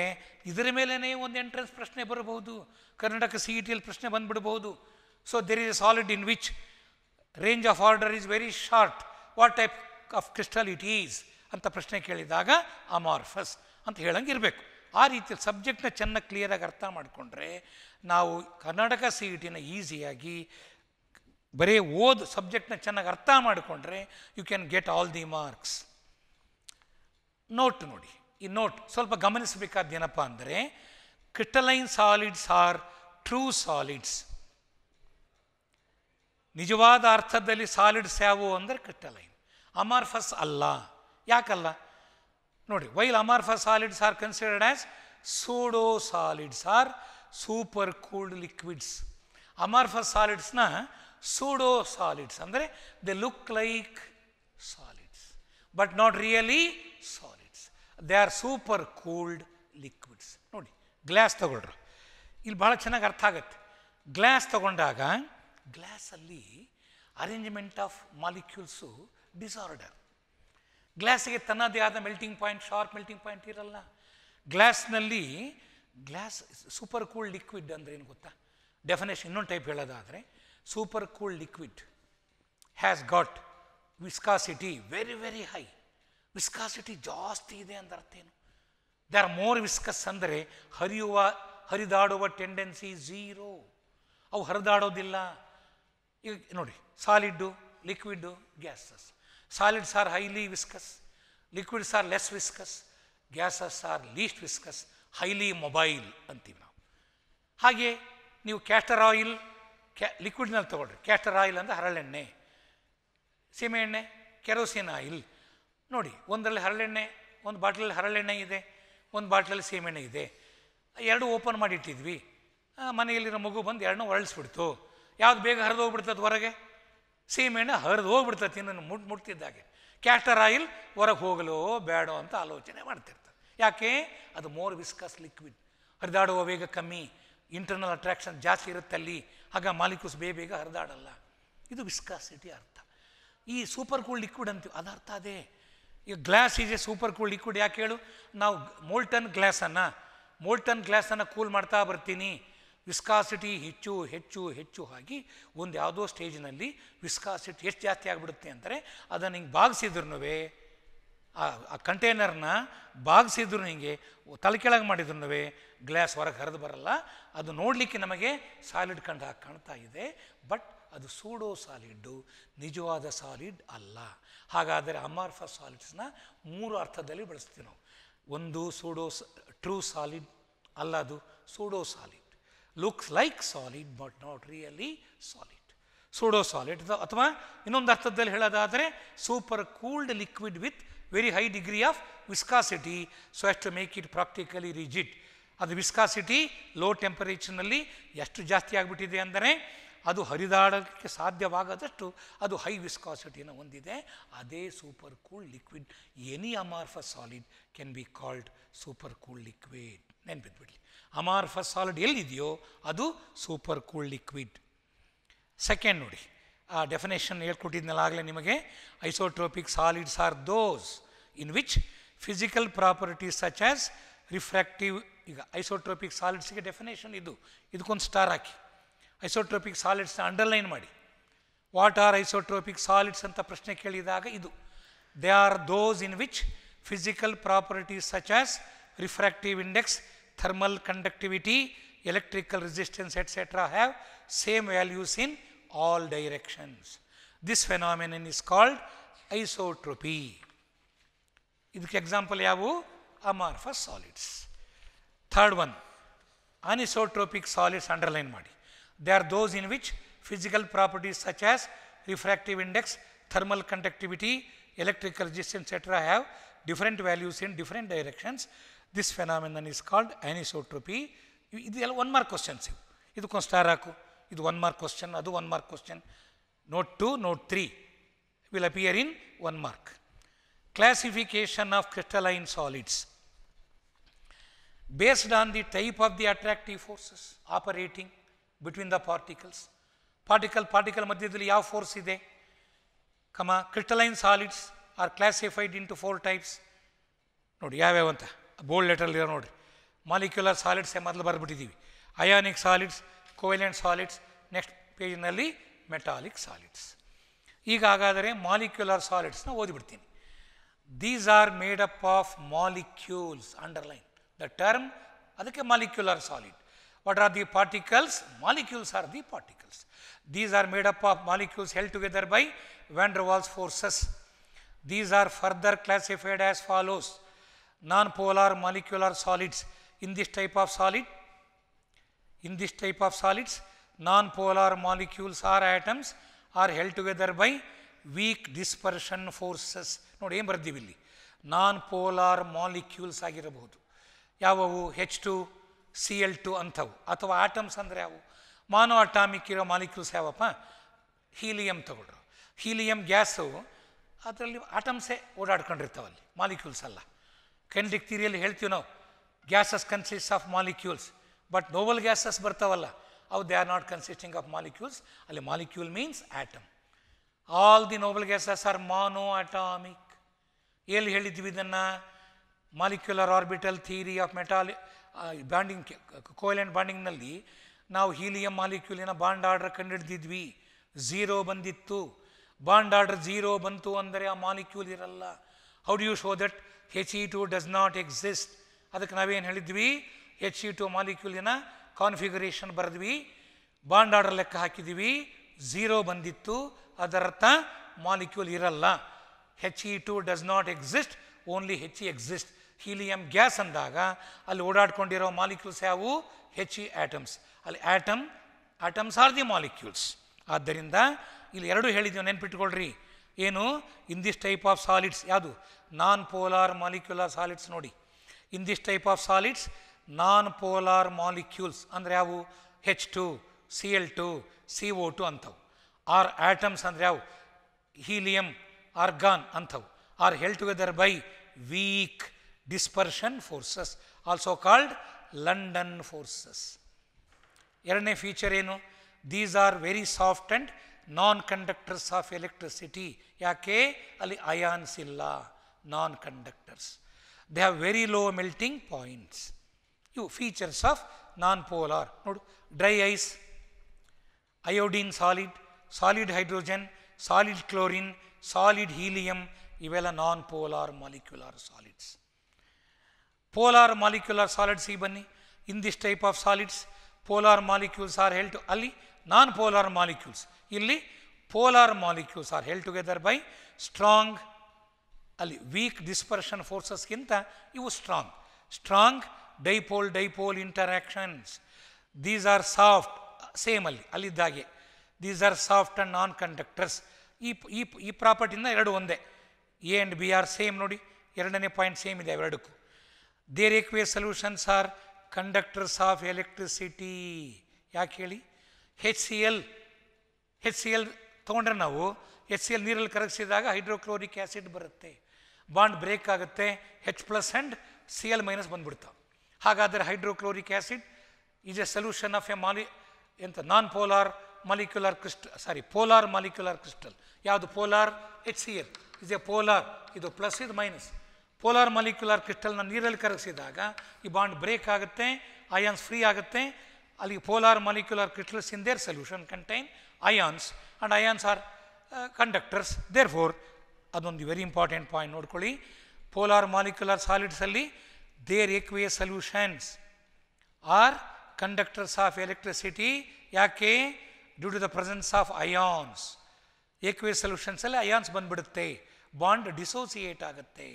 ಇದರ ಮೇಲೇ ಒಂದು ಎಂಟ್ರೆನ್ಸ್ ಪ್ರಶ್ನೆ ಬರಬಹುದು ಕರ್ನಾಟಕ ಸಿ ಇ ಟಿಯಲ್ಲಿ ಪ್ರಶ್ನೆ ಬಂದುಬಿಡಬಹುದು so there is a solid in which range of order is very short what type of crystal it is ಅಂತ ಪ್ರಶ್ನೆ ಕೇಳಿದಾಗ ಅಮಾರ್ಫಸ್ ಅಂತ ಹೇಳಂಗೆ ಇರಬೇಕು ಆ ರೀತಿ ಸಬ್ಜೆಕ್ಟ್ನ ಚೆನ್ನಾಗಿ ಕ್ಲಿಯರಾಗಿ ಅರ್ಥ ಮಾಡಿಕೊಂಡ್ರೆ ನಾವು ಕರ್ನಾಟಕ ಸಿ ಇ e ಟಿನ ಈಸಿಯಾಗಿ ಬರೀ ಓದು ಸಬ್ಜೆಕ್ಟ್ನ ಚೆನ್ನಾಗಿ ಅರ್ಥ ಮಾಡಿಕೊಂಡ್ರೆ you can get all the marks note ನೋಡಿ ಈ ನೋಟ್ ಸ್ವಲ್ಪ ಗಮನಿಸಬೇಕಾದ ಏನಪ್ಪ ಅಂದರೆ crystalline solids are true solids ನಿಜವಾದ ಅರ್ಥದಲ್ಲಿ ಸಾಲಿಡ್ಸ್ ಯಾವುವು ಅಂದರೆ ಕ್ರಿಟಲೈನ್ ಅಮಾರ್ಫಸ್ ಅಲ್ಲ ಯಾಕಲ್ಲ ನೋಡಿ while amorphous solids are considered as pseudo solids are super cooled liquids amorphous ಸಾಲಿಡ್ಸ್ನ ಸೂಡೋ ಸಾಲಿಡ್ಸ್ ಅಂದರೆ they look like solids but not really solids they are super cooled liquids ನೋಡಿ glass ತಗೊಳ್ರು ಇಲ್ಲಿ ಭಾಳ ಚೆನ್ನಾಗಿ ಅರ್ಥ ಆಗತ್ತೆ ಗ್ಲಾಸ್ ತಗೊಂಡಾಗ ಗ್ಲಾಸಲ್ಲಿ ಅರೇಂಜ್ಮೆಂಟ್ ಆಫ್ ಮಾಲಿಕ್ಯೂಲ್ಸು ಡಿಸಾರ್ಡರ್ ಗ್ಲಾಸಿಗೆ ತನ್ನದೇ ಆದ melting point sharp melting point ಇರಲ್ಲ ಗ್ಲಾಸ್ನಲ್ಲಿ ಗ್ಲಾಸ್ ಸೂಪರ್ ಕೂಲ್ ಲಿಕ್ವಿಡ್ ಅಂದ್ರೆ ಏನು ಗೊತ್ತಾ ಡೆಫಿನೇಷನ್ ಇನ್ನೊಂದು ಟೈಪ್ ಹೇಳೋದಾದರೆ super cool liquid has got viscosity very very high viscosity ಜಾಸ್ತಿ ಇದೆ ಅಂದರ್ಥ ಏನು ದೇ ಆರ್ ಮೋರ್ ವಿಸ್ಕಸ್ ಅಂದರೆ ಹರಿಯುವ ಹರಿದಾಡುವ ಟೆಂಡೆನ್ಸಿ ಝೀರೋ ಅವು ಹರಿದಾಡೋದಿಲ್ಲ ಈಗ ನೋಡಿ solid liquid gases solid are highly viscous liquid are less viscous gases are least viscous highly mobile ಅಂತೀವಿ ನಾವು ಹಾಗೆ ನೀವು ಕ್ಯಾಸ್ಟರ್ ಆಯಿಲ್ ಕ್ಯಾ ಲಿಕ್ವಿಡ್ನಲ್ಲಿ ತೊಗೊಳ್ರಿ ಕ್ಯಾಸ್ಟರ್ ಆಯಿಲ್ ಅಂದರೆ ಹರಳೆಣ್ಣೆ ಸೀಮೆಎಣ್ಣೆ ಕೆರೋಸಿನ್ ಆಯಿಲ್ ನೋಡಿ ಒಂದರಲ್ಲಿ ಹರಳೆಣ್ಣೆ ಒಂದು ಬಾಟ್ಲಲ್ಲಿ ಹರಳೆಣ್ಣೆ ಇದೆ ಒಂದು ಬಾಟ್ಲಲ್ಲಿ ಸೀಮೆಣ್ಣೆ ಇದೆ ಎರಡು ಓಪನ್ ಮಾಡಿಟ್ಟಿದ್ವಿ ಮನೆಯಲ್ಲಿರೋ ಮಗು ಬಂದು ಎರಡನ್ನೂ ಹೊರಳಿಸ್ಬಿಡ್ತು ಯಾವ್ದು ಬೇಗ ಹರಿದೋಗ್ಬಿಡ್ತದೆ ಹೊರಗೆ ಸೀಮೆಣ್ಣೆ ಹರಿದು ಹೋಗ್ಬಿಡ್ತತಿ ನನ್ನ ಮುಟ್ ಮುಟ್ತಿದ್ದಾಗೆ ಕ್ಯಾಸ್ಟರ್ ಆಯಿಲ್ ಹೊರಗೆ ಹೋಗಲೋ ಬೇಡೋ ಅಂತ ಆಲೋಚನೆ ಮಾಡ್ತಿರ್ತಾರೆ ಯಾಕೆ ಅದು ಮೋರ್ ವಿಸ್ಕಸ್ ಲಿಕ್ವಿಡ್ ಹರಿದಾಡುವ ವೇಗ ಕಮ್ಮಿ ಇಂಟರ್ನಲ್ ಅಟ್ರಾಕ್ಷನ್ ಜಾಸ್ತಿ ಇರುತ್ತಲ್ಲಿ ಆಗ ಮಾಲಿಕ್ಯೂಸ್ ಬೇಗ ಬೇಗ ಹರಿದಾಡಲ್ಲ ಇದು ವಿಸ್ಕಾಸಿಟಿ ಅರ್ಥ ಈ ಸೂಪರ್ ಕೂಲ್ ಲಿಕ್ವಿಡ್ ಅಂತೀವಿ ಅದು ಅರ್ಥ ಅದೇ ಈಗ glass is a super cool liquid ಯಾಕೆ ಹೇಳು ನಾವು ಮೋಲ್ಟನ್ ಗ್ಲಾಸನ್ನು ಮೋಲ್ಟನ್ ಗ್ಲಾಸನ್ನು ಕೂಲ್ ಮಾಡ್ತಾ ಬರ್ತೀನಿ ವಿಸ್ಕಾಸಿಟಿ ಹೆಚ್ಚು ಹೆಚ್ಚು ಹೆಚ್ಚು ಆಗಿ ಒಂದು ಯಾವುದೋ ಸ್ಟೇಜ್ನಲ್ಲಿ ವಿಸ್ಕಾಸಿಟಿ ಎಷ್ಟು ಜಾಸ್ತಿ ಆಗಿಬಿಡುತ್ತೆ ಅಂದರೆ ಅದನ್ನು ಹಿಂಗೆ ಬಾಗಿಸಿದ್ರು ಆ ಕಂಟೈನರ್ನ ಬಾಗಿಸಿದ್ರು ಹಿಂಗೆ ತಲೆ ಕೆಳಗೆ ಮಾಡಿದ್ರು ಗ್ಲಾಸ್ ಹೊರಗೆ ಹರಿದು ಬರಲ್ಲ ಅದು ನೋಡಲಿಕ್ಕೆ ನಮಗೆ ಸಾಲಿಡ್ ಕಂಡು ಹಾಕಿ ಕಾಣ್ತಾ ಇದೆ ಬಟ್ ಅದು ಸೂಡೋ ಸಾಲಿಡ್ಡು ನಿಜವಾದ ಸಾಲಿಡ್ ಅಲ್ಲ ಹಾಗಾದರೆ ಅಮಾರ್ಫ ಸಾಲಿಡ್ಸ್ನ ಮೂರು ಅರ್ಥದಲ್ಲಿ ಬಳಸ್ತೀವಿ ನಾವು ಒಂದು ಸೂಡೋ ಟ್ರೂ ಸಾಲಿಡ್ ಅಲ್ಲ ಅದು pseudo solid looks like solid but not really solid pseudo solid ಅಥವಾ ಇನ್ನೊಂದು ಅರ್ಥದಲ್ಲಿ ಹೇಳೋದಾದರೆ super cooled liquid with very high degree of viscosity so as to make it practically rigid ಅದು ವಿಸ್ಕಾಸಿಟಿ ಲೋ ಟೆಂಪರೇಚರ್ನಲ್ಲಿ ಎಷ್ಟು ಜಾಸ್ತಿ ಆಗಿಬಿಟ್ಟಿದೆ ಅಂದರೆ ಅದು ಹರಿದಾಡೋಕ್ಕೆ ಸಾಧ್ಯವಾಗದಷ್ಟು ಅದು ಹೈ ವಿಸ್ಕಾಸಿಟಿಯನ್ನು ಹೊಂದಿದೆ ಅದೇ super cooled liquid any amorphous solid can be called super cooled liquid ನೆನ್ಪಿದ್ಬಿಡ್ಲಿ ಅಮಾರ್ಫಸ್ ಸಾಲಿಡ್ ಎಲ್ಲಿದೆಯೋ ಅದು ಸೂಪರ್ ಕೂಲ್ ಲಿಕ್ವಿಡ್ ಸೆಕೆಂಡ್ ನೋಡಿ ಆ ಡೆಫಿನೇಷನ್ ಹೇಳ್ಕೊಟ್ಟಿದ್ನಲ್ಲ ಆಗಲೇ ನಿಮಗೆ isotropic solids are those in which physical properties such as refractive ಈಗ ಐಸೋಟ್ರೋಪಿಕ್ ಸಾಲಿಡ್ಸ್ಗೆ ಡೆಫಿನೇಷನ್ ಇದು ಇದಕ್ಕೊಂದು ಸ್ಟಾರ್ ಹಾಕಿ ಐಸೋಟ್ರೋಪಿಕ್ ಸಾಲಿಡ್ಸ್ನ ಅಂಡರ್ಲೈನ್ ಮಾಡಿ ವಾಟ್ ಆರ್ ಐಸೋಟ್ರೋಪಿಕ್ ಸಾಲಿಡ್ಸ್ ಅಂತ ಪ್ರಶ್ನೆ ಕೇಳಿದಾಗ ಇದು they are those in which physical properties such as refractive index thermal conductivity, electrical resistance, etc. have same values in all directions. This phenomenon is called isotropy. This example is amorphous solids. Third one, anisotropic solids underline body. They are those in which physical properties such as refractive index, thermal conductivity, electrical resistance, etc. have different values in different directions. This phenomenon is called ಇದು ಇದೆಲ್ಲ one mark questions ಇವು ಇದಕ್ಕೊಂದು star ಹಾಕು ಇದು one mark question ಅದು one mark question note two note three will appear in one mark classification of crystalline solids based on the type of the attractive forces operating between the particles particle particle ಮಧ್ಯದಲ್ಲಿ ಯಾವ force ಇದೆ ಕಮ crystalline solids are classified into four types ನೋಡಿ ಯಾವ್ಯಾವ ಅಂತ bold ಲೆಟ್ರಲ್ಲಿ ಇರೋ ನೋಡಿರಿ molecular solids ಮೊದಲು ಬರೆದ್ಬಿಟ್ಟಿದ್ದೀವಿ ionic solids covalent solids next ಪೇಜಿನಲ್ಲಿ ಮೆಟಾಲಿಕ್ ಸಾಲಿಡ್ಸ್ ಈಗ ಹಾಗಾದರೆ ಮಾಲಿಕ್ಯುಲರ್ ಸಾಲಿಡ್ಸ್ನ ಓದಿಬಿಡ್ತೀನಿ these are made up of molecules underline the term ಅದಕ್ಕೆ molecular solid what are the particles molecules are the particles these are made up of molecules held together by van der Waals forces these are further classified as follows non polar molecular solids in this type of solid in this type of solids non polar molecules or atoms are held together by weak dispersion forces nodi em bardivi illi non polar molecules agirabodu yavavu h2 cl2 anthavu athava atoms andre yavu mono atomic molecules yavappa helium tagodru helium gas adralli atoms e odadkondirthavalli molecules alla ಕೆಂಡಿಕ್ ಹೇಳ್ತೀವಿ ನಾವು gases consist of molecules but noble gases ಬರ್ತಾವಲ್ಲ ಅವು they are not consisting of molecules ಅಲ್ಲಿ molecule means atom all the noble gases are monoatomic ಎಲ್ಲಿ ಹೇಳಿದ್ವಿ ಇದನ್ನು molecular orbital theory of metallic bonding ಕೋಯಲ್ ಆ್ಯಂಡ್ ಬಾಂಡಿಂಗ್ನಲ್ಲಿ ನಾವು ಹೀಲಿಯಂ ಮಾಲಿಕ್ಯೂಲಿನ ಬಾಂಡ್ ಆರ್ಡರ್ ಕಂಡುಹಿಡಿದಿದ್ವಿ ಝೀರೋ ಬಂದಿತ್ತು ಬಾಂಡ್ ಆರ್ಡರ್ ಝೀರೋ ಬಂತು ಅಂದರೆ ಆ ಮಾಲಿಕ್ಯೂಲ್ ಇರಲ್ಲ how do you show that H E two does not exist ಅದಕ್ಕೆ ನಾವೇನು ಹೇಳಿದ್ವಿ ಎಚ್ ಇ ಟು ಮಾಲಿಕ್ಯೂಲಿನ ಕಾನ್ಫಿಗರೇಷನ್ ಬರೆದ್ವಿ ಬಾಂಡ್ ಆರ್ಡರ್ ಲೆಕ್ಕ ಹಾಕಿದ್ವಿ ಝೀರೋ ಬಂದಿತ್ತು ಅದರರ್ಥ ಮಾಲಿಕ್ಯೂಲ್ ಇರಲ್ಲ H E two does not exist only H E exist helium gas ಅಂದಾಗ ಅಲ್ಲಿ ಓಡಾಡ್ಕೊಂಡಿರೋ ಮಾಲಿಕ್ಯೂಲ್ಸ್ ಯಾವುವು ಹೆಚ್ ಇ ಆಟಮ್ಸ್ ಅಲ್ಲಿ atom atoms are the molecules ಆದ್ದರಿಂದ ಇಲ್ಲಿ ಎರಡು ಹೇಳಿದ್ದೀವಿ ನೆನ್ಪಿಟ್ಕೊಳ್ರಿ ಏನು in this type of solids ಯಾವುದು ನಾನ್ ಪೋಲಾರ್ ಮಾಲಿಕ್ಯುಲರ್ ಸಾಲಿಡ್ಸ್ ನೋಡಿ in this type of solids non polar molecules ಅಂದರೆ ಯಾವು H two C L two C O two ಅಂಥವು ಆರ್ ಆ್ಯಟಮ್ಸ್ ಅಂದರೆ ಯಾವು ಹೀಲಿಯಂ ಆರ್ಗಾನ್ ಅಂಥವು are held together by weak dispersion forces also called London forces ಎರಡನೇ feature ಏನು these are very soft and non conductors of electricity ಯಾಕೆ ಅಲ್ಲಿ ions ಇಲ್ಲ non-conductors. They have very low melting points. You features of non-polar. Dry ice, iodine solid, solid hydrogen, solid chlorine, solid helium, even non-polar molecular solids. Polar molecular solids even in this type of solids, polar molecules are held to only non-polar molecules. Only polar molecules are held together by strong ಅಲ್ಲಿ weak dispersion ಫೋರ್ಸಸ್ಗಿಂತ ಇವು strong strong dipole dipole interactions these are soft same ಅಲ್ಲಿ ಅಲ್ಲಿದ್ದಾಗೆ these are soft and non conductors ಈ ಈ ಈ ಪ್ರಾಪರ್ಟಿಯಿಂದ ಎರಡು ಒಂದೇ A and B are same ನೋಡಿ ಎರಡನೇ ಪಾಯಿಂಟ್ ಸೇಮ್ ಇದೆ ಎರಡಕ್ಕೂ ದೇರ್ ವೇ solutions are conductors of electricity ಯಾಕೆ ಹೇಳಿ H C L H C L ತೊಗೊಂಡ್ರೆ ನಾವು ಎಚ್ ಸಿ ಎಲ್ ನೀರಲ್ಲಿ ಕರಗಿಸಿದಾಗ ಹೈಡ್ರೋಕ್ಲೋರಿಕ್ ಆ್ಯಸಿಡ್ ಬರುತ್ತೆ ಬಾಂಡ್ ಬ್ರೇಕ್ ಆಗುತ್ತೆ ಹೆಚ್ plus and C L minus ಬಂದ್ಬಿಡ್ತಾವೆ ಹಾಗಾದರೆ hydrochloric acid is a solution of a ಮಾಲಿ ಎಂತ non polar molecular crystal sorry polar molecular crystal ಯಾವುದು polar H C L is a polar ಇದು plus ಇದು minus polar molecular ಕ್ರಿಸ್ಟಲ್ನ ನೀರಲ್ಲಿ ಕರಗಿಸಿದಾಗ ಈ ಬಾಂಡ್ ಬ್ರೇಕ್ ಆಗುತ್ತೆ ಅಯಾನ್ಸ್ ಫ್ರೀ ಆಗುತ್ತೆ ಅಲ್ಲಿ polar molecular crystals in their solution contain ions and ions are conductors therefore ಅದೊಂದು ವೆರಿ ಇಂಪಾರ್ಟೆಂಟ್ ಪಾಯಿಂಟ್ ನೋಡ್ಕೊಳ್ಳಿ ಪೋಲಾರ್ ಮಾಲಿಕ್ಯುಲರ್ ಸಾಲಿಡ್ಸಲ್ಲಿ their aqueous solutions are conductors of electricity ಯಾಕೆ due to the presence of ions aqueous ಸಲ್ಯೂಷನ್ಸಲ್ಲಿ ions ಬಂದುಬಿಡುತ್ತೆ bond dissociate ಆಗುತ್ತೆ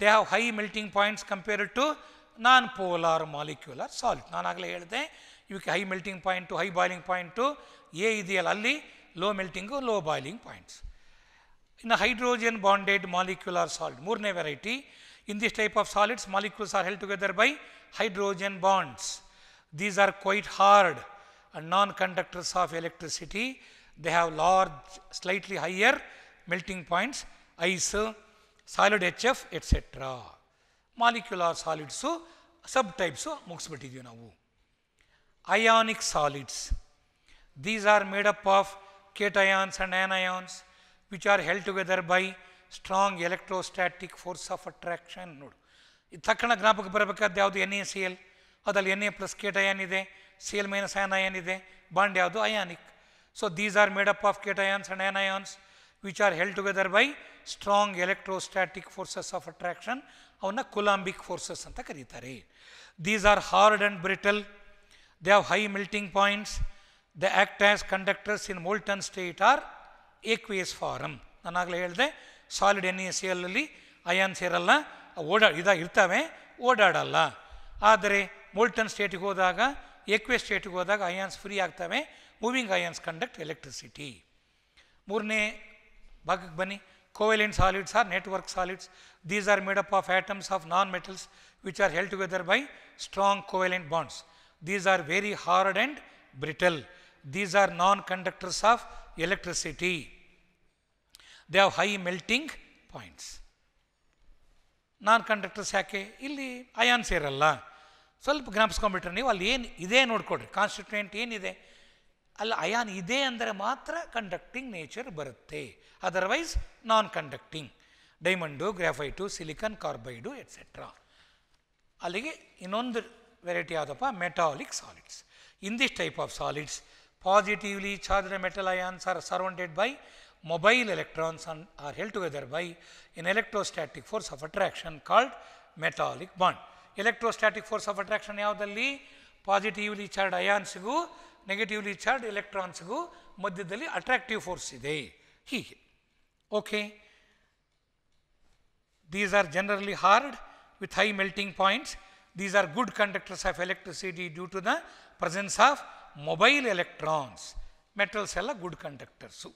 they have high melting points compared to non polar molecular salt ನಾನಾಗಲೇ ಹೇಳಿದೆ ಇವಕ್ಕೆ high melting point high boiling point ಎ ಇದೆಯಲ್ಲ ಅಲ್ಲಿ low melting low boiling points in the hydrogen bonded molecular salt, Murne variety. In this type of solids, molecules are held together by hydrogen bonds. These are quite hard and non-conductors of electricity. They have large, slightly higher melting points, ice, solid HF, etc. Molecular solids, subtypes ಮುಗಿಸ್ಬಿಟ್ಟಿದ್ವಿ Ionic solids. These are made up of cations and anions. Which are held together by strong electrostatic force of attraction ನೋಡು ಇದು ತಕ್ಷಣ ಜ್ಞಾಪಕ ಬರಬೇಕಾದ ಯಾವುದು N A C L ಅದಲ್ಲಿ N A plus ಕೇಟ ಇದೆ C L minus ion ion ಇದೆ ಬಾಂಡ್ ಯಾವುದು ionic so these are made up of cations and ion ions which are held together by strong electrostatic forces of attraction ಅವನ್ನ coulombic forces ಅಂತ ಕರೀತಾರೆ these are hard and brittle they have high melting points the act as conductors in molten state or aqueous form ನಾನು ಆಗಲೇ ಹೇಳಿದೆ solid N A C ಎಲ್ಲಲ್ಲಿ ions ಇರಲ್ಲ ಓಡಾ ಇದ ಇರ್ತವೆ ಓಡಾಡಲ್ಲ ಆದರೆ ಮೋಲ್ಟನ್ ಸ್ಟೇಟಿಗೆ ಹೋದಾಗ ಎಕ್ವೆ ಸ್ಟೇಟಿಗೆ ಹೋದಾಗ ಅಯಾನ್ಸ್ ಫ್ರೀ ಆಗ್ತವೆ ಮೂವಿಂಗ್ ಅಯಾನ್ಸ್ ಕಂಡಕ್ಟ್ ಎಲೆಕ್ಟ್ರಿಸಿಟಿ ಮೂರನೇ ಭಾಗಕ್ಕೆ ಬನ್ನಿ covalent solids or network solids these are up of atoms of non metals which are held together by strong covalent bonds these are very hard and brittle these are non conductors of electricity they have high melting points non conductors ಯಾಕೆ ಇಲ್ಲಿ ions ಇರಲ್ಲ ಸ್ವಲ್ಪ ಜ್ಞಾಪಿಸ್ಕೊಂಡ್ಬಿಟ್ರೆ ನೀವು ಅಲ್ಲಿ ಏನು ಇದೆ ನೋಡ್ಕೊಡ್ರಿ constituent ಏನಿದೆ ಅಲ್ಲಿ ಅಯಾನ್ ಇದೆ ಅಂದರೆ ಮಾತ್ರ ಕಂಡಕ್ಟಿಂಗ್ ನೇಚರ್ ಬರುತ್ತೆ otherwise non conducting diamond graphite silicon carbide etcetera ಅಲ್ಲಿಗೆ ಇನ್ನೊಂದು ವೆರೈಟಿ ಯಾವುದಪ್ಪ metallic solids in this type of solids positively charged metal ions are surrounded by mobile electrons are held together by an electrostatic force of attraction called metallic bond. Electrostatic force of attraction yavadalli positively charged ions go, negatively charged electrons gu madhyadalli attractive force ide hee okay these are generally hard with high melting points these are good conductors of electricity due to the presence of mobile electrons metals are a good conductor. so,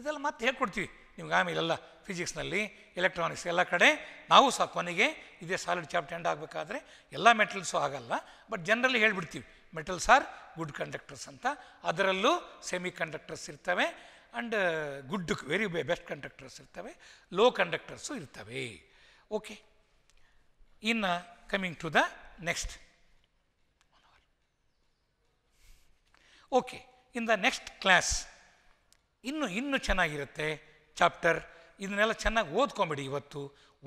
ಇದೆಲ್ಲ ಮತ್ತೆ ಹೇಳ್ಕೊಡ್ತೀವಿ ನಿಮ್ಗೆ ಆಮೇಲೆಲ್ಲ ಫಿಸಿಕ್ಸ್ನಲ್ಲಿ electronics ಎಲ್ಲ ಕಡೆ ನಾವು ಸಹ ಕೊನೆಗೆ ಇದೇ ಸಾಲಿಡ್ ಚಾಪ್ಟರ್ ಎಂಡ್ ಆಗಬೇಕಾದ್ರೆ ಎಲ್ಲ ಮೆಟಲ್ಸು ಆಗಲ್ಲ ಬಟ್ ಜನರಲ್ಲಿ ಹೇಳ್ಬಿಡ್ತೀವಿ ಮೆಟಲ್ಸ್ ಆರ್ ಗುಡ್ ಕಂಡಕ್ಟರ್ಸ್ ಅಂತ ಅದರಲ್ಲೂ ಸೆಮಿ ಕಂಡಕ್ಟರ್ಸ್ ಇರ್ತವೆ and good very best conductors ಇರ್ತವೆ ಲೋ ಕಂಡಕ್ಟರ್ಸು ಇರ್ತವೆ ಓಕೆ ಇನ್ನು coming to the next okay in the next class ಇನ್ನು ಇನ್ನೂ ಚೆನ್ನಾಗಿರುತ್ತೆ ಚಾಪ್ಟರ್ ಇದನ್ನೆಲ್ಲ ಚೆನ್ನಾಗಿ ಓದ್ಕೊಂಬಿಡಿ ಇವತ್ತು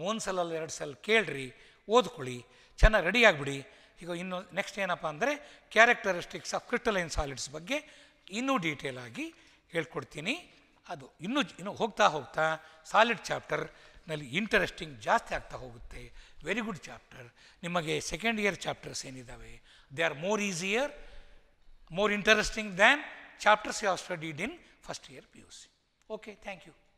ಒಂದು ಸಲ ಎರಡು ಸಲ ಕೇಳ್ರಿ ಓದ್ಕೊಳ್ಳಿ ಚೆನ್ನಾಗಿ ರೆಡಿ ಆಗಿಬಿಡಿ ಈಗ ಇನ್ನು ನೆಕ್ಸ್ಟ್ ಏನಪ್ಪ ಅಂದರೆ ಕ್ಯಾರೆಕ್ಟರಿಸ್ಟಿಕ್ಸ್ ಆಫ್ ಕ್ರಿಸ್ಟಲೈನ್ ಸಾಲಿಡ್ಸ್ ಬಗ್ಗೆ ಇನ್ನೂ ಡೀಟೇಲ್ ಆಗಿ ಹೇಳ್ಕೊಡ್ತೀನಿ ಅದು ಇನ್ನೂ ಇನ್ನು ಹೋಗ್ತಾ ಹೋಗ್ತಾ ಸಾಲಿಡ್ ಚಾಪ್ಟರ್ನಲ್ಲಿ ಇಂಟ್ರೆಸ್ಟಿಂಗ್ ಜಾಸ್ತಿ ಆಗ್ತಾ ಹೋಗುತ್ತೆ ವೆರಿ ಗುಡ್ ಚಾಪ್ಟರ್ ನಿಮಗೆ ಸೆಕೆಂಡ್ ಇಯರ್ ಚಾಪ್ಟರ್ಸ್ ಏನಿದ್ದಾವೆ they are more easier more interesting than chapters you are studied in first year PUC. Okay, thank you.